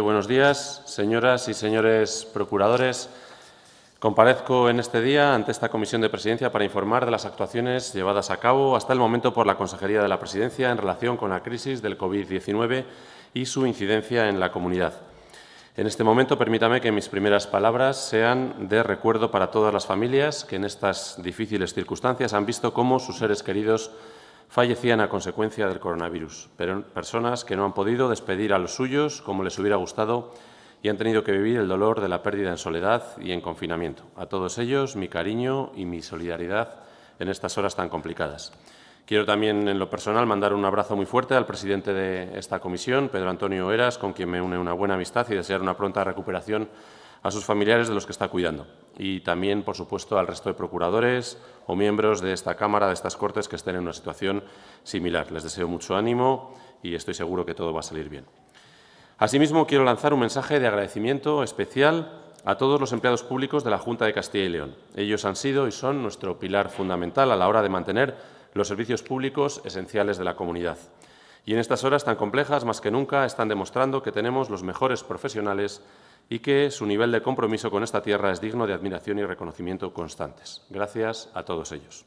Eh, buenos días, señoras y señores procuradores. Comparezco en este día ante esta Comisión de Presidencia para informar de las actuaciones llevadas a cabo hasta el momento por la Consejería de la Presidencia en relación con la crisis del COVID-19 y su incidencia en la comunidad. En este momento, permítame que mis primeras palabras sean de recuerdo para todas las familias que en estas difíciles circunstancias han visto cómo sus seres queridos fallecían a consecuencia del coronavirus, personas que no han podido despedir a los suyos como les hubiera gustado y han tenido que vivir el dolor de la pérdida en soledad y en confinamiento. A todos ellos, mi cariño y mi solidaridad en estas horas tan complicadas. Quiero también, en lo personal, mandar un abrazo muy fuerte al presidente de esta comisión, Pedro Antonio Eras, con quien me une una buena amistad y desear una pronta recuperación a sus familiares de los que está cuidando y también, por supuesto, al resto de procuradores o miembros de esta Cámara, de estas Cortes, que estén en una situación similar. Les deseo mucho ánimo y estoy seguro que todo va a salir bien. Asimismo, quiero lanzar un mensaje de agradecimiento especial a todos los empleados públicos de la Junta de Castilla y León. Ellos han sido y son nuestro pilar fundamental a la hora de mantener los servicios públicos esenciales de la comunidad. Y en estas horas tan complejas, más que nunca, están demostrando que tenemos los mejores profesionales y que su nivel de compromiso con esta tierra es digno de admiración y reconocimiento constantes. Gracias a todos ellos.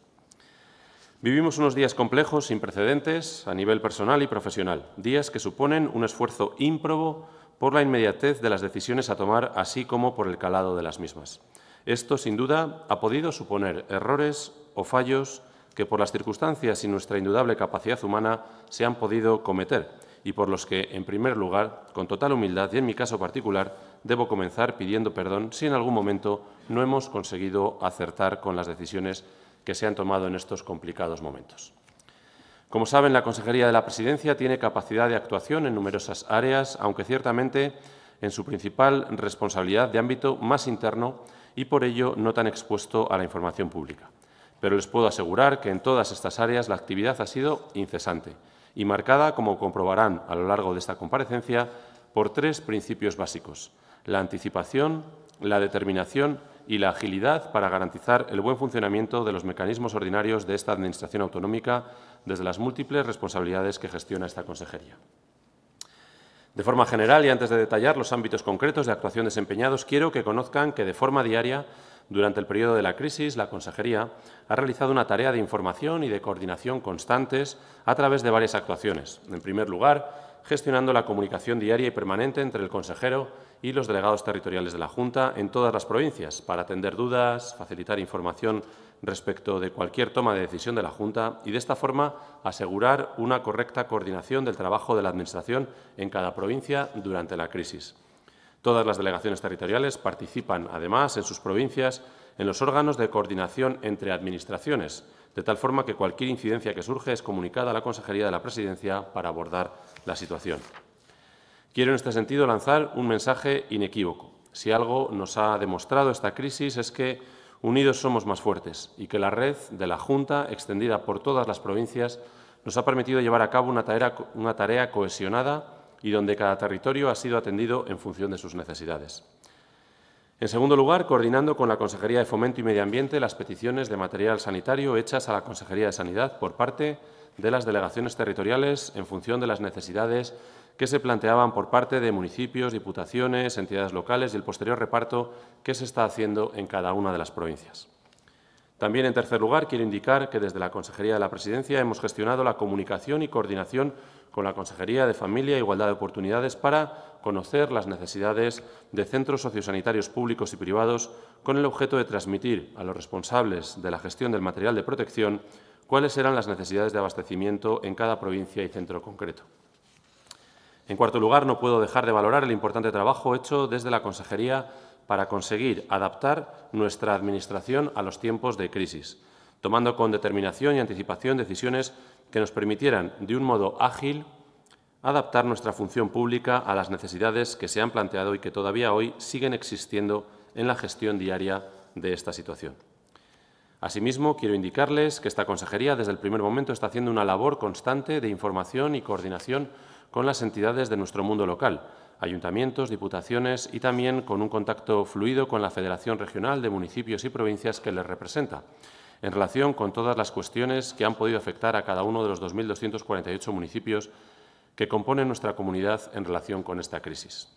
Vivimos unos días complejos, sin precedentes, a nivel personal y profesional, días que suponen un esfuerzo ímprobo por la inmediatez de las decisiones a tomar, así como por el calado de las mismas. Esto, sin duda, ha podido suponer errores o fallos que por las circunstancias y nuestra indudable capacidad humana se han podido cometer y por los que, en primer lugar, con total humildad y en mi caso particular, debo comenzar pidiendo perdón si en algún momento no hemos conseguido acertar con las decisiones que se han tomado en estos complicados momentos. Como saben, la Consejería de la Presidencia tiene capacidad de actuación en numerosas áreas, aunque ciertamente en su principal responsabilidad de ámbito más interno y por ello no tan expuesto a la información pública. Pero les puedo asegurar que en todas estas áreas la actividad ha sido incesante y marcada, como comprobarán a lo largo de esta comparecencia, por tres principios básicos la anticipación, la determinación y la agilidad para garantizar el buen funcionamiento de los mecanismos ordinarios de esta Administración autonómica desde las múltiples responsabilidades que gestiona esta consejería. De forma general y antes de detallar los ámbitos concretos de actuación desempeñados, quiero que conozcan que de forma diaria, durante el periodo de la crisis, la Consejería ha realizado una tarea de información y de coordinación constantes a través de varias actuaciones. En primer lugar, gestionando la comunicación diaria y permanente entre el consejero y los delegados territoriales de la Junta en todas las provincias para atender dudas, facilitar información respecto de cualquier toma de decisión de la Junta y, de esta forma, asegurar una correcta coordinación del trabajo de la Administración en cada provincia durante la crisis. Todas las delegaciones territoriales participan, además, en sus provincias en los órganos de coordinación entre administraciones, de tal forma que cualquier incidencia que surge es comunicada a la Consejería de la Presidencia para abordar la situación. Quiero en este sentido lanzar un mensaje inequívoco. Si algo nos ha demostrado esta crisis es que unidos somos más fuertes y que la red de la Junta, extendida por todas las provincias, nos ha permitido llevar a cabo una tarea, cohesionada y donde cada territorio ha sido atendido en función de sus necesidades. En segundo lugar, coordinando con la Consejería de Fomento y Medio Ambiente las peticiones de material sanitario hechas a la Consejería de Sanidad por parte de las delegaciones territoriales en función de las necesidades que se planteaban por parte de municipios, diputaciones, entidades locales y el posterior reparto que se está haciendo en cada una de las provincias. También, en tercer lugar, quiero indicar que desde la Consejería de la Presidencia hemos gestionado la comunicación y coordinación con la Consejería de Familia e Igualdad de Oportunidades para conocer las necesidades de centros sociosanitarios públicos y privados con el objeto de transmitir a los responsables de la gestión del material de protección cuáles eran las necesidades de abastecimiento en cada provincia y centro concreto. En cuarto lugar, no puedo dejar de valorar el importante trabajo hecho desde la Consejería para conseguir adaptar nuestra Administración a los tiempos de crisis, tomando con determinación y anticipación decisiones que nos permitieran, de un modo ágil, adaptar nuestra función pública a las necesidades que se han planteado y que todavía hoy siguen existiendo en la gestión diaria de esta situación. Asimismo, quiero indicarles que esta consejería desde el primer momento está haciendo una labor constante de información y coordinación con las entidades de nuestro mundo local, ayuntamientos, diputaciones y también con un contacto fluido con la Federación Regional de Municipios y Provincias que les representa, en relación con todas las cuestiones que han podido afectar a cada uno de los 2.248 municipios que componen nuestra comunidad en relación con esta crisis.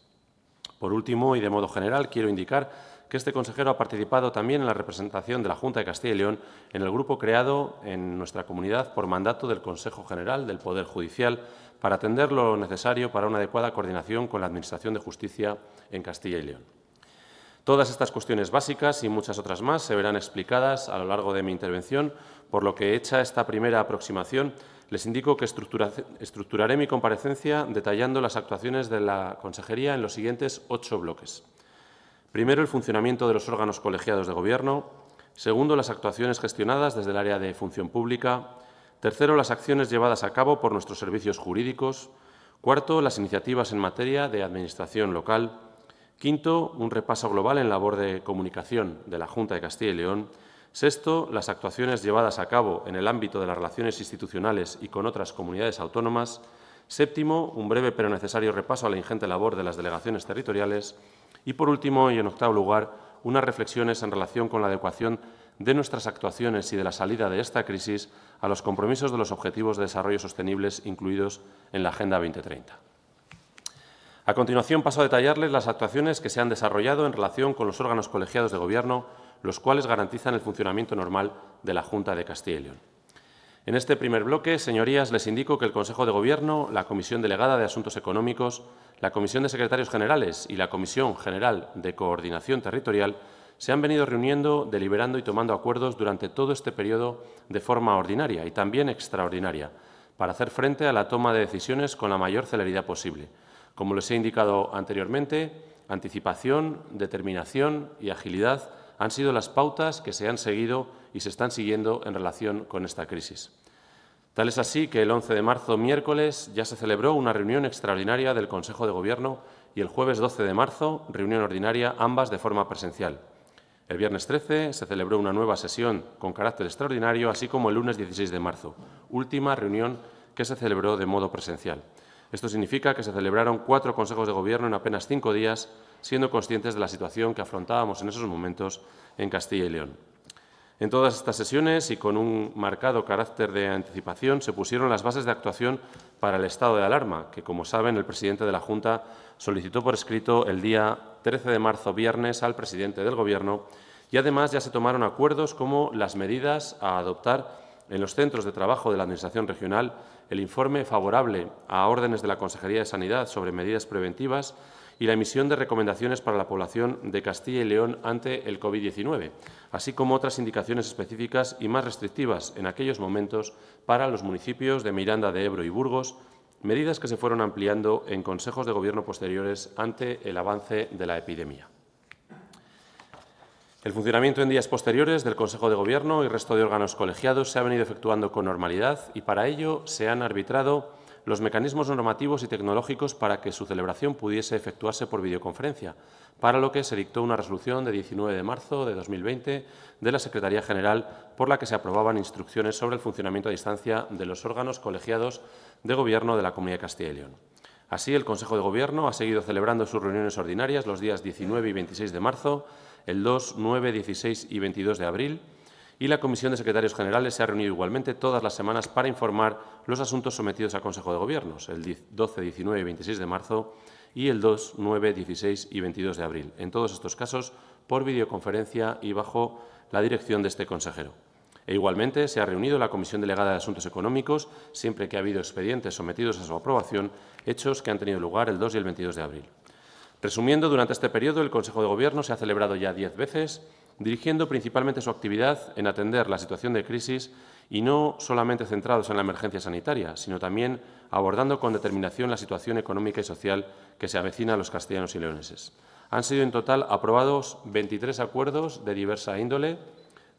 Por último, y de modo general, quiero indicar que este consejero ha participado también en la representación de la Junta de Castilla y León en el grupo creado en nuestra comunidad por mandato del Consejo General del Poder Judicial para atender lo necesario para una adecuada coordinación con la Administración de Justicia en Castilla y León. Todas estas cuestiones básicas y muchas otras más se verán explicadas a lo largo de mi intervención, por lo que hecha esta primera aproximación, les indico que estructuraré mi comparecencia detallando las actuaciones de la Consejería en los siguientes ocho bloques. Primero, el funcionamiento de los órganos colegiados de Gobierno. Segundo, las actuaciones gestionadas desde el área de función pública. Tercero, las acciones llevadas a cabo por nuestros servicios jurídicos. Cuarto, las iniciativas en materia de administración local. Quinto, un repaso global en labor de comunicación de la Junta de Castilla y León. Sexto, las actuaciones llevadas a cabo en el ámbito de las relaciones institucionales y con otras comunidades autónomas. Séptimo, un breve pero necesario repaso a la ingente labor de las delegaciones territoriales. Y por último, y en octavo lugar, unas reflexiones en relación con la adecuación de nuestras actuaciones y de la salida de esta crisis a los compromisos de los Objetivos de Desarrollo Sostenibles incluidos en la Agenda 2030. A continuación paso a detallarles las actuaciones que se han desarrollado en relación con los órganos colegiados de Gobierno, los cuales garantizan el funcionamiento normal de la Junta de Castilla y León. En este primer bloque, señorías, les indico que el Consejo de Gobierno, la Comisión Delegada de Asuntos Económicos, la Comisión de Secretarios Generales y la Comisión General de Coordinación Territorial se han venido reuniendo, deliberando y tomando acuerdos durante todo este periodo de forma ordinaria y también extraordinaria, para hacer frente a la toma de decisiones con la mayor celeridad posible. Como les he indicado anteriormente, anticipación, determinación y agilidad han sido las pautas que se han seguido y se están siguiendo en relación con esta crisis. Tal es así que el 11 de marzo, miércoles, ya se celebró una reunión extraordinaria del Consejo de Gobierno y el jueves 12 de marzo, reunión ordinaria, ambas de forma presencial. El viernes 13 se celebró una nueva sesión con carácter extraordinario, así como el lunes 16 de marzo, última reunión que se celebró de modo presencial. Esto significa que se celebraron cuatro consejos de gobierno en apenas cinco días, siendo conscientes de la situación que afrontábamos en esos momentos en Castilla y León. En todas estas sesiones y con un marcado carácter de anticipación se pusieron las bases de actuación para el estado de alarma, que, como saben, el presidente de la Junta solicitó por escrito el día 13 de marzo, viernes, al presidente del Gobierno y además ya se tomaron acuerdos como las medidas a adoptar en los centros de trabajo de la Administración regional, el informe favorable a órdenes de la Consejería de Sanidad sobre medidas preventivas y la emisión de recomendaciones para la población de Castilla y León ante el COVID-19, así como otras indicaciones específicas y más restrictivas en aquellos momentos para los municipios de Miranda de Ebro y Burgos, medidas que se fueron ampliando en consejos de gobierno posteriores ante el avance de la epidemia. El funcionamiento en días posteriores del Consejo de Gobierno y resto de órganos colegiados se ha venido efectuando con normalidad y para ello se han arbitrado los mecanismos normativos y tecnológicos para que su celebración pudiese efectuarse por videoconferencia, para lo que se dictó una resolución de 19 de marzo de 2020 de la Secretaría General por la que se aprobaban instrucciones sobre el funcionamiento a distancia de los órganos colegiados de Gobierno de la Comunidad de Castilla y León. Así, el Consejo de Gobierno ha seguido celebrando sus reuniones ordinarias los días 19 y 26 de marzo, el 2, 9, 16 y 22 de abril, y la Comisión de Secretarios Generales se ha reunido igualmente todas las semanas para informar los asuntos sometidos al Consejo de Gobiernos, el 12, 19 y 26 de marzo y el 2, 9, 16 y 22 de abril, en todos estos casos por videoconferencia y bajo la dirección de este consejero. E igualmente se ha reunido la Comisión Delegada de Asuntos Económicos siempre que ha habido expedientes sometidos a su aprobación, hechos que han tenido lugar el 2 y el 22 de abril. Resumiendo, durante este periodo el Consejo de Gobierno se ha celebrado ya diez veces, dirigiendo principalmente su actividad en atender la situación de crisis y no solamente centrados en la emergencia sanitaria, sino también abordando con determinación la situación económica y social que se avecina a los castellanos y leoneses. Han sido en total aprobados 23 acuerdos de diversa índole,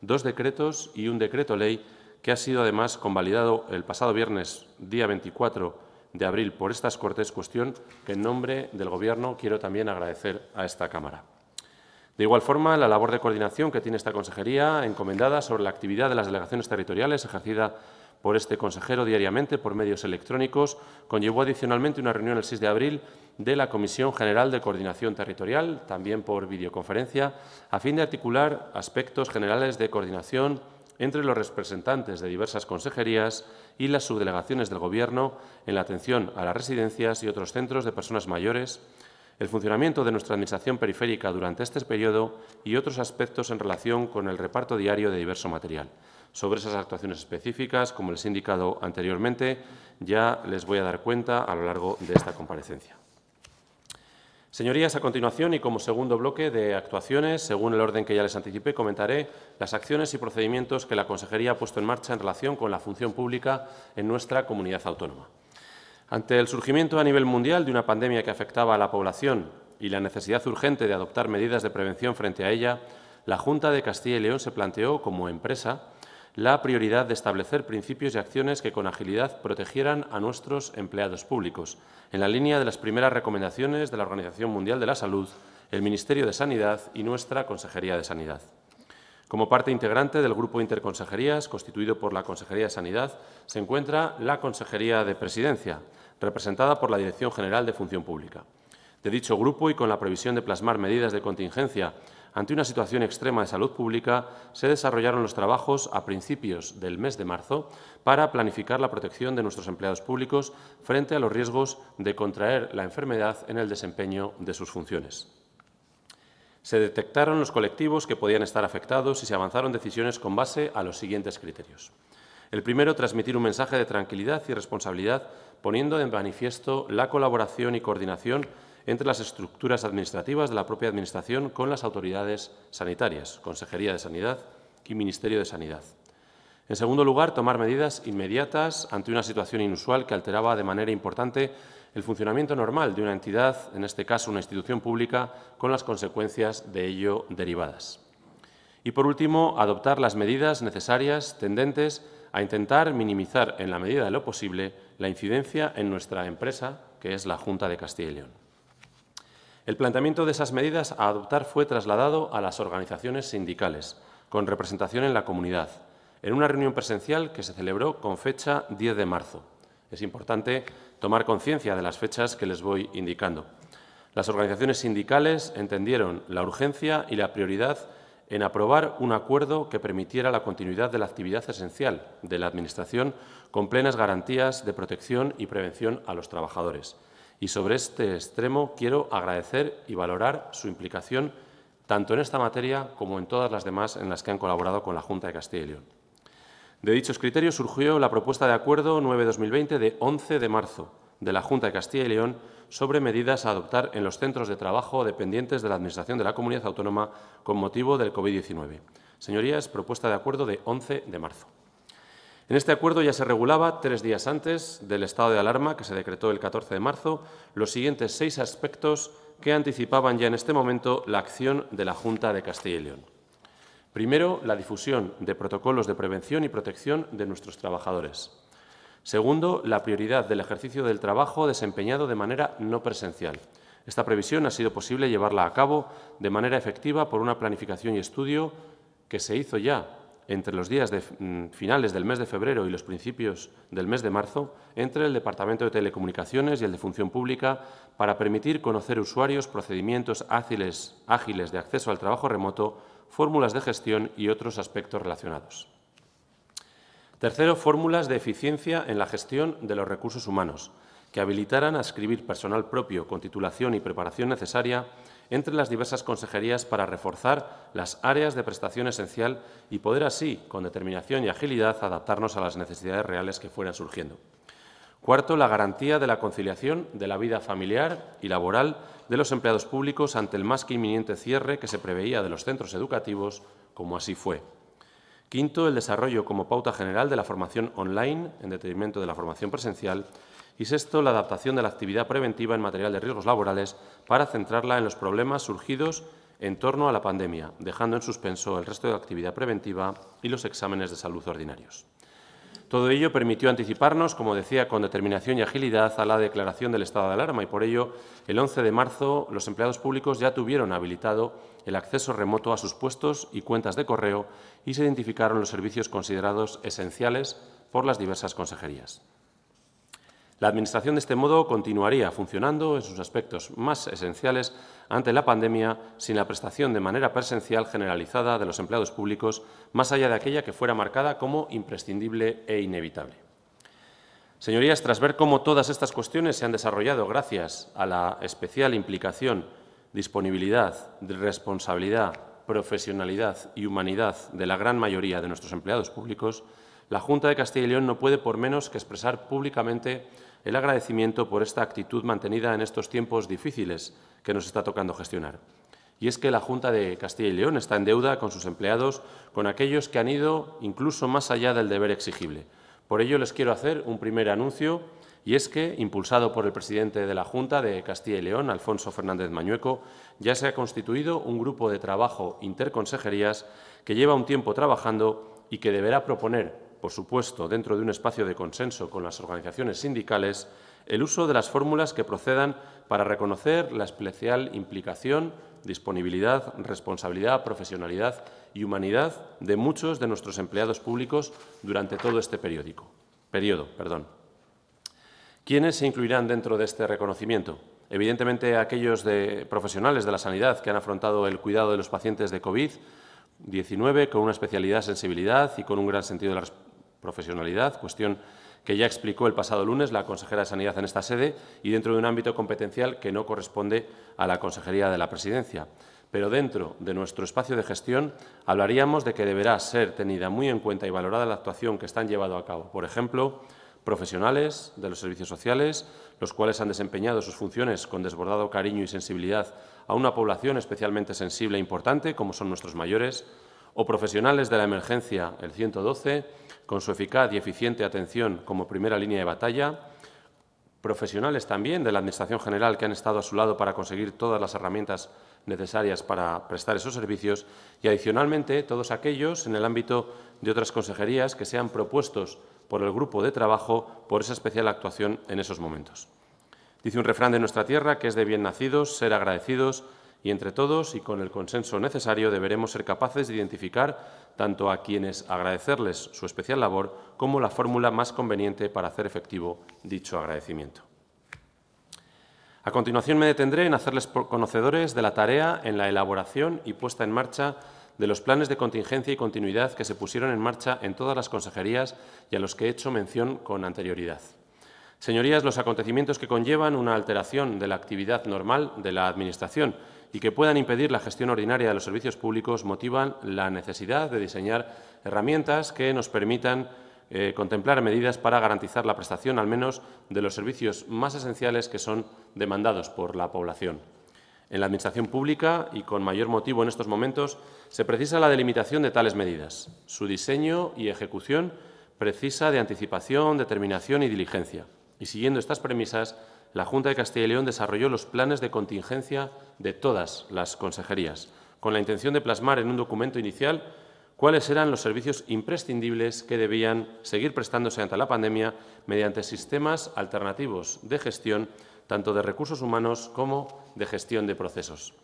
dos decretos y un decreto ley que ha sido además convalidado el pasado viernes, día 24 de abril, por estas Cortes, cuestión que en nombre del Gobierno quiero también agradecer a esta Cámara. De igual forma, la labor de coordinación que tiene esta Consejería, encomendada sobre la actividad de las delegaciones territoriales ejercida por este consejero diariamente por medios electrónicos, conllevó adicionalmente una reunión el 6 de abril de la Comisión General de Coordinación Territorial, también por videoconferencia, a fin de articular aspectos generales de coordinación entre los representantes de diversas consejerías y las subdelegaciones del Gobierno en la atención a las residencias y otros centros de personas mayores, el funcionamiento de nuestra Administración periférica durante este periodo y otros aspectos en relación con el reparto diario de diverso material. Sobre esas actuaciones específicas, como les he indicado anteriormente, ya les voy a dar cuenta a lo largo de esta comparecencia. Señorías, a continuación y como segundo bloque de actuaciones, según el orden que ya les anticipé, comentaré las acciones y procedimientos que la Consejería ha puesto en marcha en relación con la función pública en nuestra comunidad autónoma. Ante el surgimiento a nivel mundial de una pandemia que afectaba a la población y la necesidad urgente de adoptar medidas de prevención frente a ella, la Junta de Castilla y León se planteó como empresa la prioridad de establecer principios y acciones que con agilidad protegieran a nuestros empleados públicos, en la línea de las primeras recomendaciones de la Organización Mundial de la Salud, el Ministerio de Sanidad y nuestra Consejería de Sanidad. Como parte integrante del Grupo Interconsejerías, constituido por la Consejería de Sanidad, se encuentra la Consejería de Presidencia, representada por la Dirección General de Función Pública. De dicho grupo y con la previsión de plasmar medidas de contingencia ante una situación extrema de salud pública, se desarrollaron los trabajos a principios del mes de marzo para planificar la protección de nuestros empleados públicos frente a los riesgos de contraer la enfermedad en el desempeño de sus funciones. Se detectaron los colectivos que podían estar afectados y se avanzaron decisiones con base a los siguientes criterios. El primero, transmitir un mensaje de tranquilidad y responsabilidad, poniendo de manifiesto la colaboración y coordinación entre las estructuras administrativas de la propia Administración con las autoridades sanitarias, Consejería de Sanidad y Ministerio de Sanidad. En segundo lugar, tomar medidas inmediatas ante una situación inusual que alteraba de manera importante el funcionamiento normal de una entidad, en este caso una institución pública, con las consecuencias de ello derivadas. Y por último, adoptar las medidas necesarias tendentes a intentar minimizar en la medida de lo posible la incidencia en nuestra empresa, que es la Junta de Castilla y León. El planteamiento de esas medidas a adoptar fue trasladado a las organizaciones sindicales, con representación en la comunidad, en una reunión presencial que se celebró con fecha 10 de marzo. Es importante tomar conciencia de las fechas que les voy indicando. Las organizaciones sindicales entendieron la urgencia y la prioridad en aprobar un acuerdo que permitiera la continuidad de la actividad esencial de la Administración con plenas garantías de protección y prevención a los trabajadores. Y sobre este extremo quiero agradecer y valorar su implicación tanto en esta materia como en todas las demás en las que han colaborado con la Junta de Castilla y León. De dichos criterios surgió la propuesta de acuerdo 9-2020 de 11 de marzo de la Junta de Castilla y León sobre medidas a adoptar en los centros de trabajo dependientes de la Administración de la Comunidad Autónoma con motivo del COVID-19. Señorías, propuesta de acuerdo de 11 de marzo. En este acuerdo ya se regulaba, tres días antes del estado de alarma que se decretó el 14 de marzo, los siguientes seis aspectos que anticipaban ya en este momento la acción de la Junta de Castilla y León. Primero, la difusión de protocolos de prevención y protección de nuestros trabajadores. Segundo, la prioridad del ejercicio del trabajo desempeñado de manera no presencial. Esta previsión ha sido posible llevarla a cabo de manera efectiva por una planificación y estudio que se hizo ya entre los días mm, finales del mes de febrero y los principios del mes de marzo entre el Departamento de Telecomunicaciones y el de Función Pública para permitir conocer usuarios, procedimientos ágiles, ágiles de acceso al trabajo remoto, fórmulas de gestión y otros aspectos relacionados. Tercero, fórmulas de eficiencia en la gestión de los recursos humanos, que habilitaran a escribir personal propio con titulación y preparación necesaria entre las diversas consejerías para reforzar las áreas de prestación esencial y poder así, con determinación y agilidad, adaptarnos a las necesidades reales que fueran surgiendo. Cuarto, la garantía de la conciliación de la vida familiar y laboral de los empleados públicos ante el más que inminente cierre que se preveía de los centros educativos, como así fue. Quinto, el desarrollo como pauta general de la formación online en detrimento de la formación presencial y sexto, la adaptación de la actividad preventiva en material de riesgos laborales para centrarla en los problemas surgidos en torno a la pandemia, dejando en suspenso el resto de la actividad preventiva y los exámenes de salud ordinarios. Todo ello permitió anticiparnos, como decía, con determinación y agilidad a la declaración del estado de alarma y por ello el 11 de marzo los empleados públicos ya tuvieron habilitado el acceso remoto a sus puestos y cuentas de correo y se identificaron los servicios considerados esenciales por las diversas consejerías. La Administración de este modo continuaría funcionando en sus aspectos más esenciales ante la pandemia sin la prestación de manera presencial generalizada de los empleados públicos, más allá de aquella que fuera marcada como imprescindible e inevitable. Señorías, tras ver cómo todas estas cuestiones se han desarrollado gracias a la especial implicación, disponibilidad, responsabilidad, profesionalidad y humanidad de la gran mayoría de nuestros empleados públicos, la Junta de Castilla y León no puede por menos que expresar públicamente el agradecimiento por esta actitud mantenida en estos tiempos difíciles que nos está tocando gestionar. Y es que la Junta de Castilla y León está en deuda con sus empleados, con aquellos que han ido incluso más allá del deber exigible. Por ello les quiero hacer un primer anuncio y es que, impulsado por el presidente de la Junta de Castilla y León, Alfonso Fernández Mañueco, ya se ha constituido un grupo de trabajo interconsejerías que lleva un tiempo trabajando y que deberá proponer por supuesto dentro de un espacio de consenso con las organizaciones sindicales, el uso de las fórmulas que procedan para reconocer la especial implicación, disponibilidad, responsabilidad, profesionalidad y humanidad de muchos de nuestros empleados públicos durante todo este periódico, periodo. Perdón. ¿Quiénes se incluirán dentro de este reconocimiento? Evidentemente, aquellos de, profesionales de la sanidad que han afrontado el cuidado de los pacientes de COVID-19 con una especialidad sensibilidad y con un gran sentido de la responsabilidad profesionalidad, cuestión que ya explicó el pasado lunes la consejera de Sanidad en esta sede y dentro de un ámbito competencial que no corresponde a la Consejería de la Presidencia. Pero dentro de nuestro espacio de gestión hablaríamos de que deberá ser tenida muy en cuenta y valorada la actuación que están llevando a cabo, por ejemplo, profesionales de los servicios sociales, los cuales han desempeñado sus funciones con desbordado cariño y sensibilidad a una población especialmente sensible e importante, como son nuestros mayores, o profesionales de la emergencia, el 112, con su eficaz y eficiente atención como primera línea de batalla, profesionales también de la Administración General que han estado a su lado para conseguir todas las herramientas necesarias para prestar esos servicios y, adicionalmente, todos aquellos en el ámbito de otras consejerías que sean propuestos por el grupo de trabajo por esa especial actuación en esos momentos. Dice un refrán de nuestra tierra que es de bien nacidos ser agradecidos y entre todos y con el consenso necesario deberemos ser capaces de identificar tanto a quienes agradecerles su especial labor como la fórmula más conveniente para hacer efectivo dicho agradecimiento. A continuación me detendré en hacerles conocedores de la tarea en la elaboración y puesta en marcha de los planes de contingencia y continuidad que se pusieron en marcha en todas las consejerías y a los que he hecho mención con anterioridad. Señorías, los acontecimientos que conllevan una alteración de la actividad normal de la Administración y que puedan impedir la gestión ordinaria de los servicios públicos motivan la necesidad de diseñar herramientas que nos permitan eh, contemplar medidas para garantizar la prestación al menos de los servicios más esenciales que son demandados por la población. En la Administración pública, y con mayor motivo en estos momentos, se precisa la delimitación de tales medidas. Su diseño y ejecución precisa de anticipación, determinación y diligencia. Y siguiendo estas premisas, la Junta de Castilla y León desarrolló los planes de contingencia de todas las consejerías, con la intención de plasmar en un documento inicial cuáles eran los servicios imprescindibles que debían seguir prestándose ante la pandemia mediante sistemas alternativos de gestión, tanto de recursos humanos como de gestión de procesos.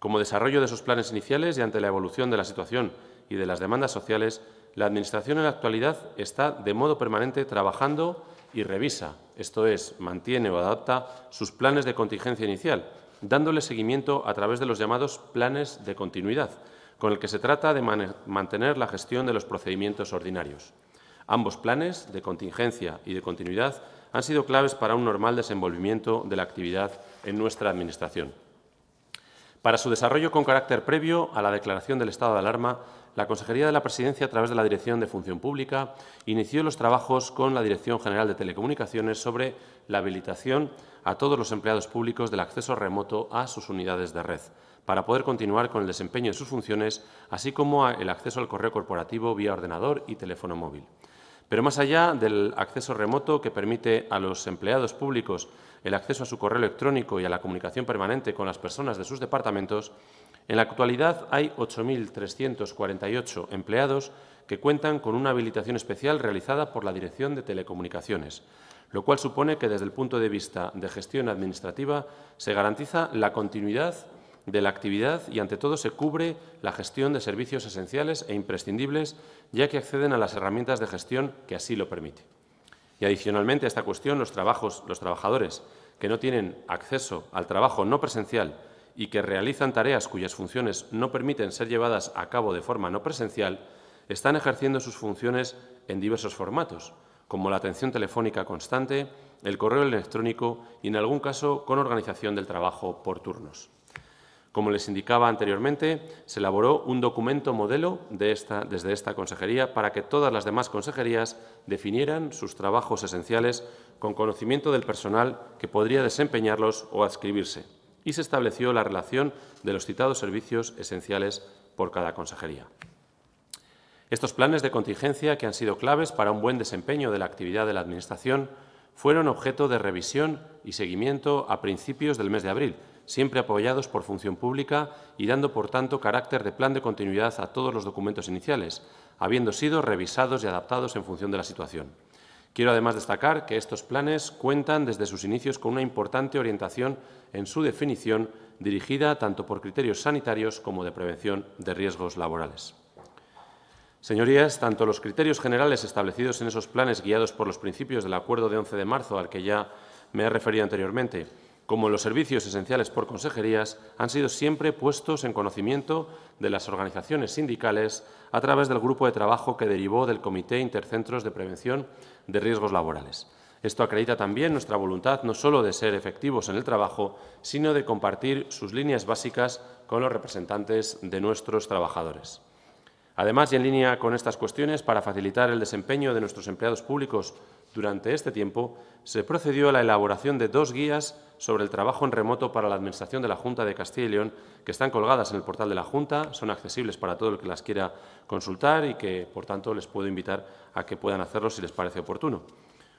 Como desarrollo de esos planes iniciales y ante la evolución de la situación y de las demandas sociales, la Administración en la actualidad está de modo permanente trabajando y revisa, esto es, mantiene o adapta sus planes de contingencia inicial, dándole seguimiento a través de los llamados planes de continuidad, con el que se trata de mantener la gestión de los procedimientos ordinarios. Ambos planes, de contingencia y de continuidad, han sido claves para un normal desenvolvimiento de la actividad en nuestra Administración. Para su desarrollo con carácter previo a la declaración del estado de alarma, la Consejería de la Presidencia, a través de la Dirección de Función Pública, inició los trabajos con la Dirección General de Telecomunicaciones sobre la habilitación a todos los empleados públicos del acceso remoto a sus unidades de red, para poder continuar con el desempeño de sus funciones, así como el acceso al correo corporativo vía ordenador y teléfono móvil. Pero más allá del acceso remoto que permite a los empleados públicos el acceso a su correo electrónico y a la comunicación permanente con las personas de sus departamentos, en la actualidad hay 8.348 empleados que cuentan con una habilitación especial realizada por la Dirección de Telecomunicaciones, lo cual supone que desde el punto de vista de gestión administrativa se garantiza la continuidad de la actividad y, ante todo, se cubre la gestión de servicios esenciales e imprescindibles, ya que acceden a las herramientas de gestión que así lo permite. Y, adicionalmente, a esta cuestión, trabajos, los trabajadores que no tienen acceso al trabajo no presencial y que realizan tareas cuyas funciones no permiten ser llevadas a cabo de forma no presencial, están ejerciendo sus funciones en diversos formatos, como la atención telefónica constante, el correo electrónico y, en algún caso, con organización del trabajo por turnos. Como les indicaba anteriormente, se elaboró un documento modelo desde esta consejería para que todas las demás consejerías definieran sus trabajos esenciales con conocimiento del personal que podría desempeñarlos o adscribirse y se estableció la relación de los citados servicios esenciales por cada consejería. Estos planes de contingencia, que han sido claves para un buen desempeño de la actividad de la Administración, fueron objeto de revisión y seguimiento a principios del mes de abril, siempre apoyados por función pública y dando, por tanto, carácter de plan de continuidad a todos los documentos iniciales, habiendo sido revisados y adaptados en función de la situación. Quiero además destacar que estos planes cuentan desde sus inicios con una importante orientación en su definición dirigida tanto por criterios sanitarios como de prevención de riesgos laborales. Señorías, tanto los criterios generales establecidos en esos planes guiados por los principios del Acuerdo de 11 de marzo al que ya me he referido anteriormente, como los servicios esenciales por consejerías, han sido siempre puestos en conocimiento de las organizaciones sindicales a través del grupo de trabajo que derivó del Comité Intercentros de Prevención de Riesgos Laborales. Esto acredita también nuestra voluntad no solo de ser efectivos en el trabajo, sino de compartir sus líneas básicas con los representantes de nuestros trabajadores. Además, y en línea con estas cuestiones, para facilitar el desempeño de nuestros empleados públicos durante este tiempo se procedió a la elaboración de dos guías sobre el trabajo en remoto para la Administración de la Junta de Castilla y León, que están colgadas en el portal de la Junta, son accesibles para todo el que las quiera consultar y que, por tanto, les puedo invitar a que puedan hacerlo si les parece oportuno.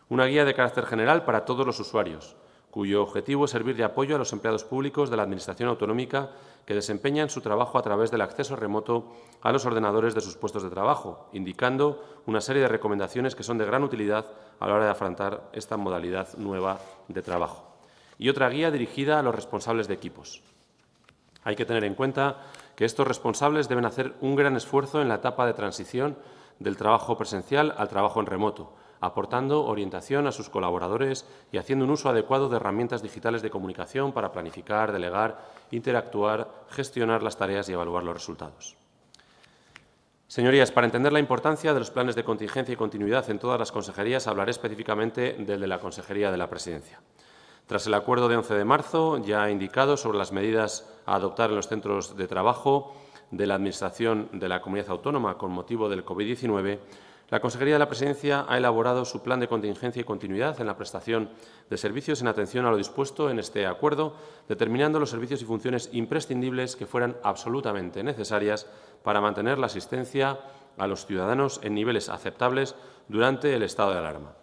Una guía de carácter general para todos los usuarios, cuyo objetivo es servir de apoyo a los empleados públicos de la Administración autonómica que desempeñan su trabajo a través del acceso remoto a los ordenadores de sus puestos de trabajo, indicando una serie de recomendaciones que son de gran utilidad a la hora de afrontar esta modalidad nueva de trabajo. Y otra guía dirigida a los responsables de equipos. Hay que tener en cuenta que estos responsables deben hacer un gran esfuerzo en la etapa de transición del trabajo presencial al trabajo en remoto, aportando orientación a sus colaboradores y haciendo un uso adecuado de herramientas digitales de comunicación para planificar, delegar, interactuar, gestionar las tareas y evaluar los resultados. Señorías, para entender la importancia de los planes de contingencia y continuidad en todas las consejerías, hablaré específicamente del de la Consejería de la Presidencia. Tras el acuerdo de 11 de marzo, ya indicado sobre las medidas a adoptar en los centros de trabajo de la Administración de la Comunidad Autónoma con motivo del COVID-19, la Consejería de la Presidencia ha elaborado su plan de contingencia y continuidad en la prestación de servicios en atención a lo dispuesto en este acuerdo, determinando los servicios y funciones imprescindibles que fueran absolutamente necesarias para mantener la asistencia a los ciudadanos en niveles aceptables durante el estado de alarma.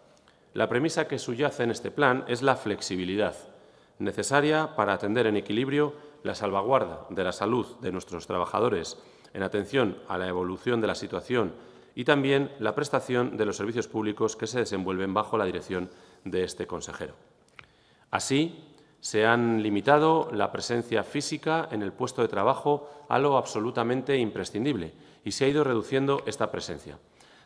La premisa que subyace en este plan es la flexibilidad necesaria para atender en equilibrio la salvaguarda de la salud de nuestros trabajadores en atención a la evolución de la situación y también la prestación de los servicios públicos que se desenvuelven bajo la dirección de este consejero. Así, se han limitado la presencia física en el puesto de trabajo a lo absolutamente imprescindible y se ha ido reduciendo esta presencia.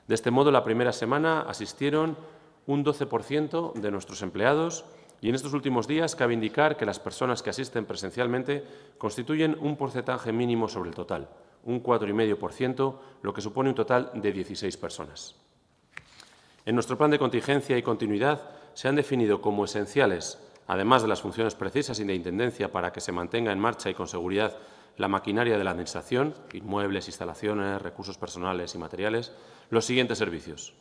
De este modo, la primera semana asistieron un 12% de nuestros empleados y en estos últimos días cabe indicar que las personas que asisten presencialmente constituyen un porcentaje mínimo sobre el total, un 4,5%, lo que supone un total de 16 personas. En nuestro plan de contingencia y continuidad se han definido como esenciales, además de las funciones precisas y de intendencia para que se mantenga en marcha y con seguridad la maquinaria de la Administración, inmuebles, instalaciones, recursos personales y materiales, los siguientes servicios.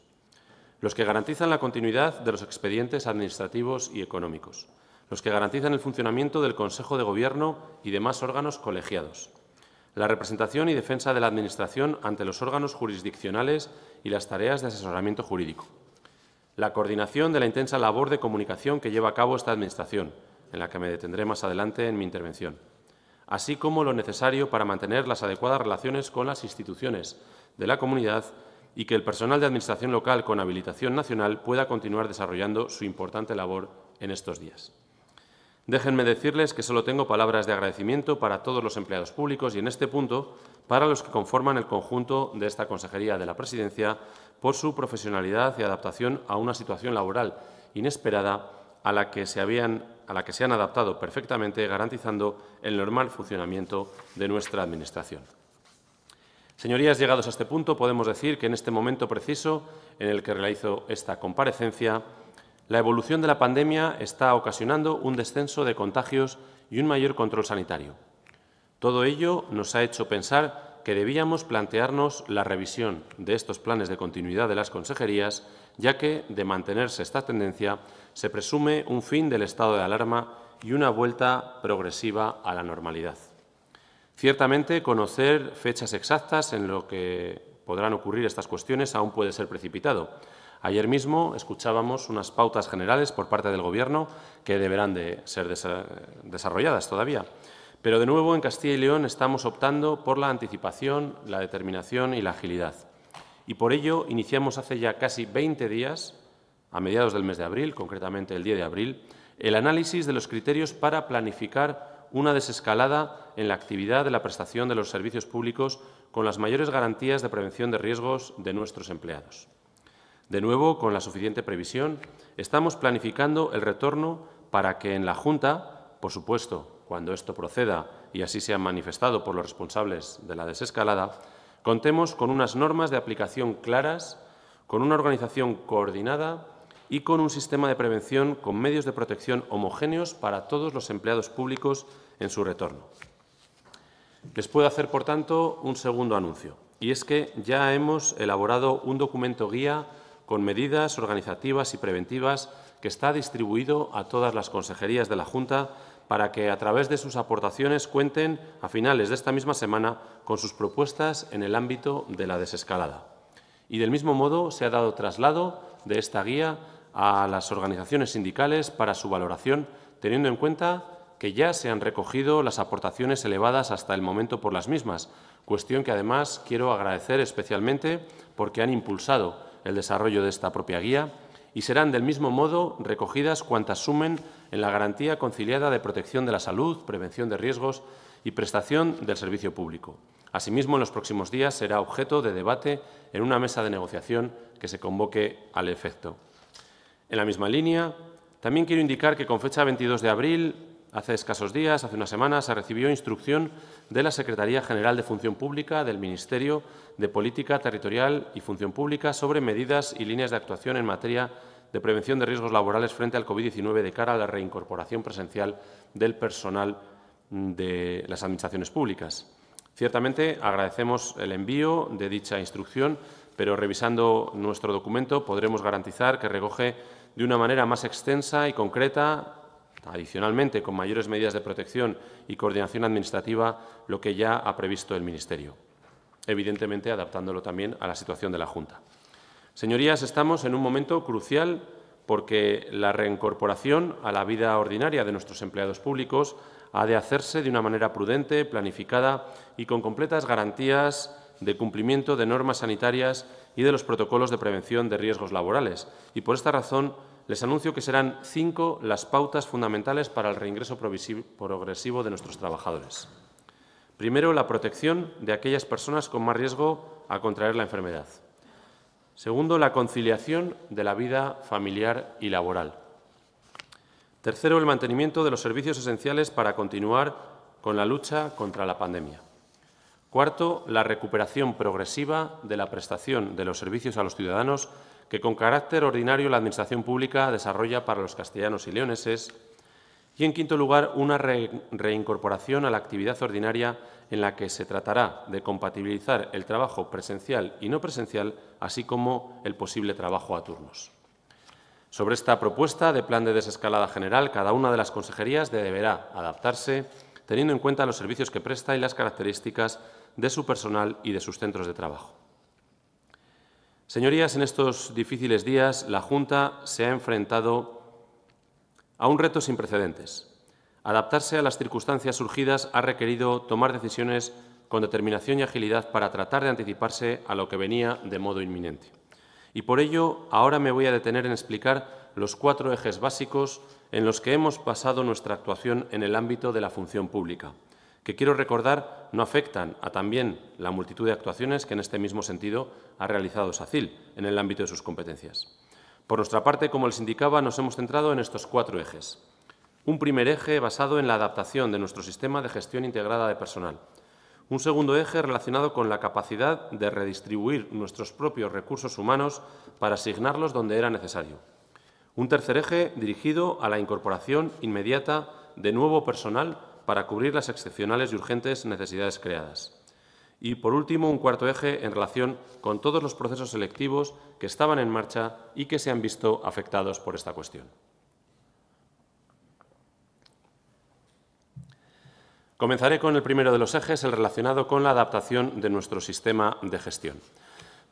Los que garantizan la continuidad de los expedientes administrativos y económicos. Los que garantizan el funcionamiento del Consejo de Gobierno y demás órganos colegiados la representación y defensa de la Administración ante los órganos jurisdiccionales y las tareas de asesoramiento jurídico, la coordinación de la intensa labor de comunicación que lleva a cabo esta Administración, en la que me detendré más adelante en mi intervención, así como lo necesario para mantener las adecuadas relaciones con las instituciones de la comunidad y que el personal de Administración local con habilitación nacional pueda continuar desarrollando su importante labor en estos días. Déjenme decirles que solo tengo palabras de agradecimiento para todos los empleados públicos y, en este punto, para los que conforman el conjunto de esta Consejería de la Presidencia por su profesionalidad y adaptación a una situación laboral inesperada a la que se, habían, a la que se han adaptado perfectamente, garantizando el normal funcionamiento de nuestra Administración. Señorías, llegados a este punto, podemos decir que en este momento preciso en el que realizo esta comparecencia, la evolución de la pandemia está ocasionando un descenso de contagios y un mayor control sanitario. Todo ello nos ha hecho pensar que debíamos plantearnos la revisión de estos planes de continuidad de las consejerías, ya que, de mantenerse esta tendencia, se presume un fin del estado de alarma y una vuelta progresiva a la normalidad. Ciertamente, conocer fechas exactas en lo que podrán ocurrir estas cuestiones aún puede ser precipitado, Ayer mismo escuchábamos unas pautas generales por parte del Gobierno que deberán de ser desarrolladas todavía. Pero de nuevo en Castilla y León estamos optando por la anticipación, la determinación y la agilidad. Y por ello iniciamos hace ya casi 20 días, a mediados del mes de abril, concretamente el día de abril, el análisis de los criterios para planificar una desescalada en la actividad de la prestación de los servicios públicos con las mayores garantías de prevención de riesgos de nuestros empleados. De nuevo, con la suficiente previsión, estamos planificando el retorno para que en la Junta, por supuesto, cuando esto proceda y así sea manifestado por los responsables de la desescalada, contemos con unas normas de aplicación claras, con una organización coordinada y con un sistema de prevención con medios de protección homogéneos para todos los empleados públicos en su retorno. Les puedo hacer, por tanto, un segundo anuncio, y es que ya hemos elaborado un documento guía con medidas organizativas y preventivas que está distribuido a todas las consejerías de la Junta para que, a través de sus aportaciones, cuenten a finales de esta misma semana con sus propuestas en el ámbito de la desescalada. Y, del mismo modo, se ha dado traslado de esta guía a las organizaciones sindicales para su valoración, teniendo en cuenta que ya se han recogido las aportaciones elevadas hasta el momento por las mismas, cuestión que además quiero agradecer especialmente porque han impulsado el desarrollo de esta propia guía y serán del mismo modo recogidas cuantas sumen en la garantía conciliada de protección de la salud, prevención de riesgos y prestación del servicio público. Asimismo, en los próximos días será objeto de debate en una mesa de negociación que se convoque al efecto. En la misma línea, también quiero indicar que con fecha 22 de abril Hace escasos días, hace unas semanas, se recibió instrucción de la Secretaría General de Función Pública del Ministerio de Política Territorial y Función Pública sobre medidas y líneas de actuación en materia de prevención de riesgos laborales frente al COVID-19 de cara a la reincorporación presencial del personal de las administraciones públicas. Ciertamente agradecemos el envío de dicha instrucción, pero revisando nuestro documento podremos garantizar que recoge de una manera más extensa y concreta adicionalmente con mayores medidas de protección y coordinación administrativa, lo que ya ha previsto el Ministerio, evidentemente adaptándolo también a la situación de la Junta. Señorías, estamos en un momento crucial porque la reincorporación a la vida ordinaria de nuestros empleados públicos ha de hacerse de una manera prudente, planificada y con completas garantías de cumplimiento de normas sanitarias y de los protocolos de prevención de riesgos laborales. Y por esta razón, les anuncio que serán cinco las pautas fundamentales para el reingreso progresivo de nuestros trabajadores. Primero, la protección de aquellas personas con más riesgo a contraer la enfermedad. Segundo, la conciliación de la vida familiar y laboral. Tercero, el mantenimiento de los servicios esenciales para continuar con la lucha contra la pandemia. Cuarto, la recuperación progresiva de la prestación de los servicios a los ciudadanos que con carácter ordinario la Administración Pública desarrolla para los castellanos y leoneses. Y, en quinto lugar, una reincorporación a la actividad ordinaria en la que se tratará de compatibilizar el trabajo presencial y no presencial, así como el posible trabajo a turnos. Sobre esta propuesta de plan de desescalada general, cada una de las consejerías deberá adaptarse teniendo en cuenta los servicios que presta y las características de su personal y de sus centros de trabajo. Señorías, en estos difíciles días la Junta se ha enfrentado a un reto sin precedentes. Adaptarse a las circunstancias surgidas ha requerido tomar decisiones con determinación y agilidad para tratar de anticiparse a lo que venía de modo inminente. Y por ello, ahora me voy a detener en explicar los cuatro ejes básicos en los que hemos pasado nuestra actuación en el ámbito de la función pública que quiero recordar no afectan a también la multitud de actuaciones que en este mismo sentido ha realizado SACIL en el ámbito de sus competencias. Por nuestra parte, como les indicaba, nos hemos centrado en estos cuatro ejes. Un primer eje basado en la adaptación de nuestro sistema de gestión integrada de personal. Un segundo eje relacionado con la capacidad de redistribuir nuestros propios recursos humanos para asignarlos donde era necesario. Un tercer eje dirigido a la incorporación inmediata de nuevo personal para cubrir las excepcionales y urgentes necesidades creadas. Y, por último, un cuarto eje en relación con todos los procesos selectivos que estaban en marcha y que se han visto afectados por esta cuestión. Comenzaré con el primero de los ejes, el relacionado con la adaptación de nuestro sistema de gestión.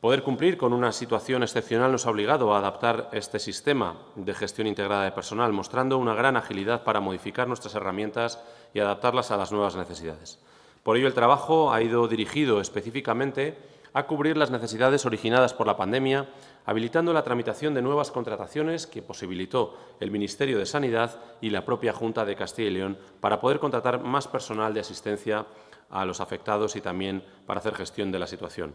Poder cumplir con una situación excepcional nos ha obligado a adaptar este sistema de gestión integrada de personal, mostrando una gran agilidad para modificar nuestras herramientas y adaptarlas a las nuevas necesidades. Por ello, el trabajo ha ido dirigido específicamente a cubrir las necesidades originadas por la pandemia, habilitando la tramitación de nuevas contrataciones que posibilitó el Ministerio de Sanidad y la propia Junta de Castilla y León para poder contratar más personal de asistencia a los afectados y también para hacer gestión de la situación.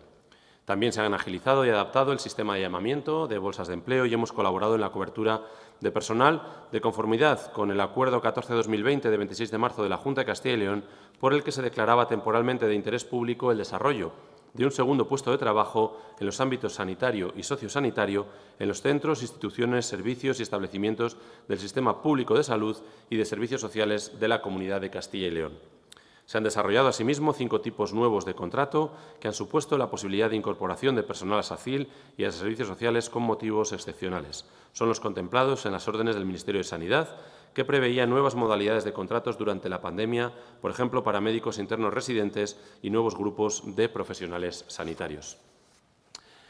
También se han agilizado y adaptado el sistema de llamamiento de bolsas de empleo y hemos colaborado en la cobertura de personal de conformidad con el Acuerdo 14-2020 de 26 de marzo de la Junta de Castilla y León, por el que se declaraba temporalmente de interés público el desarrollo de un segundo puesto de trabajo en los ámbitos sanitario y sociosanitario en los centros, instituciones, servicios y establecimientos del sistema público de salud y de servicios sociales de la Comunidad de Castilla y León. Se han desarrollado asimismo cinco tipos nuevos de contrato que han supuesto la posibilidad de incorporación de personal a SACIL y a servicios sociales con motivos excepcionales. Son los contemplados en las órdenes del Ministerio de Sanidad, que preveía nuevas modalidades de contratos durante la pandemia, por ejemplo, para médicos internos residentes y nuevos grupos de profesionales sanitarios.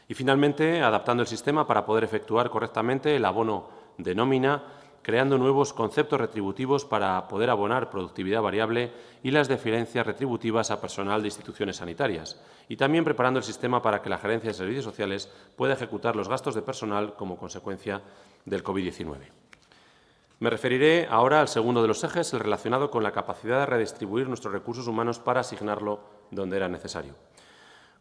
Y, finalmente, adaptando el sistema para poder efectuar correctamente el abono de nómina creando nuevos conceptos retributivos para poder abonar productividad variable y las diferencias retributivas a personal de instituciones sanitarias, y también preparando el sistema para que la Gerencia de Servicios Sociales pueda ejecutar los gastos de personal como consecuencia del COVID-19. Me referiré ahora al segundo de los ejes, el relacionado con la capacidad de redistribuir nuestros recursos humanos para asignarlo donde era necesario.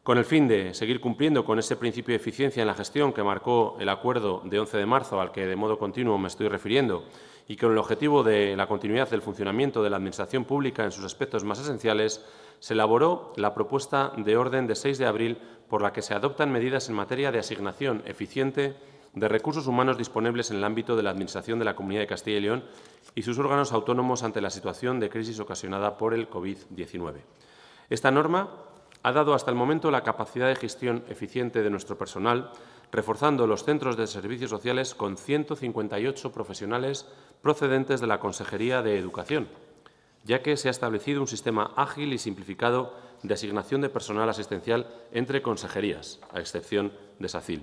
Con el fin de seguir cumpliendo con ese principio de eficiencia en la gestión que marcó el acuerdo de 11 de marzo al que de modo continuo me estoy refiriendo y con el objetivo de la continuidad del funcionamiento de la Administración pública en sus aspectos más esenciales, se elaboró la propuesta de orden de 6 de abril por la que se adoptan medidas en materia de asignación eficiente de recursos humanos disponibles en el ámbito de la Administración de la Comunidad de Castilla y León y sus órganos autónomos ante la situación de crisis ocasionada por el COVID-19. Esta norma ha dado hasta el momento la capacidad de gestión eficiente de nuestro personal, reforzando los centros de servicios sociales con 158 profesionales procedentes de la Consejería de Educación, ya que se ha establecido un sistema ágil y simplificado de asignación de personal asistencial entre consejerías, a excepción de SACIL.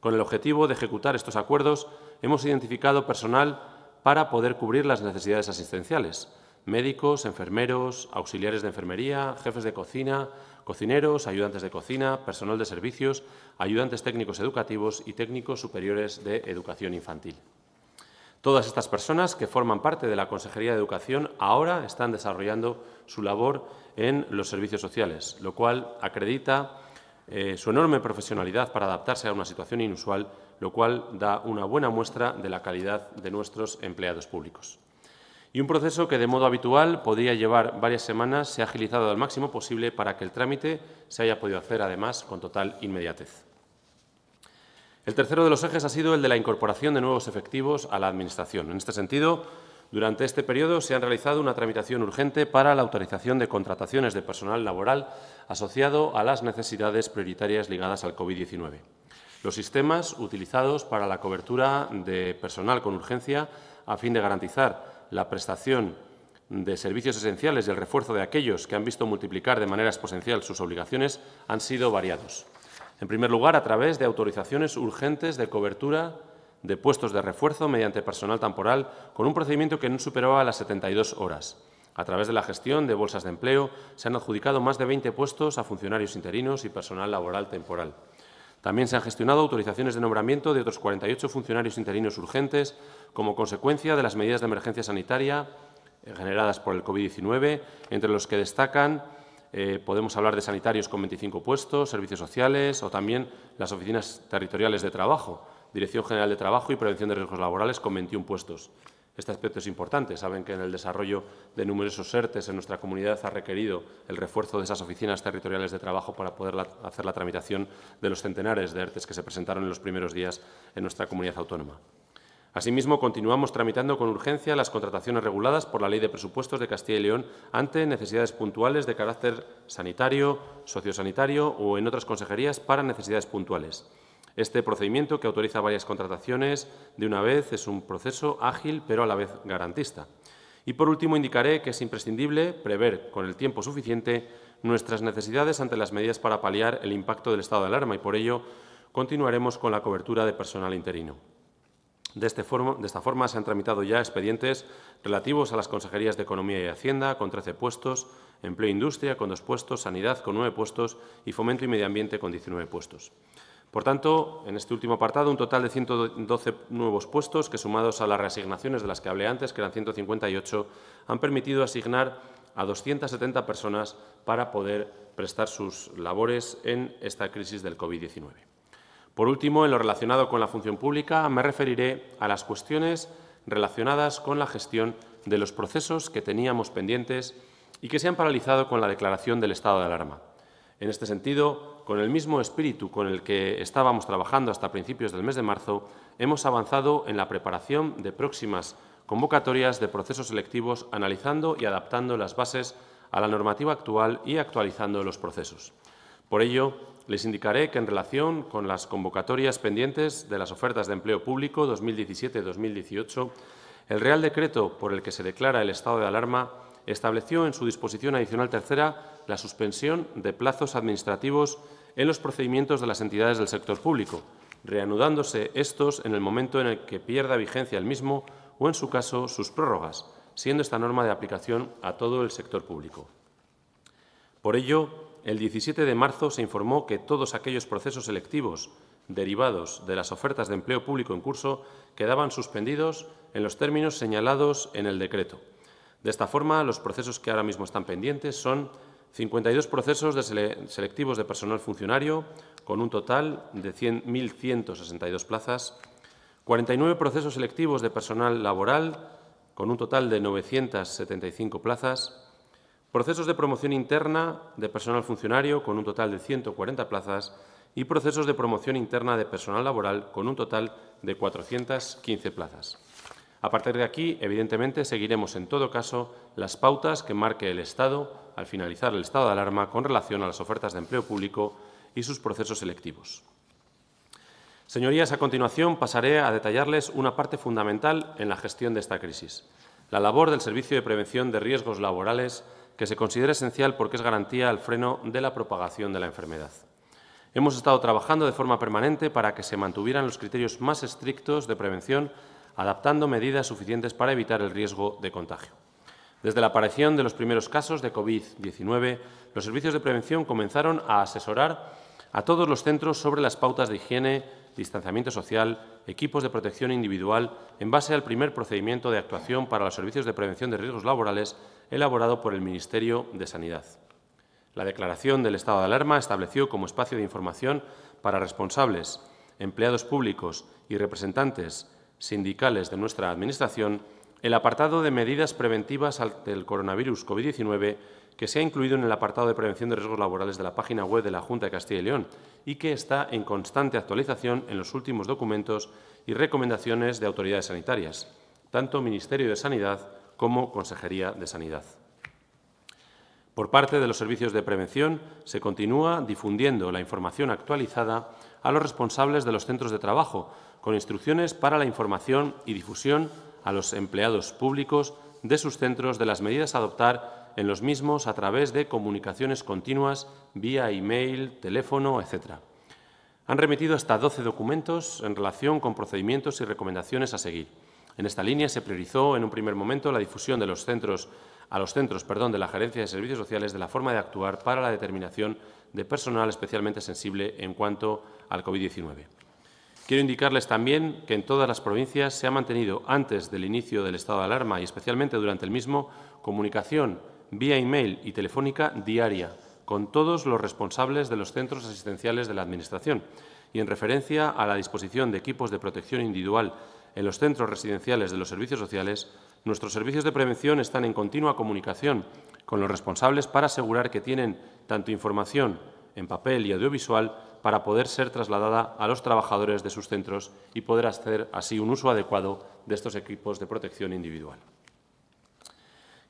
Con el objetivo de ejecutar estos acuerdos, hemos identificado personal para poder cubrir las necesidades asistenciales, médicos, enfermeros, auxiliares de enfermería, jefes de cocina, cocineros, ayudantes de cocina, personal de servicios, ayudantes técnicos educativos y técnicos superiores de educación infantil. Todas estas personas que forman parte de la Consejería de Educación ahora están desarrollando su labor en los servicios sociales, lo cual acredita eh, su enorme profesionalidad para adaptarse a una situación inusual, lo cual da una buena muestra de la calidad de nuestros empleados públicos y un proceso que de modo habitual podría llevar varias semanas se ha agilizado al máximo posible para que el trámite se haya podido hacer, además, con total inmediatez. El tercero de los ejes ha sido el de la incorporación de nuevos efectivos a la Administración. En este sentido, durante este periodo se han realizado una tramitación urgente para la autorización de contrataciones de personal laboral asociado a las necesidades prioritarias ligadas al COVID-19. Los sistemas utilizados para la cobertura de personal con urgencia a fin de garantizar la prestación de servicios esenciales y el refuerzo de aquellos que han visto multiplicar de manera exponencial sus obligaciones han sido variados. En primer lugar, a través de autorizaciones urgentes de cobertura de puestos de refuerzo mediante personal temporal, con un procedimiento que no superaba las 72 horas. A través de la gestión de bolsas de empleo, se han adjudicado más de 20 puestos a funcionarios interinos y personal laboral temporal. También se han gestionado autorizaciones de nombramiento de otros 48 funcionarios interinos urgentes como consecuencia de las medidas de emergencia sanitaria eh, generadas por el COVID-19, entre los que destacan, eh, podemos hablar de sanitarios con 25 puestos, servicios sociales o también las oficinas territoriales de trabajo, Dirección General de Trabajo y Prevención de Riesgos Laborales con 21 puestos. Este aspecto es importante. Saben que en el desarrollo de numerosos ERTES en nuestra comunidad ha requerido el refuerzo de esas oficinas territoriales de trabajo para poder hacer la tramitación de los centenares de ERTES que se presentaron en los primeros días en nuestra comunidad autónoma. Asimismo, continuamos tramitando con urgencia las contrataciones reguladas por la Ley de Presupuestos de Castilla y León ante necesidades puntuales de carácter sanitario, sociosanitario o en otras consejerías para necesidades puntuales. Este procedimiento, que autoriza varias contrataciones de una vez, es un proceso ágil pero a la vez garantista. Y por último, indicaré que es imprescindible prever con el tiempo suficiente nuestras necesidades ante las medidas para paliar el impacto del estado de alarma y por ello continuaremos con la cobertura de personal interino. De, este esta forma se han tramitado ya expedientes relativos a las consejerías de Economía y Hacienda con 13 puestos, Empleo e Industria con dos puestos, Sanidad con nueve puestos y Fomento y Medio Ambiente con 19 puestos. Por tanto, en este último apartado, un total de 112 nuevos puestos que, sumados a las reasignaciones de las que hablé antes, que eran 158, han permitido asignar a 270 personas para poder prestar sus labores en esta crisis del COVID-19. Por último, en lo relacionado con la función pública, me referiré a las cuestiones relacionadas con la gestión de los procesos que teníamos pendientes y que se han paralizado con la declaración del estado de alarma. En este sentido, con el mismo espíritu con el que estábamos trabajando hasta principios del mes de marzo, hemos avanzado en la preparación de próximas convocatorias de procesos selectivos, analizando y adaptando las bases a la normativa actual y actualizando los procesos. Por ello, les indicaré que en relación con las convocatorias pendientes de las ofertas de empleo público 2017-2018, el Real Decreto por el que se declara el estado de alarma estableció en su disposición adicional tercera la suspensión de plazos administrativos en los procedimientos de las entidades del sector público, reanudándose estos en el momento en el que pierda vigencia el mismo o, en su caso, sus prórrogas, siendo esta norma de aplicación a todo el sector público. Por ello, el 17 de marzo se informó que todos aquellos procesos selectivos derivados de las ofertas de empleo público en curso quedaban suspendidos en los términos señalados en el decreto. De esta forma, los procesos que ahora mismo están pendientes son 52 procesos de selectivos de personal funcionario, con un total de 1.162 plazas, 49 procesos selectivos de personal laboral, con un total de 975 plazas, procesos de promoción interna de personal funcionario, con un total de 140 plazas, y procesos de promoción interna de personal laboral, con un total de 415 plazas. A partir de aquí, evidentemente, seguiremos en todo caso las pautas que marque el Estado al finalizar el estado de alarma con relación a las ofertas de empleo público y sus procesos selectivos. Señorías, a continuación pasaré a detallarles una parte fundamental en la gestión de esta crisis, la labor del Servicio de Prevención de Riesgos Laborales, que se considera esencial porque es garantía al freno de la propagación de la enfermedad. Hemos estado trabajando de forma permanente para que se mantuvieran los criterios más estrictos de prevención adaptando medidas suficientes para evitar el riesgo de contagio. Desde la aparición de los primeros casos de COVID-19, los servicios de prevención comenzaron a asesorar a todos los centros sobre las pautas de higiene, distanciamiento social, equipos de protección individual, en base al primer procedimiento de actuación para los servicios de prevención de riesgos laborales elaborado por el Ministerio de Sanidad. La declaración del estado de alarma estableció como espacio de información para responsables, empleados públicos y representantes sindicales de nuestra Administración el apartado de medidas preventivas del coronavirus COVID-19 que se ha incluido en el apartado de prevención de riesgos laborales de la página web de la Junta de Castilla y León y que está en constante actualización en los últimos documentos y recomendaciones de autoridades sanitarias, tanto Ministerio de Sanidad como Consejería de Sanidad. Por parte de los servicios de prevención, se continúa difundiendo la información actualizada a los responsables de los centros de trabajo con instrucciones para la información y difusión a los empleados públicos de sus centros de las medidas a adoptar en los mismos a través de comunicaciones continuas vía email, teléfono, etc. Han remitido hasta 12 documentos en relación con procedimientos y recomendaciones a seguir. En esta línea se priorizó en un primer momento la difusión de los centros a los centros de la Gerencia de Servicios Sociales de la forma de actuar para la determinación de personal especialmente sensible en cuanto al COVID-19. Quiero indicarles también que en todas las provincias se ha mantenido antes del inicio del estado de alarma y especialmente durante el mismo comunicación vía email y telefónica diaria con todos los responsables de los centros asistenciales de la Administración y en referencia a la disposición de equipos de protección individual en los centros residenciales de los servicios sociales, nuestros servicios de prevención están en continua comunicación con los responsables para asegurar que tienen tanto información en papel y audiovisual para poder ser trasladada a los trabajadores de sus centros y poder hacer así un uso adecuado de estos equipos de protección individual.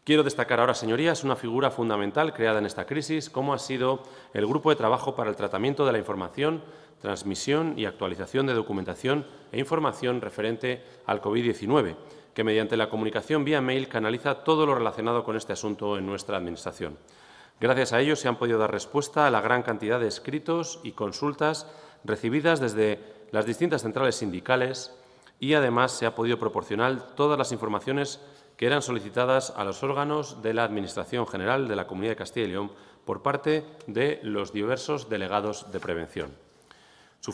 Quiero destacar ahora, señorías, una figura fundamental creada en esta crisis, como ha sido el Grupo de Trabajo para el Tratamiento de la Información, Transmisión y Actualización de Documentación e Información referente al COVID-19, que mediante la comunicación vía mail canaliza todo lo relacionado con este asunto en nuestra Administración. Gracias a ello se han podido dar respuesta a la gran cantidad de escritos y consultas recibidas desde las distintas centrales sindicales y además se ha podido proporcionar todas las informaciones que eran solicitadas a los órganos de la Administración General de la Comunidad de Castilla y León por parte de los diversos delegados de prevención. Su,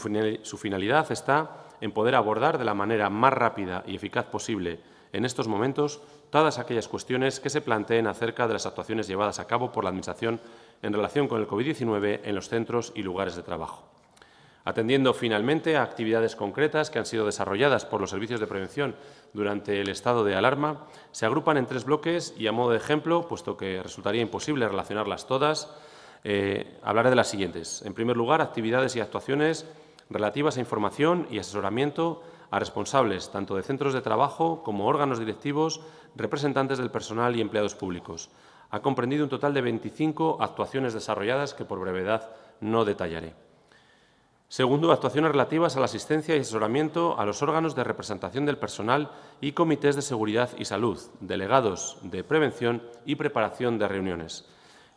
finalidad está en poder abordar de la manera más rápida y eficaz posible en estos momentos todas aquellas cuestiones que se planteen acerca de las actuaciones llevadas a cabo por la Administración en relación con el COVID-19 en los centros y lugares de trabajo. Atendiendo finalmente a actividades concretas que han sido desarrolladas por los servicios de prevención durante el estado de alarma, se agrupan en tres bloques y a modo de ejemplo, puesto que resultaría imposible relacionarlas todas, eh, hablaré de las siguientes. En primer lugar, actividades y actuaciones relativas a información y asesoramiento a responsables tanto de centros de trabajo como órganos directivos, representantes del personal y empleados públicos. Ha comprendido un total de 25 actuaciones desarrolladas que por brevedad no detallaré. Segundo, actuaciones relativas a la asistencia y asesoramiento a los órganos de representación del personal y comités de seguridad y salud, delegados de prevención y preparación de reuniones.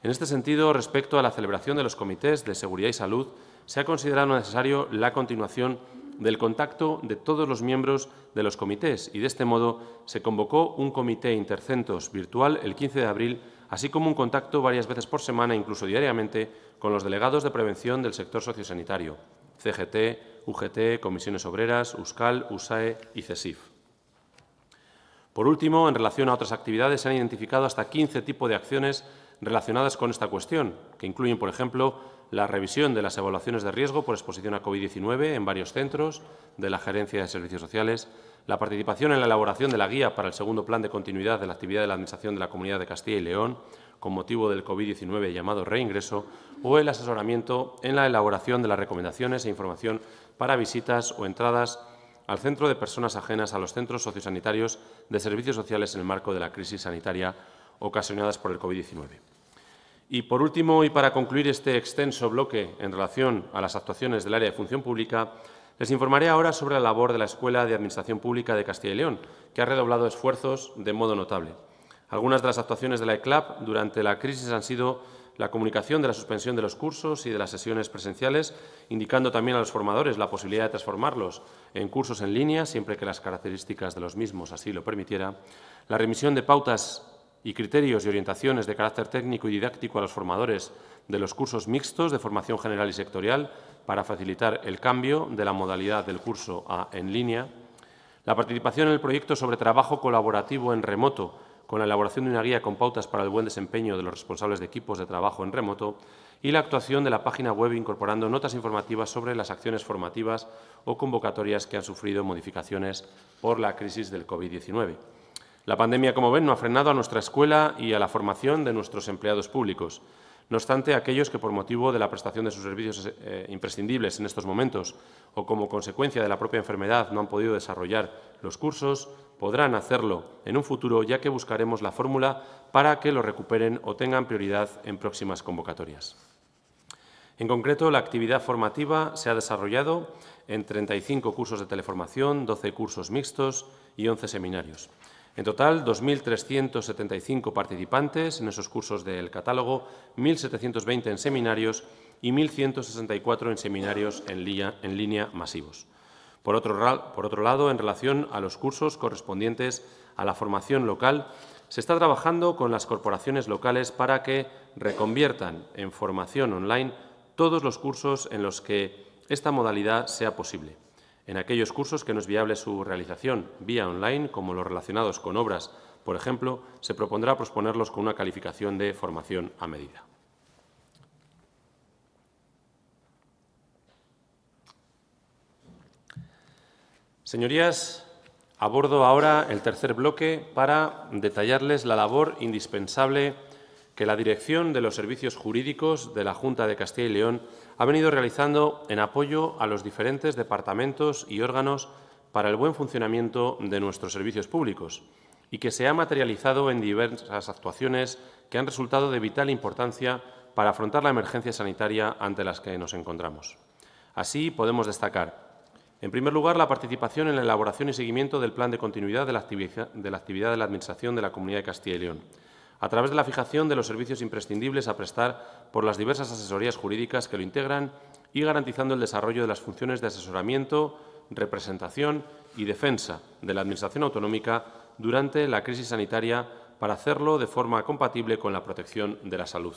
En este sentido, respecto a la celebración de los comités de seguridad y salud, se ha considerado necesario la continuación del contacto de todos los miembros de los comités y de este modo se convocó un comité intercentos virtual el 15 de abril, así como un contacto varias veces por semana, incluso diariamente, con los delegados de prevención del sector sociosanitario, CGT, UGT, Comisiones Obreras, USCAL, USAE y CESIF. Por último, en relación a otras actividades, se han identificado hasta 15 tipos de acciones relacionadas con esta cuestión, que incluyen, por ejemplo, la revisión de las evaluaciones de riesgo por exposición a COVID-19 en varios centros de la Gerencia de Servicios Sociales, la participación en la elaboración de la guía para el segundo plan de continuidad de la actividad de la Administración de la Comunidad de Castilla y León con motivo del COVID-19 llamado reingreso o el asesoramiento en la elaboración de las recomendaciones e información para visitas o entradas al centro de personas ajenas a los centros sociosanitarios de servicios sociales en el marco de la crisis sanitaria ocasionadas por el COVID-19. Y por último, y para concluir este extenso bloque en relación a las actuaciones del área de función pública, les informaré ahora sobre la labor de la Escuela de Administración Pública de Castilla y León, que ha redoblado esfuerzos de modo notable. Algunas de las actuaciones de la ECLAP durante la crisis han sido la comunicación de la suspensión de los cursos y de las sesiones presenciales, indicando también a los formadores la posibilidad de transformarlos en cursos en línea, siempre que las características de los mismos así lo permitiera, la remisión de pautas y criterios y orientaciones de carácter técnico y didáctico a los formadores de los cursos mixtos de formación general y sectorial para facilitar el cambio de la modalidad del curso a en línea, la participación en el proyecto sobre trabajo colaborativo en remoto, con la elaboración de una guía con pautas para el buen desempeño de los responsables de equipos de trabajo en remoto y la actuación de la página web incorporando notas informativas sobre las acciones formativas o convocatorias que han sufrido modificaciones por la crisis del COVID-19. La pandemia, como ven, no ha frenado a nuestra escuela y a la formación de nuestros empleados públicos. No obstante, aquellos que por motivo de la prestación de sus servicios eh, imprescindibles en estos momentos o como consecuencia de la propia enfermedad no han podido desarrollar los cursos, podrán hacerlo en un futuro, ya que buscaremos la fórmula para que lo recuperen o tengan prioridad en próximas convocatorias. En concreto, la actividad formativa se ha desarrollado en 35 cursos de teleformación, 12 cursos mixtos y 11 seminarios. En total, 2.375 participantes en esos cursos del catálogo, 1.720 en seminarios y 1.164 en seminarios en línea, en línea masivos. Por por otro, lado, en relación a los cursos correspondientes a la formación local, se está trabajando con las corporaciones locales para que reconviertan en formación online todos los cursos en los que esta modalidad sea posible en aquellos cursos que no es viable su realización vía online, como los relacionados con obras, por ejemplo, se propondrá posponerlos con una calificación de formación a medida. Señorías, abordo ahora el tercer bloque para detallarles la labor indispensable que la Dirección de los Servicios Jurídicos de la Junta de Castilla y León ha venido realizando en apoyo a los diferentes departamentos y órganos para el buen funcionamiento de nuestros servicios públicos y que se ha materializado en diversas actuaciones que han resultado de vital importancia para afrontar la emergencia sanitaria ante las que nos encontramos. Así podemos destacar, en primer lugar, la participación en la elaboración y seguimiento del Plan de Continuidad de la, actividad de la, Administración de la Comunidad de Castilla y León, a través de la fijación de los servicios imprescindibles a prestar por las diversas asesorías jurídicas que lo integran y garantizando el desarrollo de las funciones de asesoramiento, representación y defensa de la Administración autonómica durante la crisis sanitaria para hacerlo de forma compatible con la protección de la salud.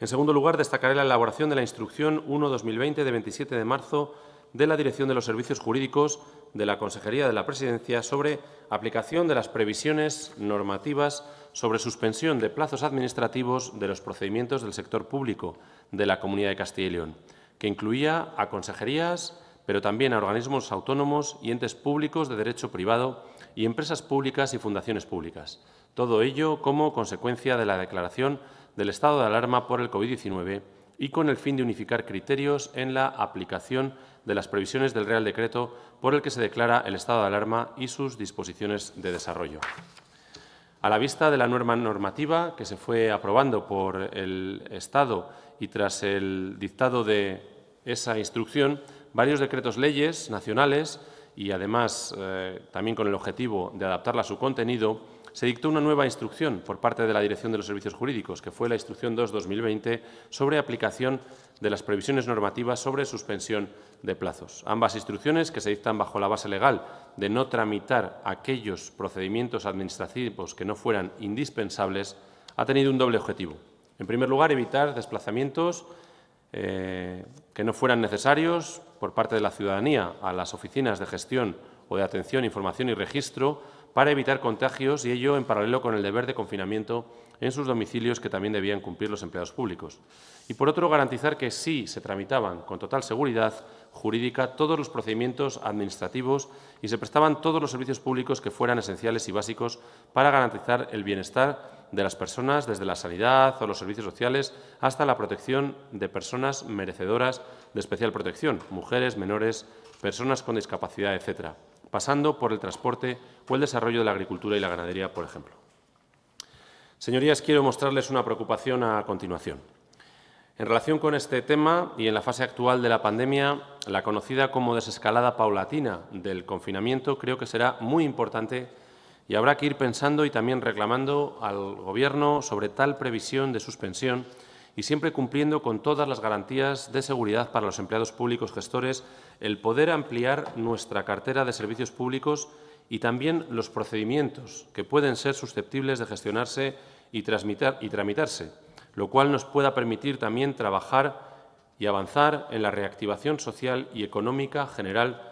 En segundo lugar, destacaré la elaboración de la Instrucción 1-2020 de 27 de marzo de la Dirección de los Servicios Jurídicos de la Consejería de la Presidencia sobre aplicación de las previsiones normativas sobre suspensión de plazos administrativos de los procedimientos del sector público de la Comunidad de Castilla y León, que incluía a consejerías, pero también a organismos autónomos y entes públicos de derecho privado y empresas públicas y fundaciones públicas. Todo ello como consecuencia de la declaración del estado de alarma por el COVID-19 y con el fin de unificar criterios en la aplicación de las previsiones del Real Decreto por el que se declara el estado de alarma y sus disposiciones de desarrollo. A la vista de la norma normativa que se fue aprobando por el Estado y tras el dictado de esa instrucción, varios decretos leyes nacionales y además eh, también con el objetivo de adaptarla a su contenido, se dictó una nueva instrucción por parte de la Dirección de los Servicios Jurídicos, que fue la Instrucción 2-2020, sobre aplicación de las previsiones normativas sobre suspensión de plazos. Ambas instrucciones, que se dictan bajo la base legal de no tramitar aquellos procedimientos administrativos que no fueran indispensables, ha tenido un doble objetivo. En primer lugar, evitar desplazamientos eh, que no fueran necesarios por parte de la ciudadanía a las oficinas de gestión o de atención, información y registro para evitar contagios y ello en paralelo con el deber de confinamiento en sus domicilios que también debían cumplir los empleados públicos. Y por otro, garantizar que sí se tramitaban con total seguridad jurídica todos los procedimientos administrativos y se prestaban todos los servicios públicos que fueran esenciales y básicos para garantizar el bienestar de las personas, desde la sanidad o los servicios sociales hasta la protección de personas merecedoras de especial protección, mujeres, menores, personas con discapacidad, etcétera pasando por el transporte o el desarrollo de la agricultura y la ganadería, por ejemplo. Señorías, quiero mostrarles una preocupación a continuación. En relación con este tema y en la fase actual de la pandemia, la conocida como desescalada paulatina del confinamiento creo que será muy importante y habrá que ir pensando y también reclamando al Gobierno sobre tal previsión de suspensión y siempre cumpliendo con todas las garantías de seguridad para los empleados públicos gestores, el poder ampliar nuestra cartera de servicios públicos y también los procedimientos que pueden ser susceptibles de gestionarse y, tramitarse, lo cual nos pueda permitir también trabajar y avanzar en la reactivación social y económica general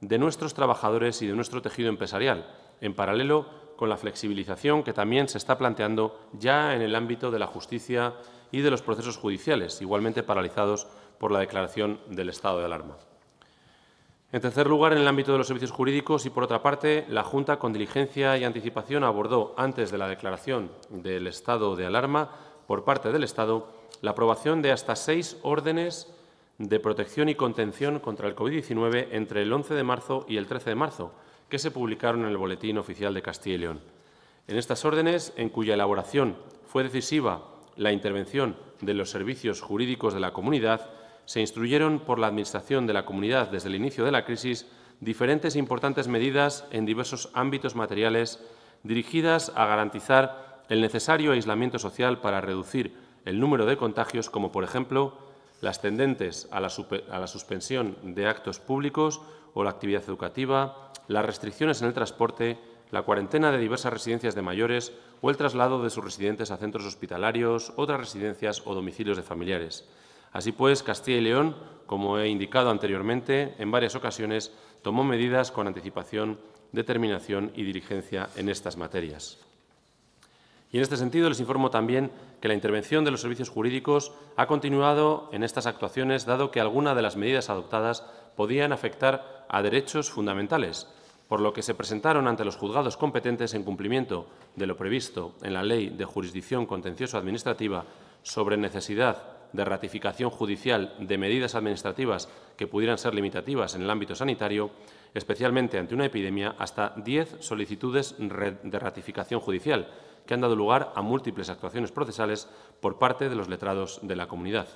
de nuestros trabajadores y de nuestro tejido empresarial, en paralelo con la flexibilización que también se está planteando ya en el ámbito de la justicia y de los procesos judiciales, igualmente paralizados por la declaración del estado de alarma. En tercer lugar, en el ámbito de los servicios jurídicos y, por otra parte, la Junta, con diligencia y anticipación, abordó, antes de la declaración del estado de alarma por parte del Estado, la aprobación de hasta seis órdenes de protección y contención contra el COVID-19 entre el 11 de marzo y el 13 de marzo, que se publicaron en el Boletín Oficial de Castilla y León. En estas órdenes, en cuya elaboración fue decisiva la intervención de los servicios jurídicos de la comunidad, se instruyeron por la Administración de la comunidad desde el inicio de la crisis diferentes e importantes medidas en diversos ámbitos materiales dirigidas a garantizar el necesario aislamiento social para reducir el número de contagios, como por ejemplo las tendentes a la, a la suspensión de actos públicos o la actividad educativa, las restricciones en el transporte, la cuarentena de diversas residencias de mayores o el traslado de sus residentes a centros hospitalarios, otras residencias o domicilios de familiares. Así pues, Castilla y León, como he indicado anteriormente, en varias ocasiones tomó medidas con anticipación, determinación y diligencia en estas materias. Y en este sentido les informo también que la intervención de los servicios jurídicos ha continuado en estas actuaciones, dado que alguna de las medidas adoptadas podían afectar a derechos fundamentales, por lo que se presentaron ante los juzgados competentes en cumplimiento de lo previsto en la Ley de Jurisdicción Contencioso-Administrativa sobre necesidad de ratificación judicial de medidas administrativas que pudieran ser limitativas en el ámbito sanitario, especialmente ante una epidemia, hasta diez solicitudes de ratificación judicial, que han dado lugar a múltiples actuaciones procesales por parte de los letrados de la comunidad.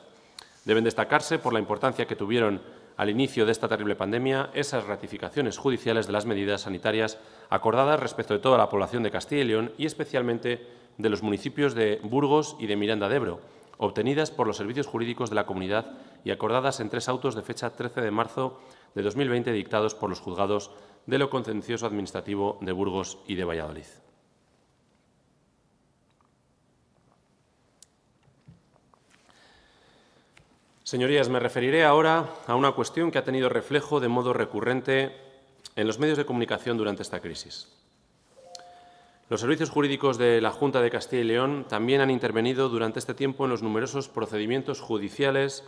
Deben destacarse por la importancia que tuvieron al inicio de esta terrible pandemia esas ratificaciones judiciales de las medidas sanitarias acordadas respecto de toda la población de Castilla y León y especialmente de los municipios de Burgos y de Miranda de Ebro, obtenidas por los servicios jurídicos de la comunidad y acordadas en tres autos de fecha 13 de marzo de 2020 dictados por los juzgados de lo contencioso administrativo de Burgos y de Valladolid. Señorías, me referiré ahora a una cuestión que ha tenido reflejo de modo recurrente en los medios de comunicación durante esta crisis. Los servicios jurídicos de la Junta de Castilla y León también han intervenido durante este tiempo en los numerosos procedimientos judiciales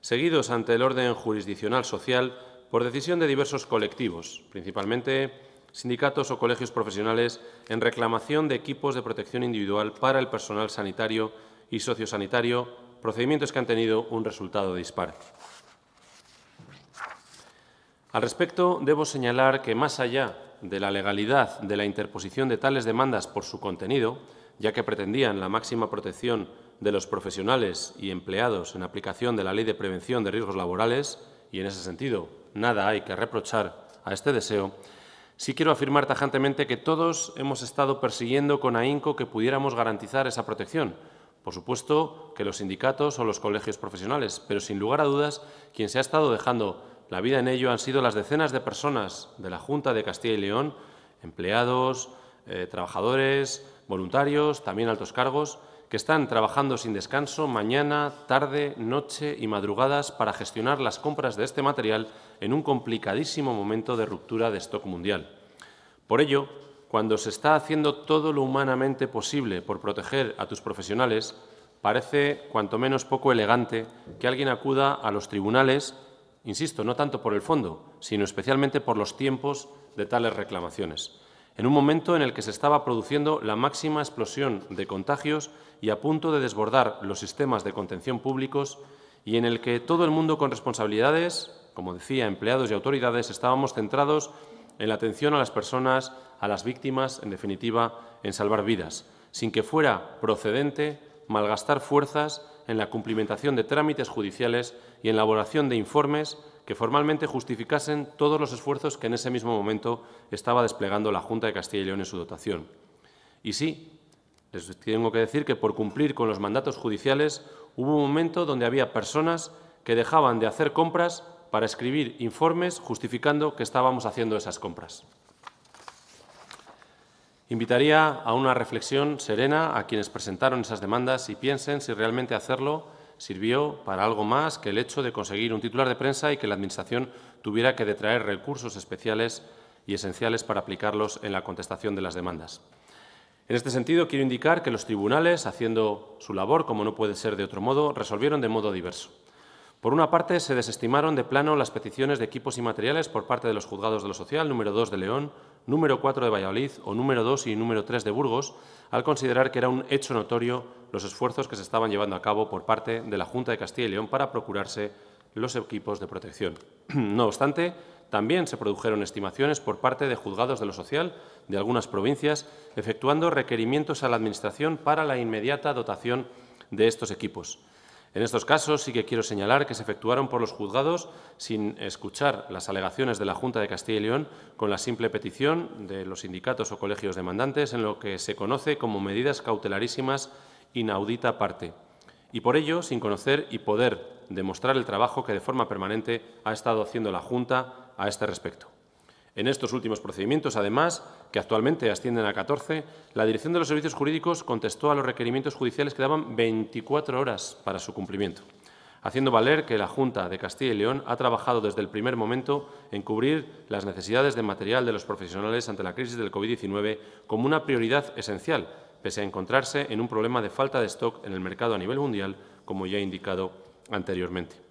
seguidos ante el orden jurisdiccional social por decisión de diversos colectivos, principalmente sindicatos o colegios profesionales, en reclamación de equipos de protección individual para el personal sanitario y sociosanitario procedimientos que han tenido un resultado dispar. Al respecto, debo señalar que más allá de la legalidad de la interposición de tales demandas por su contenido, ya que pretendían la máxima protección de los profesionales y empleados en aplicación de la Ley de Prevención de Riesgos Laborales, y en ese sentido nada hay que reprochar a este deseo, sí quiero afirmar tajantemente que todos hemos estado persiguiendo con ahínco que pudiéramos garantizar esa protección, por supuesto que los sindicatos o los colegios profesionales, pero sin lugar a dudas, quien se ha estado dejando la vida en ello han sido las decenas de personas de la Junta de Castilla y León, empleados, eh, trabajadores, voluntarios, también altos cargos, que están trabajando sin descanso mañana, tarde, noche y madrugadas para gestionar las compras de este material en un complicadísimo momento de ruptura de stock mundial. Por ello, cuando se está haciendo todo lo humanamente posible por proteger a tus profesionales, parece cuanto menos poco elegante que alguien acuda a los tribunales, insisto, no tanto por el fondo, sino especialmente por los tiempos de tales reclamaciones, en un momento en el que se estaba produciendo la máxima explosión de contagios y a punto de desbordar los sistemas de contención públicos y en el que todo el mundo con responsabilidades, como decía, empleados y autoridades, estábamos centrados en la atención a las personas a las víctimas, en definitiva, en salvar vidas, sin que fuera procedente malgastar fuerzas en la cumplimentación de trámites judiciales y en elaboración de informes que formalmente justificasen todos los esfuerzos que en ese mismo momento estaba desplegando la Junta de Castilla y León en su dotación. Y sí, les tengo que decir que por cumplir con los mandatos judiciales hubo un momento donde había personas que dejaban de hacer compras para escribir informes justificando que estábamos haciendo esas compras. Invitaría a una reflexión serena a quienes presentaron esas demandas y piensen si realmente hacerlo sirvió para algo más que el hecho de conseguir un titular de prensa y que la Administración tuviera que detraer recursos especiales y esenciales para aplicarlos en la contestación de las demandas. En este sentido, quiero indicar que los tribunales, haciendo su labor como no puede ser de otro modo, resolvieron de modo diverso. Por una parte, se desestimaron de plano las peticiones de equipos y materiales por parte de los juzgados de lo social número 2 de León, número 4 de Valladolid o número 2 y número 3 de Burgos, al considerar que era un hecho notorio los esfuerzos que se estaban llevando a cabo por parte de la Junta de Castilla y León para procurarse los equipos de protección. No obstante, también se produjeron estimaciones por parte de juzgados de lo social de algunas provincias, efectuando requerimientos a la Administración para la inmediata dotación de estos equipos. En estos casos sí que quiero señalar que se efectuaron por los juzgados sin escuchar las alegaciones de la Junta de Castilla y León con la simple petición de los sindicatos o colegios demandantes en lo que se conoce como medidas cautelarísimas inaudita parte y por ello sin conocer y poder demostrar el trabajo que de forma permanente ha estado haciendo la Junta a este respecto. En estos últimos procedimientos, además, que actualmente ascienden a 14, la Dirección de los Servicios Jurídicos contestó a los requerimientos judiciales que daban 24 horas para su cumplimiento, haciendo valer que la Junta de Castilla y León ha trabajado desde el primer momento en cubrir las necesidades de material de los profesionales ante la crisis del COVID-19 como una prioridad esencial, pese a encontrarse en un problema de falta de stock en el mercado a nivel mundial, como ya he indicado anteriormente.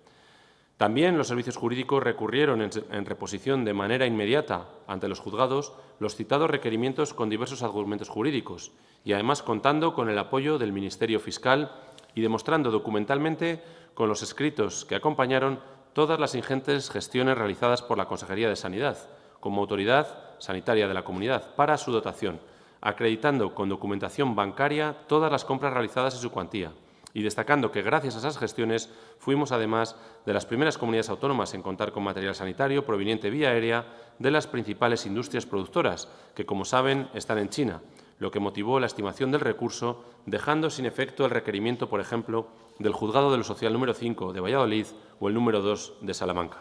También los servicios jurídicos recurrieron en, reposición de manera inmediata ante los juzgados los citados requerimientos con diversos argumentos jurídicos y además contando con el apoyo del Ministerio Fiscal y demostrando documentalmente con los escritos que acompañaron todas las ingentes gestiones realizadas por la Consejería de Sanidad como autoridad sanitaria de la comunidad para su dotación, acreditando con documentación bancaria todas las compras realizadas en su cuantía y destacando que gracias a esas gestiones fuimos además de las primeras comunidades autónomas en contar con material sanitario proveniente vía aérea de las principales industrias productoras, que como saben están en China, lo que motivó la estimación del recurso, dejando sin efecto el requerimiento, por ejemplo, del Juzgado de lo Social número 5 de Valladolid o el número 2 de Salamanca.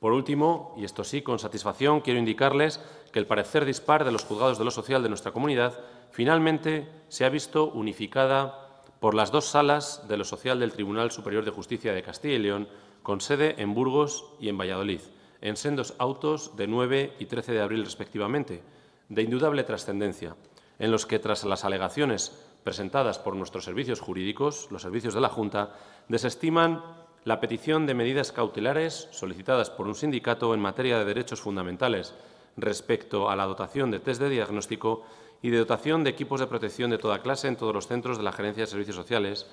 Por último, y esto sí con satisfacción, quiero indicarles que el parecer dispar de los juzgados de lo social de nuestra comunidad finalmente se ha visto unificada por las dos salas de lo social del Tribunal Superior de Justicia de Castilla y León, con sede en Burgos y en Valladolid, en sendos autos de 9 y 13 de abril respectivamente, de indudable trascendencia, en los que, tras las alegaciones presentadas por nuestros servicios jurídicos, los servicios de la Junta, desestiman la petición de medidas cautelares solicitadas por un sindicato en materia de derechos fundamentales respecto a la dotación de test de diagnóstico y de dotación de equipos de protección de toda clase en todos los centros de la Gerencia de Servicios Sociales,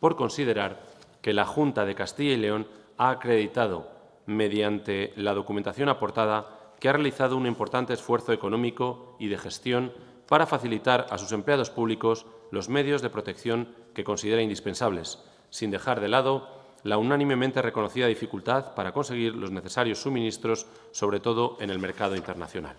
por considerar que la Junta de Castilla y León ha acreditado, mediante la documentación aportada, que ha realizado un importante esfuerzo económico y de gestión para facilitar a sus empleados públicos los medios de protección que considera indispensables, sin dejar de lado la unánimemente reconocida dificultad para conseguir los necesarios suministros, sobre todo en el mercado internacional.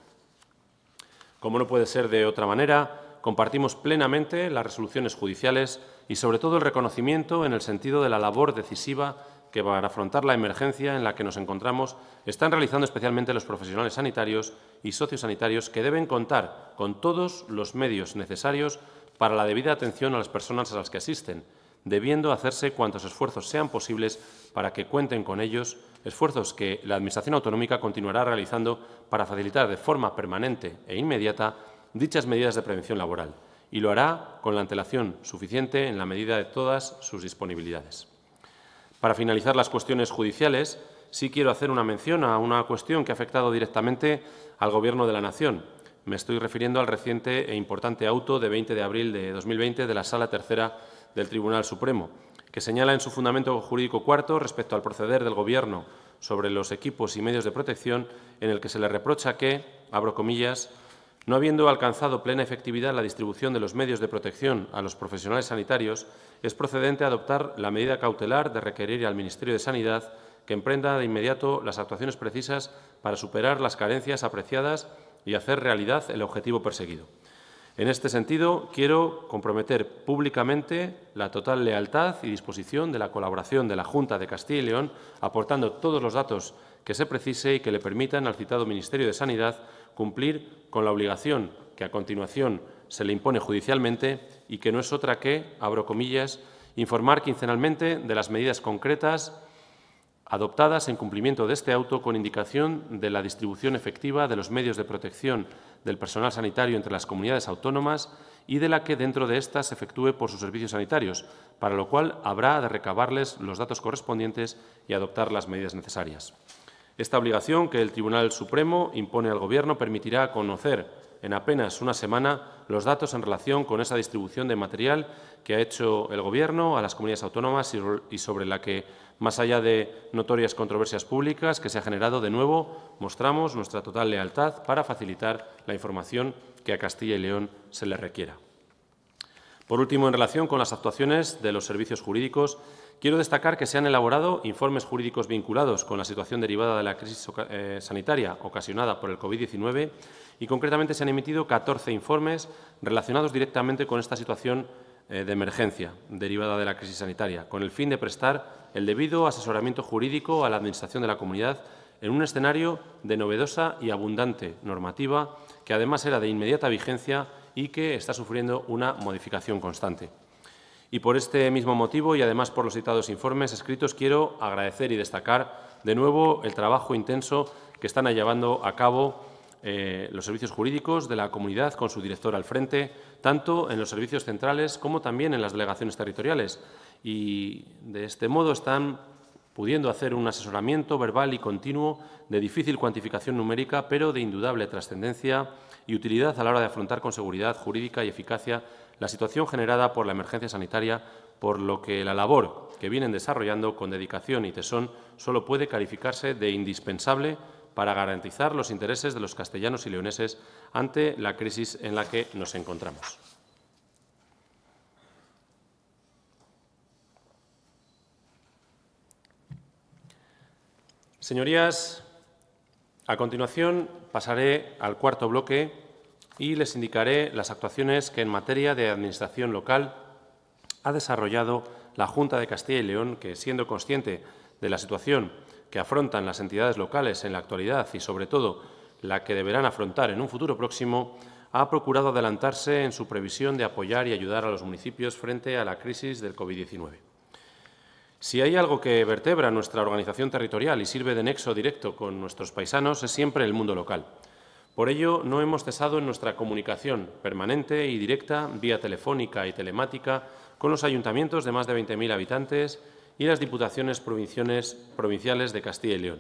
Como no puede ser de otra manera, compartimos plenamente las resoluciones judiciales y sobre todo el reconocimiento en el sentido de la labor decisiva que para afrontar la emergencia en la que nos encontramos están realizando especialmente los profesionales sanitarios y sociosanitarios que deben contar con todos los medios necesarios para la debida atención a las personas a las que asisten, debiendo hacerse cuantos esfuerzos sean posibles para que cuenten con ellos esfuerzos que la Administración autonómica continuará realizando para facilitar de forma permanente e inmediata dichas medidas de prevención laboral y lo hará con la antelación suficiente en la medida de todas sus disponibilidades. Para finalizar las cuestiones judiciales, sí quiero hacer una mención a una cuestión que ha afectado directamente al Gobierno de la Nación. Me estoy refiriendo al reciente e importante auto de 20 de abril de 2020 de la Sala Tercera del Tribunal Supremo, que señala en su fundamento jurídico cuarto respecto al proceder del Gobierno sobre los equipos y medios de protección, en el que se le reprocha que, abro comillas, no habiendo alcanzado plena efectividad la distribución de los medios de protección a los profesionales sanitarios, es procedente adoptar la medida cautelar de requerir al Ministerio de Sanidad que emprenda de inmediato las actuaciones precisas para superar las carencias apreciadas y hacer realidad el objetivo perseguido. En este sentido, quiero comprometer públicamente la total lealtad y disposición de la colaboración de la Junta de Castilla y León, aportando todos los datos que se precise y que le permitan al citado Ministerio de Sanidad cumplir con la obligación que a continuación se le impone judicialmente y que no es otra que, abro comillas, informar quincenalmente de las medidas concretas adoptadas en cumplimiento de este auto con indicación de la distribución efectiva de los medios de protección del personal sanitario entre las comunidades autónomas y de la que dentro de éstas se efectúe por sus servicios sanitarios, para lo cual habrá de recabarles los datos correspondientes y adoptar las medidas necesarias. Esta obligación que el Tribunal Supremo impone al Gobierno permitirá conocer en apenas una semana los datos en relación con esa distribución de material que ha hecho el Gobierno a las comunidades autónomas y sobre la que, más allá de notorias controversias públicas que se ha generado, de nuevo mostramos nuestra total lealtad para facilitar la información que a Castilla y León se le requiera. Por último, en relación con las actuaciones de los servicios jurídicos, quiero destacar que se han elaborado informes jurídicos vinculados con la situación derivada de la crisis eh, sanitaria ocasionada por el COVID-19 y concretamente se han emitido 14 informes relacionados directamente con esta situación eh, de emergencia derivada de la crisis sanitaria, con el fin de prestar el debido asesoramiento jurídico a la Administración de la Comunidad en un escenario de novedosa y abundante normativa que además era de inmediata vigencia y que está sufriendo una modificación constante. Y por este mismo motivo y además por los citados informes escritos quiero agradecer y destacar de nuevo el trabajo intenso que están llevando a cabo eh, los servicios jurídicos de la comunidad con su director al frente, tanto en los servicios centrales como también en las delegaciones territoriales. Y de este modo están pudiendo hacer un asesoramiento verbal y continuo de difícil cuantificación numérica, pero de indudable trascendencia y utilidad a la hora de afrontar con seguridad jurídica y eficacia la situación generada por la emergencia sanitaria, por lo que la labor que vienen desarrollando con dedicación y tesón solo puede calificarse de indispensable para garantizar los intereses de los castellanos y leoneses ante la crisis en la que nos encontramos. Señorías, a continuación pasaré al cuarto bloque y les indicaré las actuaciones que en materia de administración local ha desarrollado la Junta de Castilla y León, que siendo consciente de la situación que afrontan las entidades locales en la actualidad y, sobre todo, la que deberán afrontar en un futuro próximo, ha procurado adelantarse en su previsión de apoyar y ayudar a los municipios frente a la crisis del COVID-19. Si hay algo que vertebra nuestra organización territorial y sirve de nexo directo con nuestros paisanos, es siempre el mundo local. Por ello, no hemos cesado en nuestra comunicación permanente y directa, vía telefónica y telemática, con los ayuntamientos de más de 20.000 habitantes, y las Diputaciones Provinciales de Castilla y León.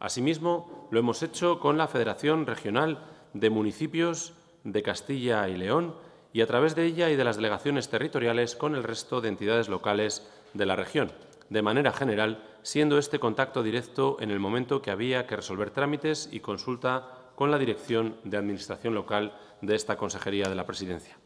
Asimismo, lo hemos hecho con la Federación Regional de Municipios de Castilla y León y a través de ella y de las delegaciones territoriales con el resto de entidades locales de la región, de manera general, siendo este contacto directo en el momento que había que resolver trámites y consulta con la Dirección de Administración Local de esta Consejería de la Presidencia.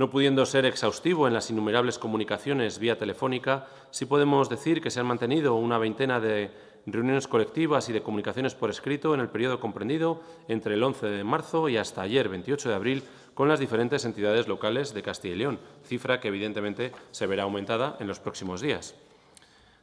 No pudiendo ser exhaustivo en las innumerables comunicaciones vía telefónica, sí podemos decir que se han mantenido una veintena de reuniones colectivas y de comunicaciones por escrito en el periodo comprendido entre el 11 de marzo y hasta ayer, 28 de abril, con las diferentes entidades locales de Castilla y León, cifra que evidentemente se verá aumentada en los próximos días.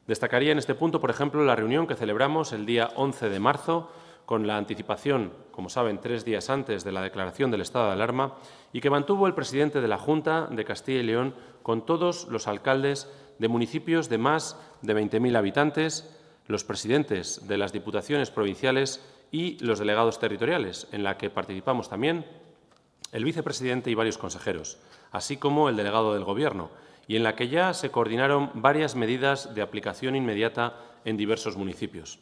Destacaría en este punto, por ejemplo, la reunión que celebramos el día 11 de marzo con la anticipación, como saben, tres días antes de la declaración del estado de alarma y que mantuvo el presidente de la Junta de Castilla y León con todos los alcaldes de municipios de más de 20.000 habitantes, los presidentes de las diputaciones provinciales y los delegados territoriales, en la que participamos también el vicepresidente y varios consejeros, así como el delegado del Gobierno, y en la que ya se coordinaron varias medidas de aplicación inmediata en diversos municipios.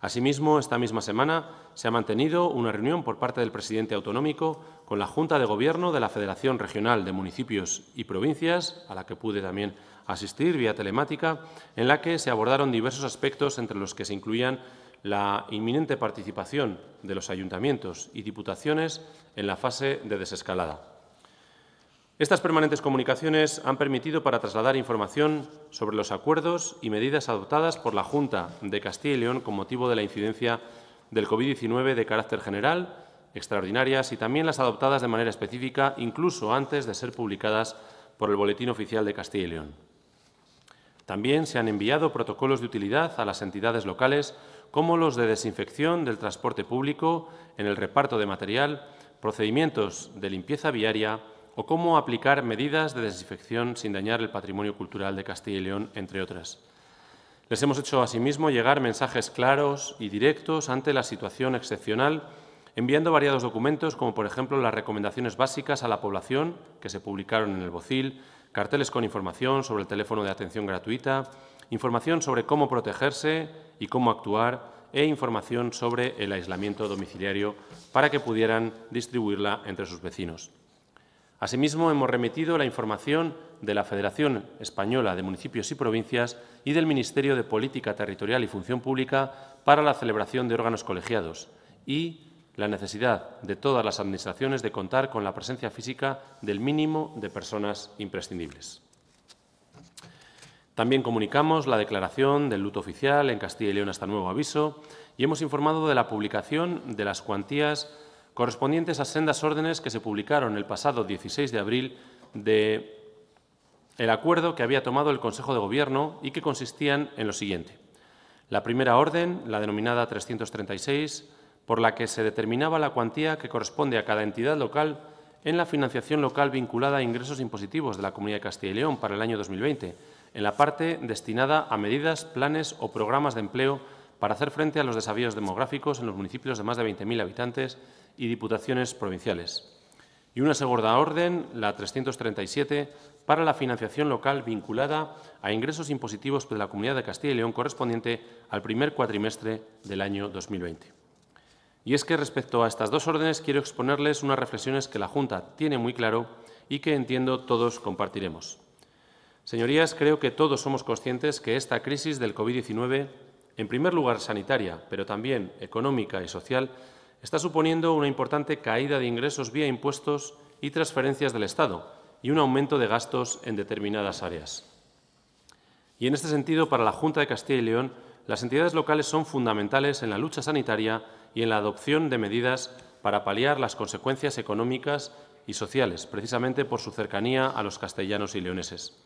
Asimismo, esta misma semana se ha mantenido una reunión por parte del presidente autonómico con la Junta de Gobierno de la Federación Regional de Municipios y Provincias, a la que pude también asistir vía telemática, en la que se abordaron diversos aspectos entre los que se incluían la inminente participación de los ayuntamientos y diputaciones en la fase de desescalada. Estas permanentes comunicaciones han permitido para trasladar información sobre los acuerdos y medidas adoptadas por la Junta de Castilla y León con motivo de la incidencia del COVID-19 de carácter general, extraordinarias y también las adoptadas de manera específica, incluso antes de ser publicadas por el Boletín Oficial de Castilla y León. También se han enviado protocolos de utilidad a las entidades locales, como los de desinfección del transporte público, en el reparto de material, procedimientos de limpieza viaria, o cómo aplicar medidas de desinfección sin dañar el patrimonio cultural de Castilla y León, entre otras. Les hemos hecho asimismo llegar mensajes claros y directos ante la situación excepcional, enviando variados documentos, como por ejemplo las recomendaciones básicas a la población, que se publicaron en el Bocil, carteles con información sobre el teléfono de atención gratuita, información sobre cómo protegerse y cómo actuar, e información sobre el aislamiento domiciliario para que pudieran distribuirla entre sus vecinos. Asimismo, hemos remitido la información de la Federación Española de Municipios y Provincias y del Ministerio de Política Territorial y Función Pública para la celebración de órganos colegiados y la necesidad de todas las Administraciones de contar con la presencia física del mínimo de personas imprescindibles. También comunicamos la declaración del luto oficial en Castilla y León hasta nuevo aviso y hemos informado de la publicación de las cuantías correspondientes a sendas órdenes que se publicaron el pasado 16 de abril del acuerdo que había tomado el Consejo de Gobierno y que consistían en lo siguiente. La primera orden, la denominada 336, por la que se determinaba la cuantía que corresponde a cada entidad local en la financiación local vinculada a ingresos impositivos de la Comunidad de Castilla y León para el año 2020, en la parte destinada a medidas, planes o programas de empleo para hacer frente a los desafíos demográficos en los municipios de más de 20.000 habitantes y diputaciones provinciales, y una segunda orden, la 337, para la financiación local vinculada a ingresos impositivos de la Comunidad de Castilla y León correspondiente al primer cuatrimestre del año 2020. Y es que respecto a estas dos órdenes quiero exponerles unas reflexiones que la Junta tiene muy claro y que entiendo todos compartiremos. Señorías, creo que todos somos conscientes que esta crisis del COVID-19, en primer lugar sanitaria, pero también económica y social, está suponiendo una importante caída de ingresos vía impuestos y transferencias del Estado y un aumento de gastos en determinadas áreas. Y en este sentido, para la Junta de Castilla y León, las entidades locales son fundamentales en la lucha sanitaria y en la adopción de medidas para paliar las consecuencias económicas y sociales, precisamente por su cercanía a los castellanos y leoneses.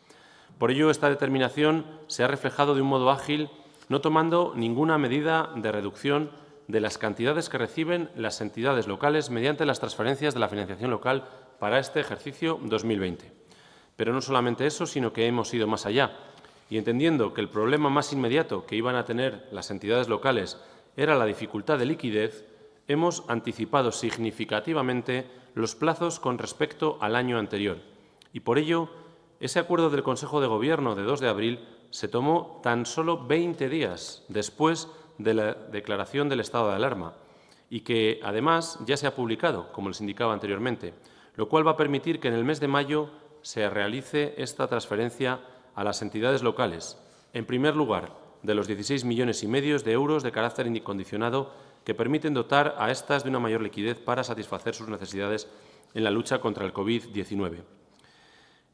Por ello, esta determinación se ha reflejado de un modo ágil, no tomando ninguna medida de reducción de las cantidades que reciben las entidades locales mediante las transferencias de la financiación local para este ejercicio 2020. Pero no solamente eso, sino que hemos ido más allá y entendiendo que el problema más inmediato que iban a tener las entidades locales era la dificultad de liquidez, hemos anticipado significativamente los plazos con respecto al año anterior. Y por ello, ese acuerdo del Consejo de Gobierno de 2 de abril se tomó tan solo 20 días después de la declaración del estado de alarma y que, además, ya se ha publicado, como les indicaba anteriormente, lo cual va a permitir que en el mes de mayo se realice esta transferencia a las entidades locales, en primer lugar, de los 16 millones y medio de euros de carácter incondicionado que permiten dotar a estas de una mayor liquidez para satisfacer sus necesidades en la lucha contra el COVID-19.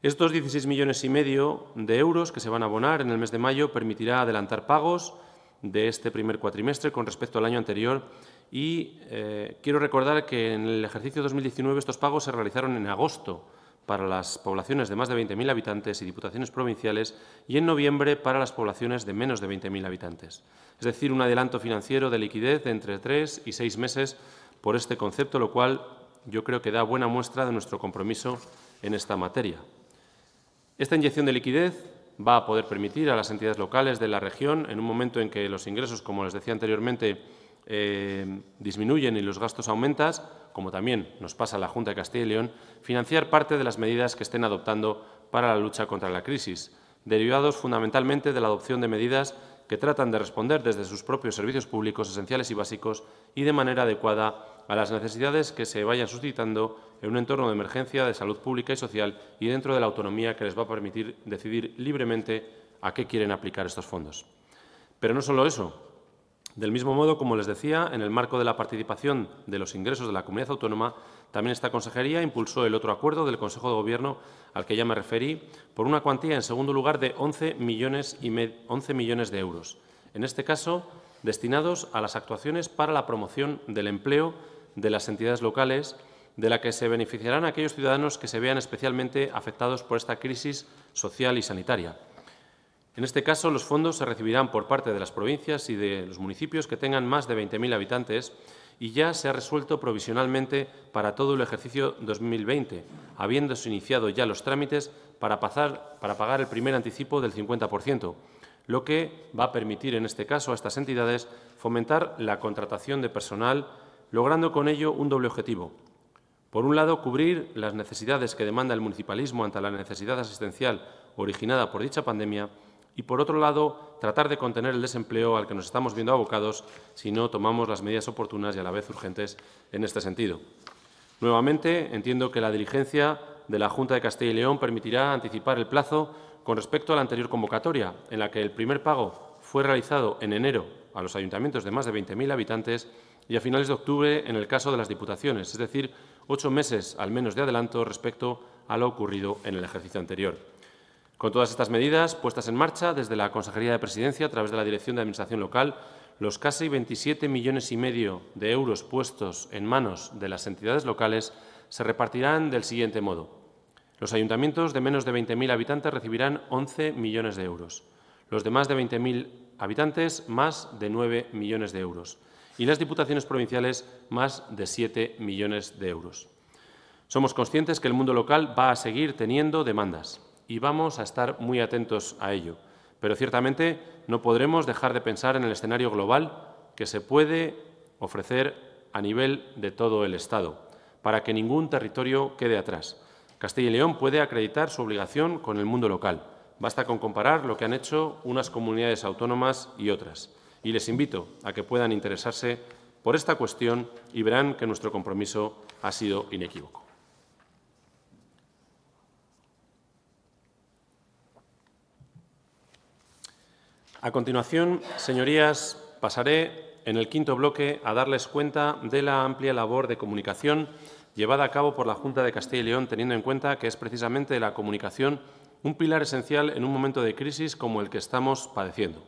Estos 16 millones y medio de euros que se van a abonar en el mes de mayo permitirá adelantar pagos, de este primer cuatrimestre con respecto al año anterior y eh, quiero recordar que en el ejercicio 2019 estos pagos se realizaron en agosto para las poblaciones de más de 20.000 habitantes y diputaciones provinciales y en noviembre para las poblaciones de menos de 20.000 habitantes. Es decir, un adelanto financiero de liquidez de entre tres y seis meses por este concepto, lo cual yo creo que da buena muestra de nuestro compromiso en esta materia. Esta inyección de liquidez va a poder permitir a las entidades locales de la región, en un momento en que los ingresos, como les decía anteriormente, eh, disminuyen y los gastos aumentan, como también nos pasa a la Junta de Castilla y León, financiar parte de las medidas que estén adoptando para la lucha contra la crisis, derivados fundamentalmente de la adopción de medidas que tratan de responder desde sus propios servicios públicos esenciales y básicos y de manera adecuada a las necesidades que se vayan suscitando en un entorno de emergencia de salud pública y social y dentro de la autonomía que les va a permitir decidir libremente a qué quieren aplicar estos fondos. Pero no solo eso. Del mismo modo, como les decía, en el marco de la participación de los ingresos de la comunidad autónoma, también esta consejería impulsó el otro acuerdo del Consejo de Gobierno al que ya me referí, por una cuantía, en segundo lugar, de 11 millones, y 11 millones de euros. En este caso, destinados a las actuaciones para la promoción del empleo de las entidades locales, de la que se beneficiarán aquellos ciudadanos que se vean especialmente afectados por esta crisis social y sanitaria. En este caso, los fondos se recibirán por parte de las provincias y de los municipios que tengan más de 20.000 habitantes y ya se ha resuelto provisionalmente para todo el ejercicio 2020, habiéndose iniciado ya los trámites para, para pagar el primer anticipo del 50%, lo que va a permitir en este caso a estas entidades fomentar la contratación de personal logrando con ello un doble objetivo. Por un lado, cubrir las necesidades que demanda el municipalismo ante la necesidad asistencial originada por dicha pandemia y, por otro lado, tratar de contener el desempleo al que nos estamos viendo abocados si no tomamos las medidas oportunas y a la vez urgentes en este sentido. Nuevamente, entiendo que la diligencia de la Junta de Castilla y León permitirá anticipar el plazo con respecto a la anterior convocatoria, en la que el primer pago fue realizado en enero a los ayuntamientos de más de 20.000 habitantes y a finales de octubre en el caso de las diputaciones, es decir, ocho meses al menos de adelanto respecto a lo ocurrido en el ejercicio anterior. Con todas estas medidas puestas en marcha desde la Consejería de Presidencia a través de la Dirección de Administración Local, los casi 27 millones y medio de euros puestos en manos de las entidades locales se repartirán del siguiente modo. Los ayuntamientos de menos de 20.000 habitantes recibirán 11 millones de euros. Los de más de 20.000 habitantes, más de 9 millones de euros y las diputaciones provinciales más de 7 millones de euros. Somos conscientes que el mundo local va a seguir teniendo demandas y vamos a estar muy atentos a ello, pero ciertamente no podremos dejar de pensar en el escenario global que se puede ofrecer a nivel de todo el Estado, para que ningún territorio quede atrás. Castilla y León puede acreditar su obligación con el mundo local. Basta con comparar lo que han hecho unas comunidades autónomas y otras y les invito a que puedan interesarse por esta cuestión y verán que nuestro compromiso ha sido inequívoco. A continuación, señorías, pasaré en el quinto bloque a darles cuenta de la amplia labor de comunicación llevada a cabo por la Junta de Castilla y León, teniendo en cuenta que es precisamente la comunicación un pilar esencial en un momento de crisis como el que estamos padeciendo.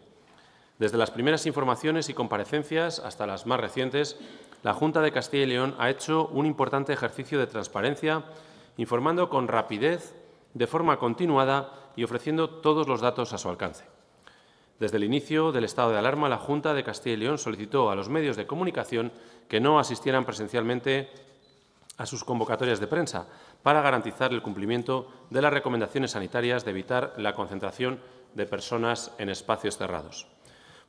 Desde las primeras informaciones y comparecencias hasta las más recientes, la Junta de Castilla y León ha hecho un importante ejercicio de transparencia, informando con rapidez, de forma continuada y ofreciendo todos los datos a su alcance. Desde el inicio del estado de alarma, la Junta de Castilla y León solicitó a los medios de comunicación que no asistieran presencialmente a sus convocatorias de prensa para garantizar el cumplimiento de las recomendaciones sanitarias de evitar la concentración de personas en espacios cerrados.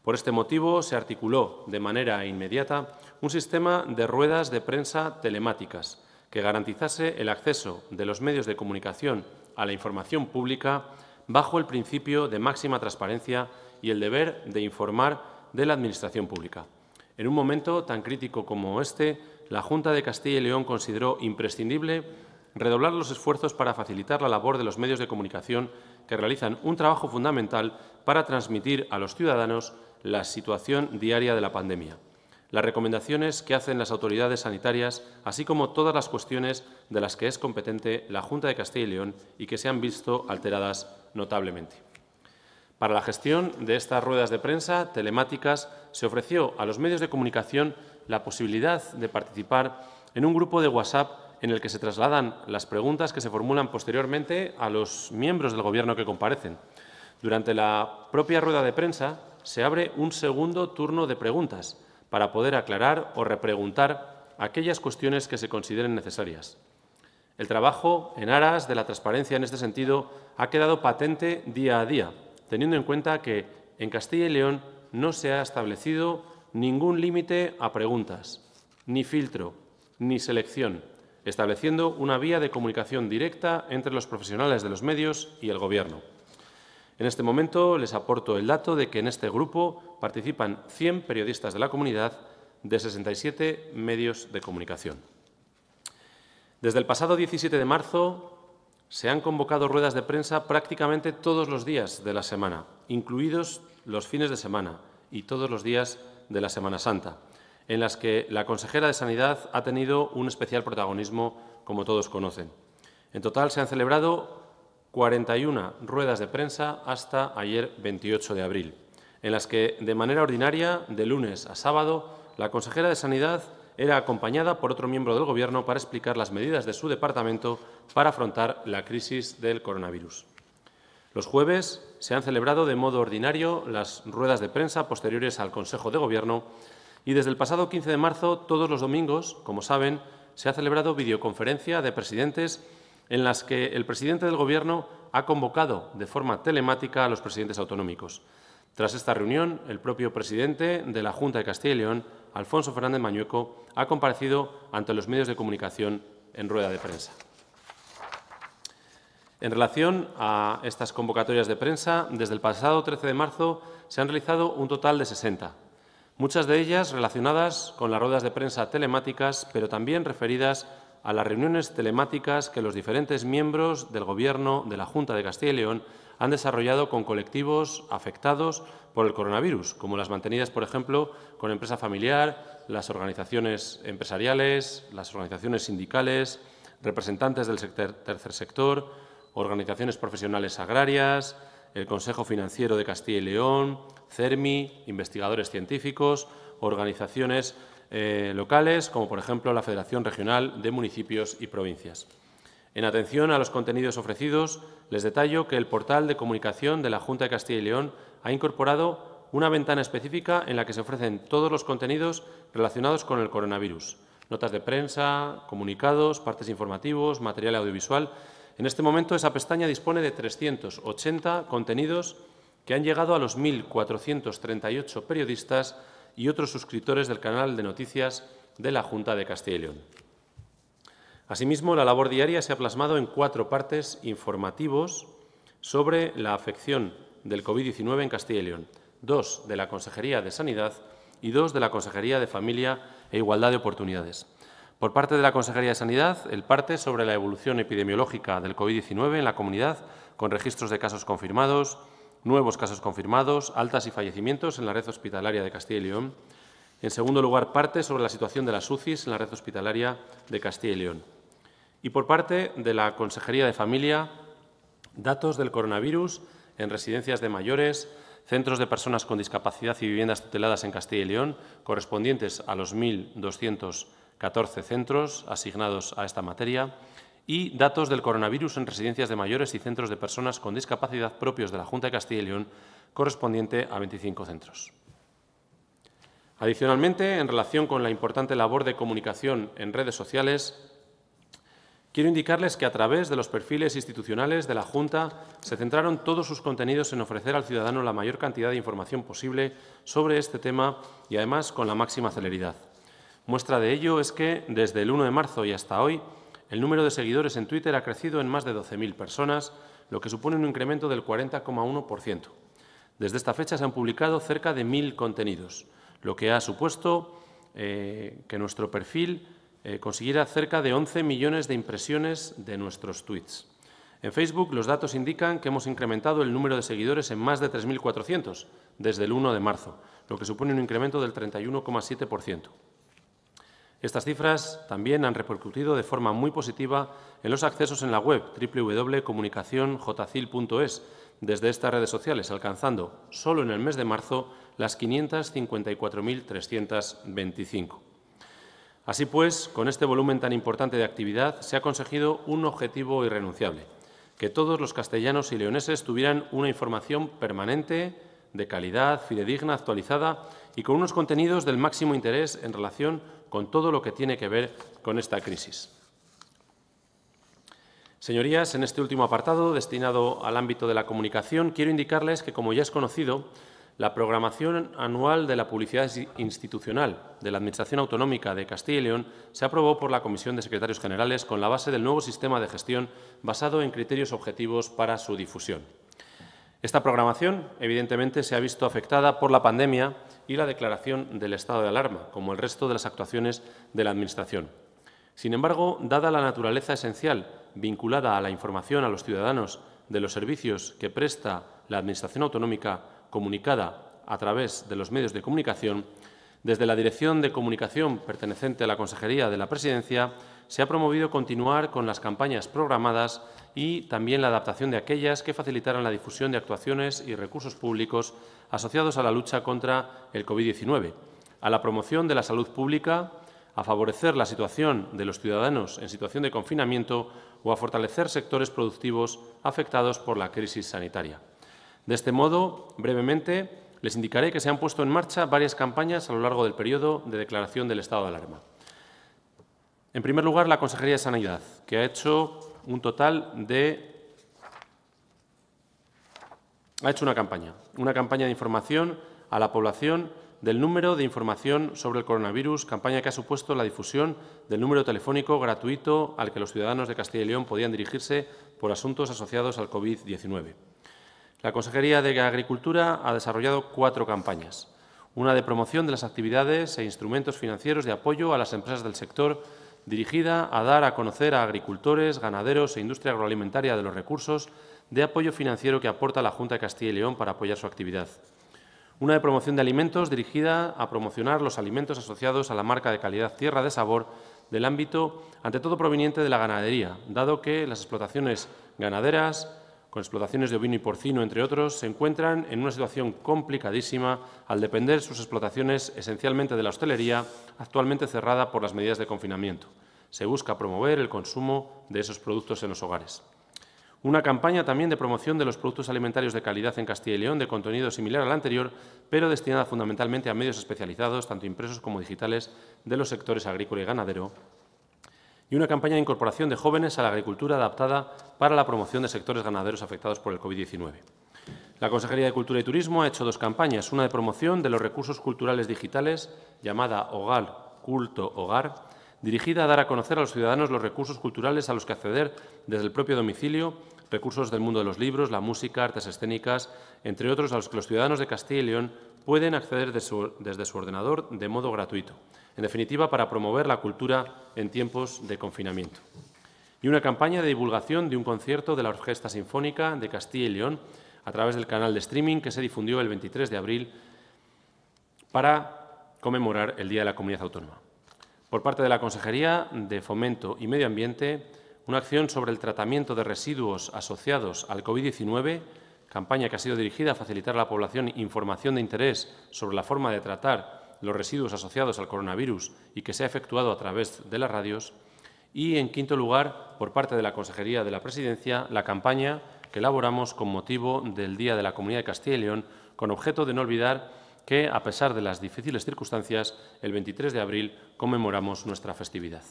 Por este motivo, se articuló de manera inmediata un sistema de ruedas de prensa telemáticas que garantizase el acceso de los medios de comunicación a la información pública bajo el principio de máxima transparencia y el deber de informar de la Administración pública. En un momento tan crítico como este, la Junta de Castilla y León consideró imprescindible redoblar los esfuerzos para facilitar la labor de los medios de comunicación que realizan un trabajo fundamental para transmitir a los ciudadanos la situación diaria de la pandemia, las recomendaciones que hacen las autoridades sanitarias, así como todas las cuestiones de las que es competente la Junta de Castilla y León y que se han visto alteradas notablemente. Para la gestión de estas ruedas de prensa telemáticas se ofreció a los medios de comunicación la posibilidad de participar en un grupo de WhatsApp en el que se trasladan las preguntas que se formulan posteriormente a los miembros del Gobierno que comparecen. Durante la propia rueda de prensa, se abre un segundo turno de preguntas para poder aclarar o repreguntar aquellas cuestiones que se consideren necesarias. El trabajo en aras de la transparencia en este sentido ha quedado patente día a día, teniendo en cuenta que en Castilla y León no se ha establecido ningún límite a preguntas, ni filtro, ni selección, estableciendo una vía de comunicación directa entre los profesionales de los medios y el Gobierno. En este momento les aporto el dato de que en este grupo participan 100 periodistas de la comunidad de 67 medios de comunicación. Desde el pasado 17 de marzo se han convocado ruedas de prensa prácticamente todos los días de la semana, incluidos los fines de semana y todos los días de la Semana Santa, en las que la consejera de Sanidad ha tenido un especial protagonismo, como todos conocen. En total se han celebrado 41 ruedas de prensa hasta ayer 28 de abril, en las que, de manera ordinaria, de lunes a sábado, la consejera de Sanidad era acompañada por otro miembro del Gobierno para explicar las medidas de su departamento para afrontar la crisis del coronavirus. Los jueves se han celebrado de modo ordinario las ruedas de prensa posteriores al Consejo de Gobierno y desde el pasado 15 de marzo, todos los domingos, como saben, se ha celebrado videoconferencia de presidentes en las que el presidente del Gobierno ha convocado de forma telemática a los presidentes autonómicos. Tras esta reunión, el propio presidente de la Junta de Castilla y León, Alfonso Fernández Mañueco, ha comparecido ante los medios de comunicación en rueda de prensa. En relación a estas convocatorias de prensa, desde el pasado 13 de marzo se han realizado un total de 60, muchas de ellas relacionadas con las ruedas de prensa telemáticas, pero también referidas a las reuniones telemáticas que los diferentes miembros del Gobierno de la Junta de Castilla y León han desarrollado con colectivos afectados por el coronavirus, como las mantenidas, por ejemplo, con empresa familiar, las organizaciones empresariales, las organizaciones sindicales, representantes del tercer sector, organizaciones profesionales agrarias, el Consejo Financiero de Castilla y León, CERMI, investigadores científicos, organizaciones eh, locales, como por ejemplo la Federación Regional de Municipios y Provincias. En atención a los contenidos ofrecidos, les detallo que el portal de comunicación de la Junta de Castilla y León ha incorporado una ventana específica en la que se ofrecen todos los contenidos relacionados con el coronavirus, notas de prensa, comunicados, partes informativos, material audiovisual. En este momento esa pestaña dispone de 380 contenidos que han llegado a los 1.438 periodistas y otros suscriptores del canal de noticias de la Junta de Castilla y León. Asimismo, la labor diaria se ha plasmado en cuatro partes informativos sobre la afección del COVID-19 en Castilla y León, dos de la Consejería de Sanidad y dos de la Consejería de Familia e Igualdad de Oportunidades. Por parte de la Consejería de Sanidad, el parte sobre la evolución epidemiológica del COVID-19 en la comunidad, con registros de casos confirmados, nuevos casos confirmados, altas y fallecimientos en la red hospitalaria de Castilla y León. En segundo lugar, parte sobre la situación de las UCIs en la red hospitalaria de Castilla y León. Y por parte de la Consejería de Familia, datos del coronavirus en residencias de mayores, centros de personas con discapacidad y viviendas tuteladas en Castilla y León, correspondientes a los 1.214 centros asignados a esta materia, y datos del coronavirus en residencias de mayores y centros de personas con discapacidad propios de la Junta de Castilla y León, correspondiente a 25 centros. Adicionalmente, en relación con la importante labor de comunicación en redes sociales, Quiero indicarles que a través de los perfiles institucionales de la Junta se centraron todos sus contenidos en ofrecer al ciudadano la mayor cantidad de información posible sobre este tema y, además, con la máxima celeridad. Muestra de ello es que, desde el 1 de marzo y hasta hoy, el número de seguidores en Twitter ha crecido en más de 12.000 personas, lo que supone un incremento del 40,1%. Desde esta fecha se han publicado cerca de 1.000 contenidos, lo que ha supuesto eh, que nuestro perfil eh, consiguiera cerca de 11 millones de impresiones de nuestros tweets. En Facebook los datos indican que hemos incrementado el número de seguidores en más de 3.400 desde el 1 de marzo, lo que supone un incremento del 31,7%. Estas cifras también han repercutido de forma muy positiva en los accesos en la web www.comunicacionjcil.es desde estas redes sociales, alcanzando solo en el mes de marzo las 554.325. Así pues, con este volumen tan importante de actividad se ha conseguido un objetivo irrenunciable, que todos los castellanos y leoneses tuvieran una información permanente, de calidad, fidedigna, actualizada y con unos contenidos del máximo interés en relación con todo lo que tiene que ver con esta crisis. Señorías, en este último apartado, destinado al ámbito de la comunicación, quiero indicarles que, como ya es conocido, la programación anual de la publicidad institucional de la Administración Autonómica de Castilla y León se aprobó por la Comisión de Secretarios Generales con la base del nuevo sistema de gestión basado en criterios objetivos para su difusión. Esta programación, evidentemente, se ha visto afectada por la pandemia y la declaración del estado de alarma, como el resto de las actuaciones de la Administración. Sin embargo, dada la naturaleza esencial vinculada a la información a los ciudadanos de los servicios que presta la Administración autonómica comunicada a través de los medios de comunicación, desde la Dirección de Comunicación perteneciente a la Consejería de la Presidencia, se ha promovido continuar con las campañas programadas y también la adaptación de aquellas que facilitaran la difusión de actuaciones y recursos públicos asociados a la lucha contra el COVID-19, a la promoción de la salud pública, a favorecer la situación de los ciudadanos en situación de confinamiento o a fortalecer sectores productivos afectados por la crisis sanitaria. De este modo, brevemente, les indicaré que se han puesto en marcha varias campañas a lo largo del periodo de declaración del estado de alarma. En primer lugar, la Consejería de Sanidad, que ha hecho un total de... Ha hecho una campaña, una campaña de información a la población del número de información sobre el coronavirus, campaña que ha supuesto la difusión del número telefónico gratuito al que los ciudadanos de Castilla y León podían dirigirse por asuntos asociados al COVID-19. La Consejería de Agricultura ha desarrollado cuatro campañas, una de promoción de las actividades e instrumentos financieros de apoyo a las empresas del sector dirigida a dar a conocer a agricultores, ganaderos e industria agroalimentaria de los recursos de apoyo financiero que aporta la Junta de Castilla y León para apoyar su actividad. Una de promoción de alimentos dirigida a promocionar los alimentos asociados a la marca de calidad Tierra de Sabor del ámbito, ante todo proveniente de la ganadería, dado que las explotaciones ganaderas, con explotaciones de ovino y porcino, entre otros, se encuentran en una situación complicadísima al depender sus explotaciones esencialmente de la hostelería, actualmente cerrada por las medidas de confinamiento. Se busca promover el consumo de esos productos en los hogares. Una campaña también de promoción de los productos alimentarios de calidad en Castilla y León, de contenido similar al anterior, pero destinada fundamentalmente a medios especializados, tanto impresos como digitales, de los sectores agrícola y ganadero, y una campaña de incorporación de jóvenes a la agricultura adaptada para la promoción de sectores ganaderos afectados por el COVID-19. La Consejería de Cultura y Turismo ha hecho dos campañas, una de promoción de los recursos culturales digitales llamada Hogar, Culto, Hogar, dirigida a dar a conocer a los ciudadanos los recursos culturales a los que acceder desde el propio domicilio, recursos del mundo de los libros, la música, artes escénicas, entre otros a los que los ciudadanos de Castilla y León pueden acceder desde su ordenador de modo gratuito en definitiva, para promover la cultura en tiempos de confinamiento. Y una campaña de divulgación de un concierto de la Orquesta Sinfónica de Castilla y León a través del canal de streaming que se difundió el 23 de abril para conmemorar el Día de la Comunidad Autónoma. Por parte de la Consejería de Fomento y Medio Ambiente, una acción sobre el tratamiento de residuos asociados al COVID-19 campaña que ha sido dirigida a facilitar a la población información de interés sobre la forma de tratar los residuos asociados al coronavirus y que se ha efectuado a través de las radios. Y, en quinto lugar, por parte de la Consejería de la Presidencia, la campaña que elaboramos con motivo del Día de la Comunidad de Castilla y León, con objeto de no olvidar que, a pesar de las difíciles circunstancias, el 23 de abril conmemoramos nuestra festividad.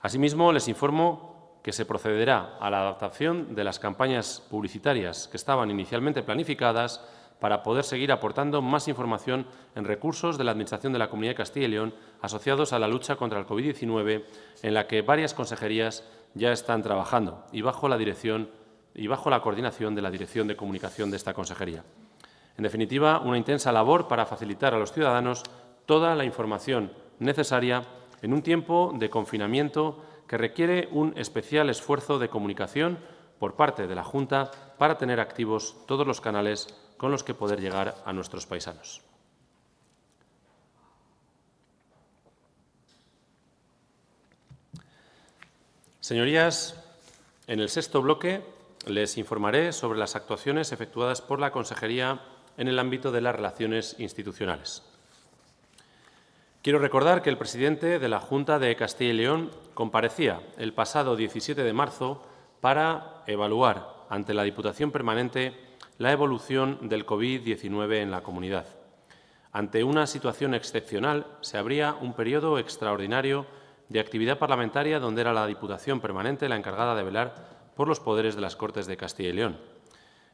Asimismo, les informo que se procederá a la adaptación de las campañas publicitarias que estaban inicialmente planificadas para poder seguir aportando más información en recursos de la Administración de la Comunidad de Castilla y León asociados a la lucha contra el COVID-19, en la que varias consejerías ya están trabajando y bajo la dirección y bajo la coordinación de la Dirección de Comunicación de esta consejería. En definitiva, una intensa labor para facilitar a los ciudadanos toda la información necesaria en un tiempo de confinamiento que requiere un especial esfuerzo de comunicación por parte de la Junta para tener activos todos los canales con los que poder llegar a nuestros paisanos. Señorías, en el sexto bloque les informaré sobre las actuaciones efectuadas por la Consejería en el ámbito de las relaciones institucionales. Quiero recordar que el presidente de la Junta de Castilla y León comparecía el pasado 17 de marzo para evaluar ante la Diputación Permanente la evolución del COVID-19 en la comunidad. Ante una situación excepcional, se abría un periodo extraordinario de actividad parlamentaria donde era la Diputación Permanente la encargada de velar por los poderes de las Cortes de Castilla y León.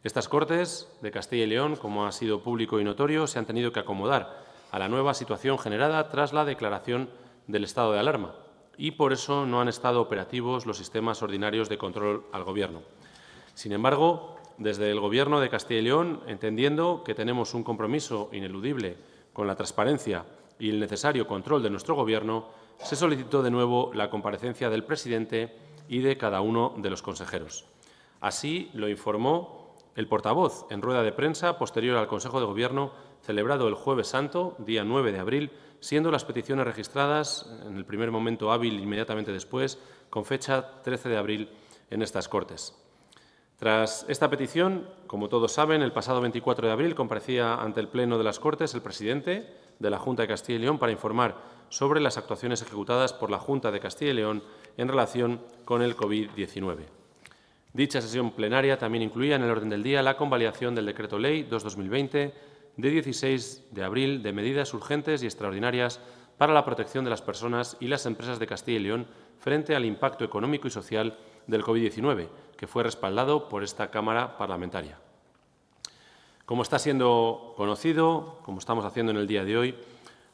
Estas Cortes de Castilla y León, como ha sido público y notorio, se han tenido que acomodar a la nueva situación generada tras la declaración del estado de alarma y por eso no han estado operativos los sistemas ordinarios de control al Gobierno. Sin embargo, desde el Gobierno de Castilla y León, entendiendo que tenemos un compromiso ineludible con la transparencia y el necesario control de nuestro Gobierno, se solicitó de nuevo la comparecencia del presidente y de cada uno de los consejeros. Así lo informó el portavoz en rueda de prensa posterior al Consejo de Gobierno celebrado el jueves santo, día 9 de abril, siendo las peticiones registradas en el primer momento hábil inmediatamente después, con fecha 13 de abril en estas Cortes. Tras esta petición, como todos saben, el pasado 24 de abril comparecía ante el Pleno de las Cortes el presidente de la Junta de Castilla y León para informar sobre las actuaciones ejecutadas por la Junta de Castilla y León en relación con el COVID-19. Dicha sesión plenaria también incluía en el orden del día la convalidación del Decreto Ley 2-2020 de 16 de abril de medidas urgentes y extraordinarias para la protección de las personas y las empresas de Castilla y León frente al impacto económico y social del COVID-19, que fue respaldado por esta Cámara parlamentaria. Como está siendo conocido, como estamos haciendo en el día de hoy,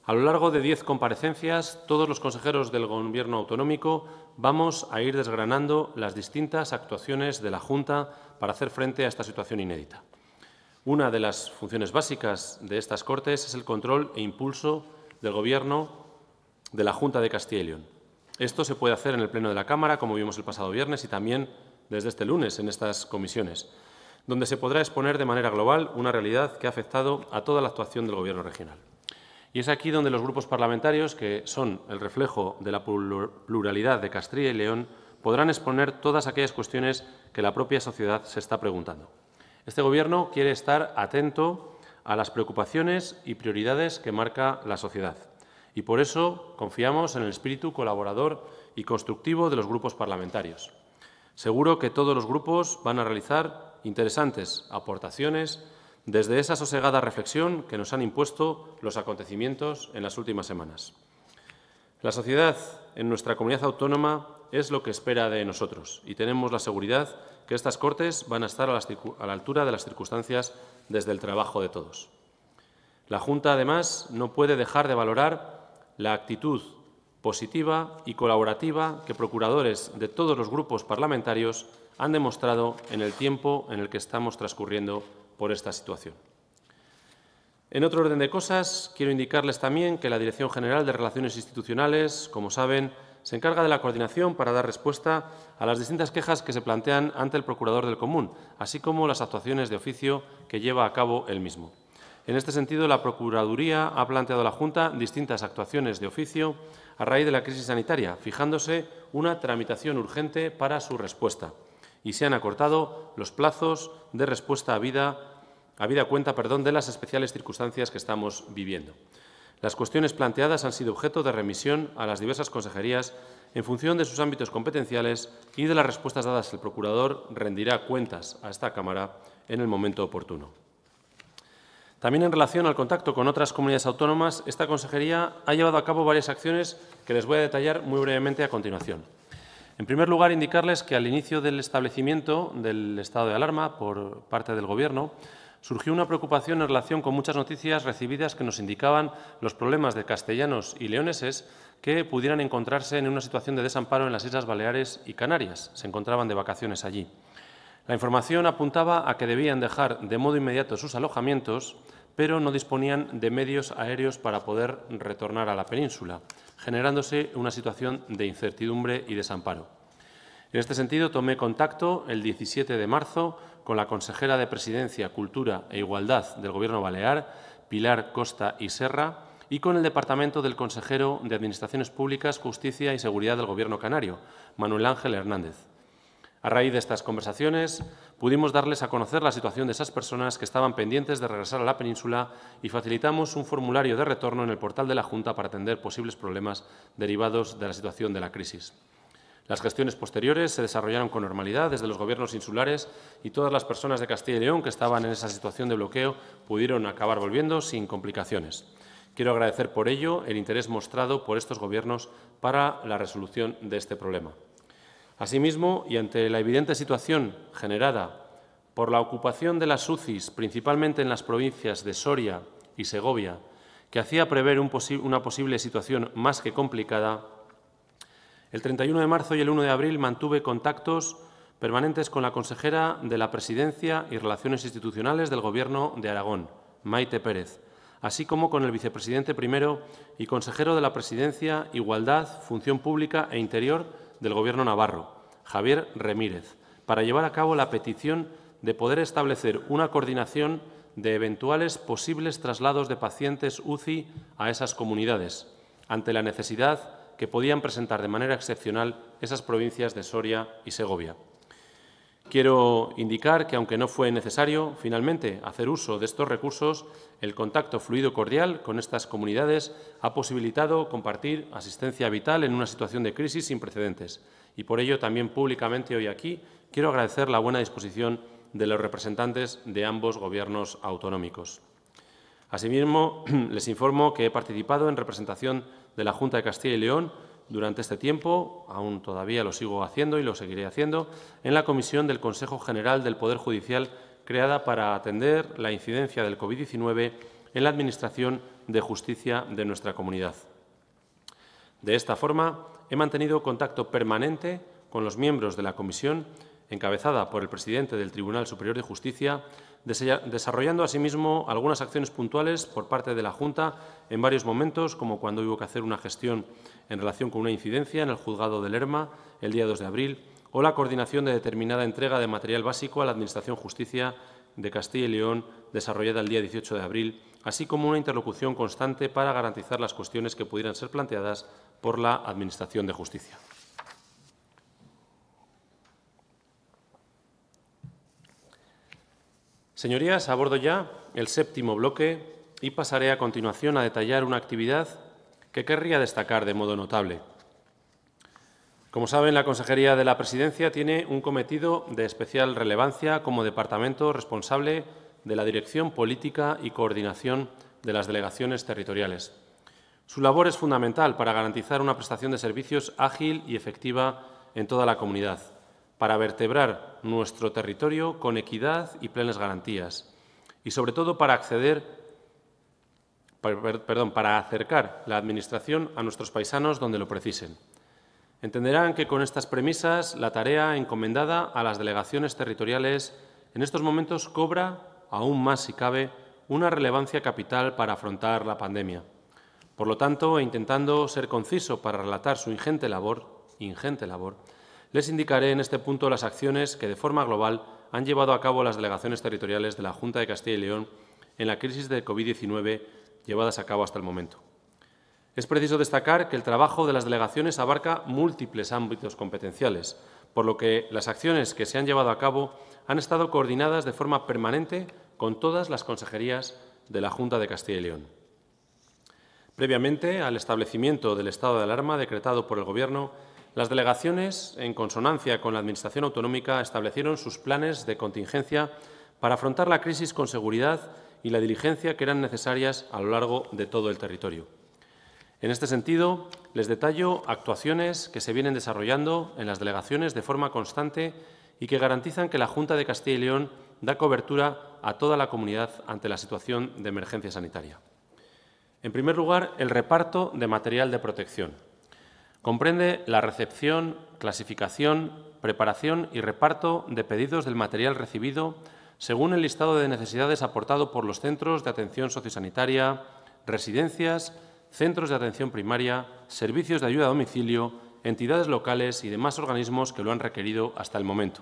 a lo largo de diez comparecencias, todos los consejeros del Gobierno autonómico vamos a ir desgranando las distintas actuaciones de la Junta para hacer frente a esta situación inédita. Una de las funciones básicas de estas Cortes es el control e impulso del Gobierno de la Junta de Castilla y León. Esto se puede hacer en el Pleno de la Cámara, como vimos el pasado viernes, y también desde este lunes en estas comisiones, donde se podrá exponer de manera global una realidad que ha afectado a toda la actuación del Gobierno regional. Y es aquí donde los grupos parlamentarios, que son el reflejo de la pluralidad de Castilla y León, podrán exponer todas aquellas cuestiones que la propia sociedad se está preguntando. Este Gobierno quiere estar atento a las preocupaciones y prioridades que marca la sociedad y por eso confiamos en el espíritu colaborador y constructivo de los grupos parlamentarios. Seguro que todos los grupos van a realizar interesantes aportaciones desde esa sosegada reflexión que nos han impuesto los acontecimientos en las últimas semanas. La sociedad en nuestra comunidad autónoma es lo que espera de nosotros y tenemos la seguridad que estas Cortes van a estar a, a la altura de las circunstancias desde el trabajo de todos. La Junta, además, no puede dejar de valorar la actitud positiva y colaborativa que procuradores de todos los grupos parlamentarios han demostrado en el tiempo en el que estamos transcurriendo por esta situación. En otro orden de cosas, quiero indicarles también que la Dirección General de Relaciones Institucionales, como saben, se encarga de la coordinación para dar respuesta a las distintas quejas que se plantean ante el Procurador del Común, así como las actuaciones de oficio que lleva a cabo él mismo. En este sentido, la Procuraduría ha planteado a la Junta distintas actuaciones de oficio a raíz de la crisis sanitaria, fijándose una tramitación urgente para su respuesta. Y se han acortado los plazos de respuesta a vida, a vida cuenta perdón, de las especiales circunstancias que estamos viviendo. Las cuestiones planteadas han sido objeto de remisión a las diversas consejerías en función de sus ámbitos competenciales y de las respuestas dadas el procurador rendirá cuentas a esta Cámara en el momento oportuno. También en relación al contacto con otras comunidades autónomas, esta consejería ha llevado a cabo varias acciones que les voy a detallar muy brevemente a continuación. En primer lugar, indicarles que al inicio del establecimiento del estado de alarma por parte del Gobierno, surgió una preocupación en relación con muchas noticias recibidas que nos indicaban los problemas de castellanos y leoneses que pudieran encontrarse en una situación de desamparo en las Islas Baleares y Canarias. Se encontraban de vacaciones allí. La información apuntaba a que debían dejar de modo inmediato sus alojamientos, pero no disponían de medios aéreos para poder retornar a la península, generándose una situación de incertidumbre y desamparo. En este sentido, tomé contacto el 17 de marzo con la consejera de Presidencia, Cultura e Igualdad del Gobierno Balear, Pilar Costa y Serra, y con el departamento del consejero de Administraciones Públicas, Justicia y Seguridad del Gobierno Canario, Manuel Ángel Hernández. A raíz de estas conversaciones, pudimos darles a conocer la situación de esas personas que estaban pendientes de regresar a la península y facilitamos un formulario de retorno en el portal de la Junta para atender posibles problemas derivados de la situación de la crisis. Las gestiones posteriores se desarrollaron con normalidad desde los gobiernos insulares y todas las personas de Castilla y León que estaban en esa situación de bloqueo pudieron acabar volviendo sin complicaciones. Quiero agradecer por ello el interés mostrado por estos gobiernos para la resolución de este problema. Asimismo, y ante la evidente situación generada por la ocupación de las UCIs, principalmente en las provincias de Soria y Segovia, que hacía prever una posible situación más que complicada, el 31 de marzo y el 1 de abril mantuve contactos permanentes con la consejera de la Presidencia y Relaciones Institucionales del Gobierno de Aragón, Maite Pérez, así como con el vicepresidente primero y consejero de la Presidencia, Igualdad, Función Pública e Interior del Gobierno navarro, Javier Remírez, para llevar a cabo la petición de poder establecer una coordinación de eventuales posibles traslados de pacientes UCI a esas comunidades, ante la necesidad que podían presentar de manera excepcional esas provincias de Soria y Segovia. Quiero indicar que, aunque no fue necesario finalmente hacer uso de estos recursos, el contacto fluido y cordial con estas comunidades ha posibilitado compartir asistencia vital en una situación de crisis sin precedentes. Y por ello, también públicamente hoy aquí, quiero agradecer la buena disposición de los representantes de ambos gobiernos autonómicos. Asimismo, les informo que he participado en representación de la Junta de Castilla y León durante este tiempo, aún todavía lo sigo haciendo y lo seguiré haciendo, en la Comisión del Consejo General del Poder Judicial creada para atender la incidencia del COVID-19 en la Administración de Justicia de nuestra comunidad. De esta forma, he mantenido contacto permanente con los miembros de la Comisión, encabezada por el presidente del Tribunal Superior de Justicia, desarrollando asimismo algunas acciones puntuales por parte de la Junta en varios momentos, como cuando hubo que hacer una gestión en relación con una incidencia en el juzgado de Lerma el día 2 de abril o la coordinación de determinada entrega de material básico a la Administración Justicia de Castilla y León desarrollada el día 18 de abril, así como una interlocución constante para garantizar las cuestiones que pudieran ser planteadas por la Administración de Justicia. Señorías, abordo ya el séptimo bloque y pasaré a continuación a detallar una actividad que querría destacar de modo notable. Como saben, la Consejería de la Presidencia tiene un cometido de especial relevancia como departamento responsable de la dirección política y coordinación de las delegaciones territoriales. Su labor es fundamental para garantizar una prestación de servicios ágil y efectiva en toda la comunidad, para vertebrar nuestro territorio con equidad y plenas garantías, y sobre todo para acceder perdón, para acercar la Administración a nuestros paisanos donde lo precisen. Entenderán que con estas premisas la tarea encomendada a las delegaciones territoriales en estos momentos cobra, aún más si cabe, una relevancia capital para afrontar la pandemia. Por lo tanto, e intentando ser conciso para relatar su ingente labor, ingente labor, les indicaré en este punto las acciones que de forma global han llevado a cabo las delegaciones territoriales de la Junta de Castilla y León en la crisis de COVID-19 llevadas a cabo hasta el momento. Es preciso destacar que el trabajo de las delegaciones abarca múltiples ámbitos competenciales, por lo que las acciones que se han llevado a cabo han estado coordinadas de forma permanente con todas las consejerías de la Junta de Castilla y León. Previamente al establecimiento del estado de alarma decretado por el Gobierno, las delegaciones, en consonancia con la Administración autonómica, establecieron sus planes de contingencia para afrontar la crisis con seguridad y la diligencia que eran necesarias a lo largo de todo el territorio. En este sentido, les detallo actuaciones que se vienen desarrollando en las delegaciones de forma constante y que garantizan que la Junta de Castilla y León da cobertura a toda la comunidad ante la situación de emergencia sanitaria. En primer lugar, el reparto de material de protección. Comprende la recepción, clasificación, preparación y reparto de pedidos del material recibido según el listado de necesidades aportado por los centros de atención sociosanitaria, residencias, centros de atención primaria, servicios de ayuda a domicilio, entidades locales y demás organismos que lo han requerido hasta el momento.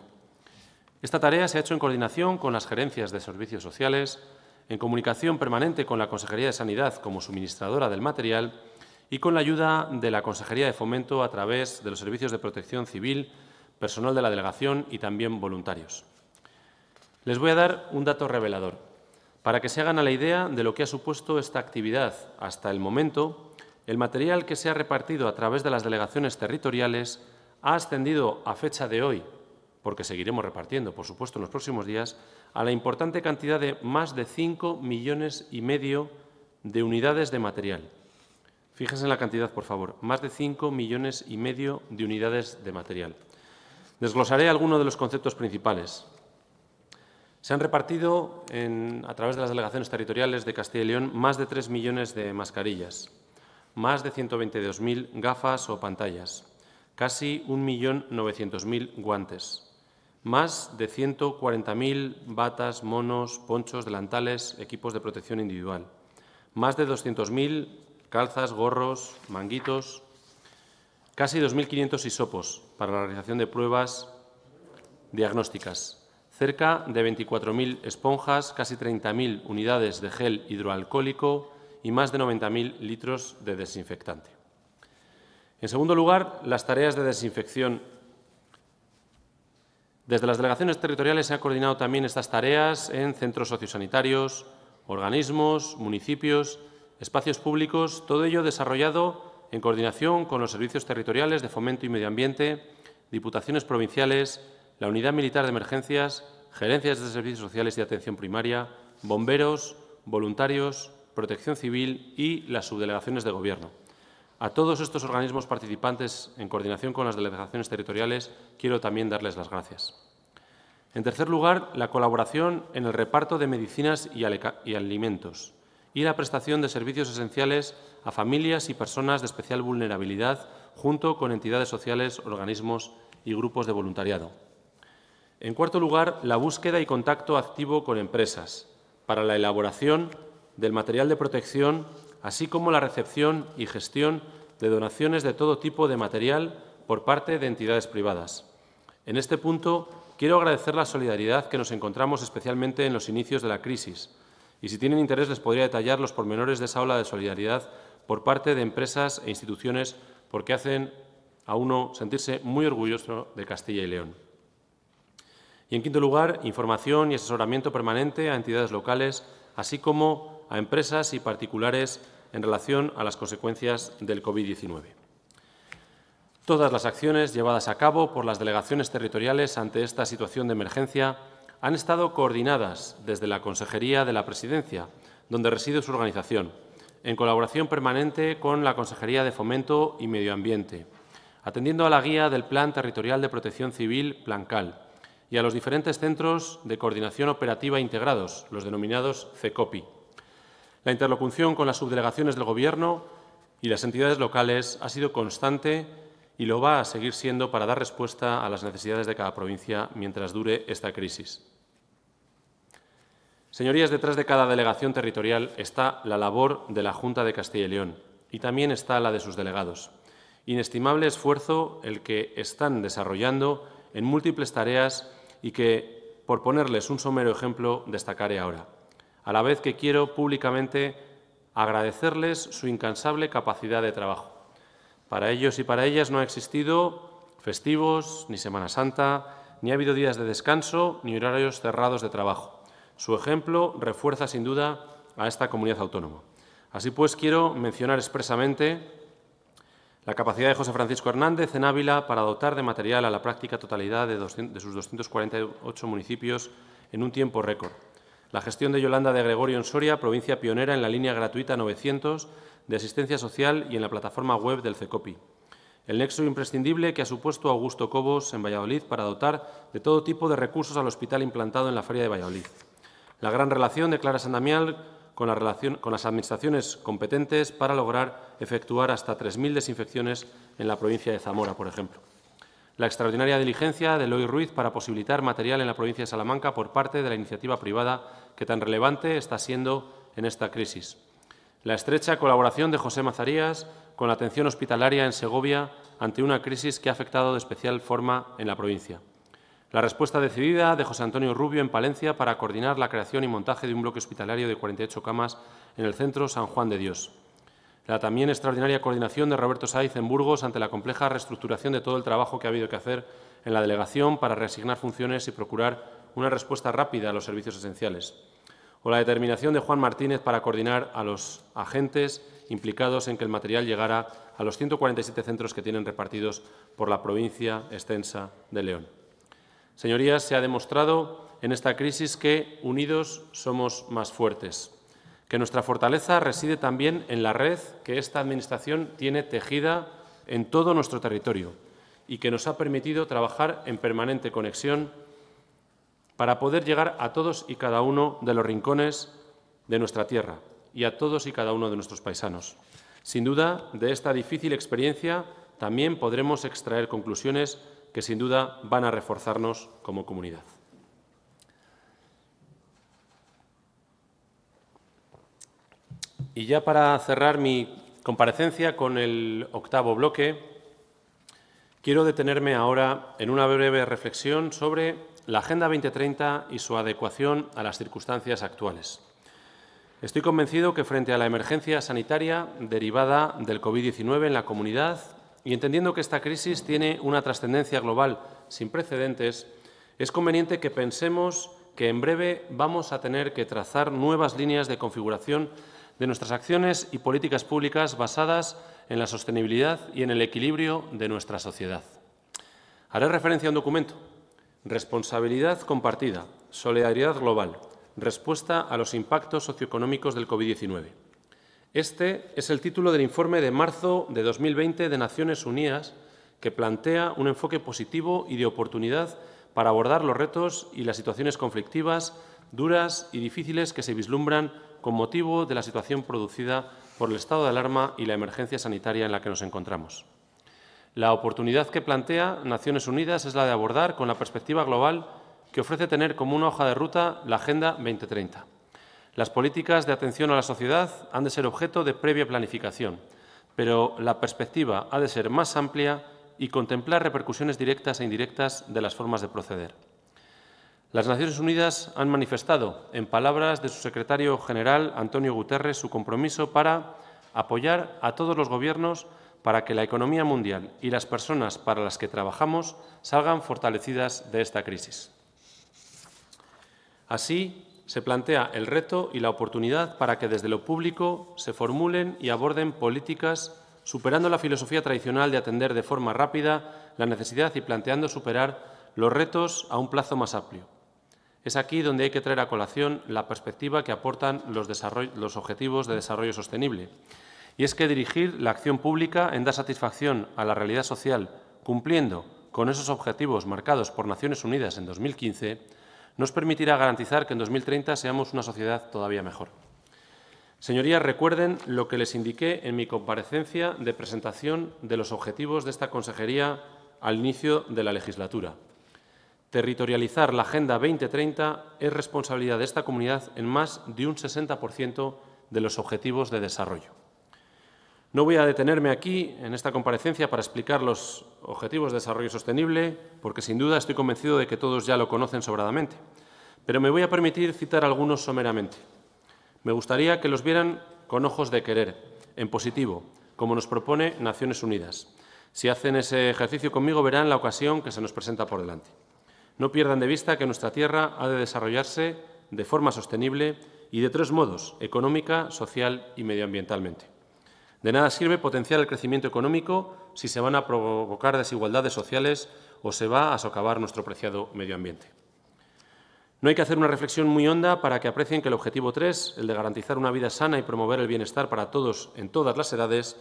Esta tarea se ha hecho en coordinación con las gerencias de servicios sociales, en comunicación permanente con la Consejería de Sanidad como suministradora del material y con la ayuda de la Consejería de Fomento a través de los servicios de protección civil, personal de la delegación y también voluntarios. Les voy a dar un dato revelador, para que se hagan a la idea de lo que ha supuesto esta actividad. Hasta el momento, el material que se ha repartido a través de las delegaciones territoriales ha ascendido a fecha de hoy, porque seguiremos repartiendo, por supuesto, en los próximos días, a la importante cantidad de más de 5 millones y medio de unidades de material. Fíjense en la cantidad, por favor, más de 5 millones y medio de unidades de material. Desglosaré algunos de los conceptos principales. Se han repartido a través de las delegaciones territoriales de Castilla y León más de 3 millones de mascarillas, más de 122.000 gafas o pantallas, casi 1.900.000 guantes, más de 140.000 batas, monos, ponchos, delantales, equipos de protección individual, más de 200.000 calzas, gorros, manguitos, casi 2.500 hisopos para la realización de pruebas diagnósticas, cerca de 24.000 esponjas, casi 30.000 unidades de gel hidroalcohólico y más de 90.000 litros de desinfectante. En segundo lugar, las tareas de desinfección. Desde las delegaciones territoriales se han coordinado también estas tareas en centros sociosanitarios, organismos, municipios, espacios públicos, todo ello desarrollado en coordinación con los servicios territoriales de fomento y medio ambiente, diputaciones provinciales, la Unidad Militar de Emergencias, gerencias de servicios sociales y atención primaria, bomberos, voluntarios, protección civil y las subdelegaciones de Gobierno. A todos estos organismos participantes, en coordinación con las delegaciones territoriales, quiero también darles las gracias. En tercer lugar, la colaboración en el reparto de medicinas y, alimentos y la prestación de servicios esenciales a familias y personas de especial vulnerabilidad, junto con entidades sociales, organismos y grupos de voluntariado. En cuarto lugar, la búsqueda y contacto activo con empresas para la elaboración del material de protección, así como la recepción y gestión de donaciones de todo tipo de material por parte de entidades privadas. En este punto, quiero agradecer la solidaridad que nos encontramos especialmente en los inicios de la crisis. Y si tienen interés, les podría detallar los pormenores de esa ola de solidaridad por parte de empresas e instituciones, porque hacen a uno sentirse muy orgulloso de Castilla y León. Y en quinto lugar, información y asesoramiento permanente a entidades locales, así como a empresas y particulares en relación a las consecuencias del COVID-19. Todas las acciones llevadas a cabo por las delegaciones territoriales ante esta situación de emergencia han estado coordinadas desde la Consejería de la Presidencia, donde reside su organización, en colaboración permanente con la Consejería de Fomento y Medio Ambiente, atendiendo a la guía del Plan Territorial de Protección Civil Plancal, y a los diferentes centros de coordinación operativa integrados, los denominados CECOPI. La interlocución con las subdelegaciones del Gobierno y las entidades locales ha sido constante y lo va a seguir siendo para dar respuesta a las necesidades de cada provincia mientras dure esta crisis. Señorías, detrás de cada delegación territorial está la labor de la Junta de Castilla y León y también está la de sus delegados. Inestimable esfuerzo el que están desarrollando en múltiples tareas y que, por ponerles un somero ejemplo, destacaré ahora, a la vez que quiero públicamente agradecerles su incansable capacidad de trabajo. Para ellos y para ellas no ha existido festivos, ni Semana Santa, ni ha habido días de descanso, ni horarios cerrados de trabajo. Su ejemplo refuerza sin duda a esta comunidad autónoma. Así pues, quiero mencionar expresamente la capacidad de José Francisco Hernández en Ávila para dotar de material a la práctica totalidad de, sus 248 municipios en un tiempo récord. La gestión de Yolanda de Gregorio en Soria, provincia pionera en la línea gratuita 900 de asistencia social y en la plataforma web del CECOPI. El nexo imprescindible que ha supuesto Augusto Cobos en Valladolid para dotar de todo tipo de recursos al hospital implantado en la Feria de Valladolid. La gran relación de Clara Sandamial con, las administraciones competentes para lograr efectuar hasta 3.000 desinfecciones en la provincia de Zamora, por ejemplo. La extraordinaria diligencia de Eloy Ruiz para posibilitar material en la provincia de Salamanca por parte de la iniciativa privada que tan relevante está siendo en esta crisis. La estrecha colaboración de José Mazarías con la atención hospitalaria en Segovia ante una crisis que ha afectado de especial forma en la provincia. La respuesta decidida de José Antonio Rubio en Palencia para coordinar la creación y montaje de un bloque hospitalario de 48 camas en el centro San Juan de Dios. La también extraordinaria coordinación de Roberto Saiz en Burgos ante la compleja reestructuración de todo el trabajo que ha habido que hacer en la delegación para reasignar funciones y procurar una respuesta rápida a los servicios esenciales. O la determinación de Juan Martínez para coordinar a los agentes implicados en que el material llegara a los 147 centros que tienen repartidos por la provincia extensa de León. Señorías, se ha demostrado en esta crisis que unidos somos más fuertes, que nuestra fortaleza reside también en la red que esta Administración tiene tejida en todo nuestro territorio y que nos ha permitido trabajar en permanente conexión para poder llegar a todos y cada uno de los rincones de nuestra tierra y a todos y cada uno de nuestros paisanos. Sin duda, de esta difícil experiencia también podremos extraer conclusiones que sin duda van a reforzarnos como comunidad. Y ya para cerrar mi comparecencia con el octavo bloque, quiero detenerme ahora en una breve reflexión sobre la Agenda 2030 y su adecuación a las circunstancias actuales. Estoy convencido que frente a la emergencia sanitaria derivada del COVID-19 en la comunidad y entendiendo que esta crisis tiene una trascendencia global sin precedentes, es conveniente que pensemos que en breve vamos a tener que trazar nuevas líneas de configuración de nuestras acciones y políticas públicas basadas en la sostenibilidad y en el equilibrio de nuestra sociedad. Haré referencia a un documento, Responsabilidad compartida, Solidaridad global, respuesta a los impactos socioeconómicos del COVID-19. Este es el título del informe de marzo de 2020 de Naciones Unidas, que plantea un enfoque positivo y de oportunidad para abordar los retos y las situaciones conflictivas, duras y difíciles que se vislumbran con motivo de la situación producida por el estado de alarma y la emergencia sanitaria en la que nos encontramos. La oportunidad que plantea Naciones Unidas es la de abordar con la perspectiva global que ofrece tener como una hoja de ruta la Agenda 2030. Las políticas de atención a la sociedad han de ser objeto de previa planificación, pero la perspectiva ha de ser más amplia y contemplar repercusiones directas e indirectas de las formas de proceder. Las Naciones Unidas han manifestado, en palabras de su secretario general Antonio Guterres, su compromiso para apoyar a todos los gobiernos para que la economía mundial y las personas para las que trabajamos salgan fortalecidas de esta crisis. Así, se plantea el reto y la oportunidad para que desde lo público se formulen y aborden políticas superando la filosofía tradicional de atender de forma rápida la necesidad y planteando superar los retos a un plazo más amplio. Es aquí donde hay que traer a colación la perspectiva que aportan los, objetivos de desarrollo sostenible. Y es que dirigir la acción pública en dar satisfacción a la realidad social, cumpliendo con esos objetivos marcados por Naciones Unidas en 2015, nos permitirá garantizar que en 2030 seamos una sociedad todavía mejor. Señorías, recuerden lo que les indiqué en mi comparecencia de presentación de los objetivos de esta consejería al inicio de la legislatura. Territorializar la Agenda 2030 es responsabilidad de esta comunidad en más de un 60% de los objetivos de desarrollo. No voy a detenerme aquí en esta comparecencia para explicar los objetivos de desarrollo sostenible, porque sin duda estoy convencido de que todos ya lo conocen sobradamente, pero me voy a permitir citar algunos someramente. Me gustaría que los vieran con ojos de querer, en positivo, como nos propone Naciones Unidas. Si hacen ese ejercicio conmigo verán la ocasión que se nos presenta por delante. No pierdan de vista que nuestra tierra ha de desarrollarse de forma sostenible y de tres modos, económica, social y medioambientalmente. De nada sirve potenciar el crecimiento económico si se van a provocar desigualdades sociales o se va a socavar nuestro preciado medio ambiente. No hay que hacer una reflexión muy honda para que aprecien que el objetivo 3, el de garantizar una vida sana y promover el bienestar para todos en todas las edades,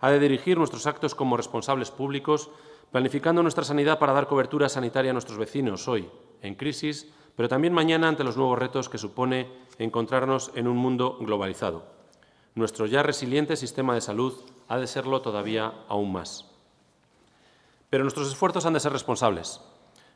ha de dirigir nuestros actos como responsables públicos, planificando nuestra sanidad para dar cobertura sanitaria a nuestros vecinos hoy, en crisis, pero también mañana ante los nuevos retos que supone encontrarnos en un mundo globalizado nuestro ya resiliente sistema de salud ha de serlo todavía aún más. Pero nuestros esfuerzos han de ser responsables.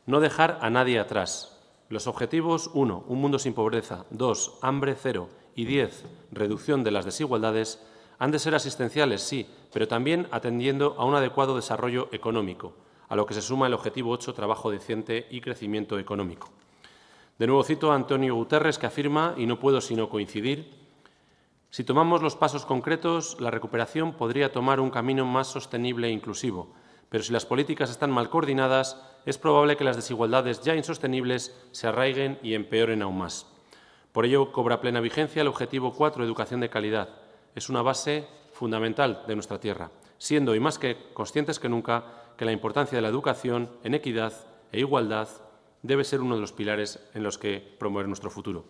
No dejar a nadie atrás. Los objetivos 1, un mundo sin pobreza, 2, hambre cero y 10, reducción de las desigualdades, han de ser asistenciales, sí, pero también atendiendo a un adecuado desarrollo económico, a lo que se suma el objetivo 8, trabajo decente y crecimiento económico. De nuevo cito a Antonio Guterres, que afirma, y no puedo sino coincidir, si tomamos los pasos concretos, la recuperación podría tomar un camino más sostenible e inclusivo, pero si las políticas están mal coordinadas, es probable que las desigualdades ya insostenibles se arraiguen y empeoren aún más. Por ello, cobra plena vigencia el objetivo 4, educación de calidad. Es una base fundamental de nuestra tierra, siendo y más que conscientes que nunca que la importancia de la educación en equidad e igualdad debe ser uno de los pilares en los que promover nuestro futuro.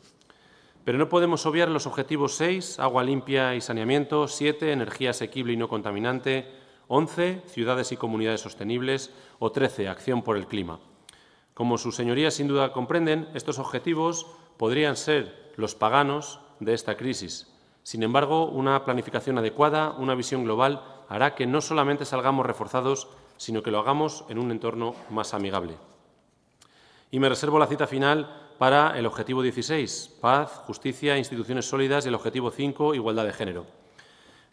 Pero no podemos obviar los objetivos 6, agua limpia y saneamiento, 7, energía asequible y no contaminante, 11, ciudades y comunidades sostenibles o 13, acción por el clima. Como sus señorías sin duda comprenden, estos objetivos podrían ser los paganos de esta crisis. Sin embargo, una planificación adecuada, una visión global, hará que no solamente salgamos reforzados, sino que lo hagamos en un entorno más amigable. Y me reservo la cita final para el objetivo 16, paz, justicia, instituciones sólidas, y el objetivo 5, igualdad de género.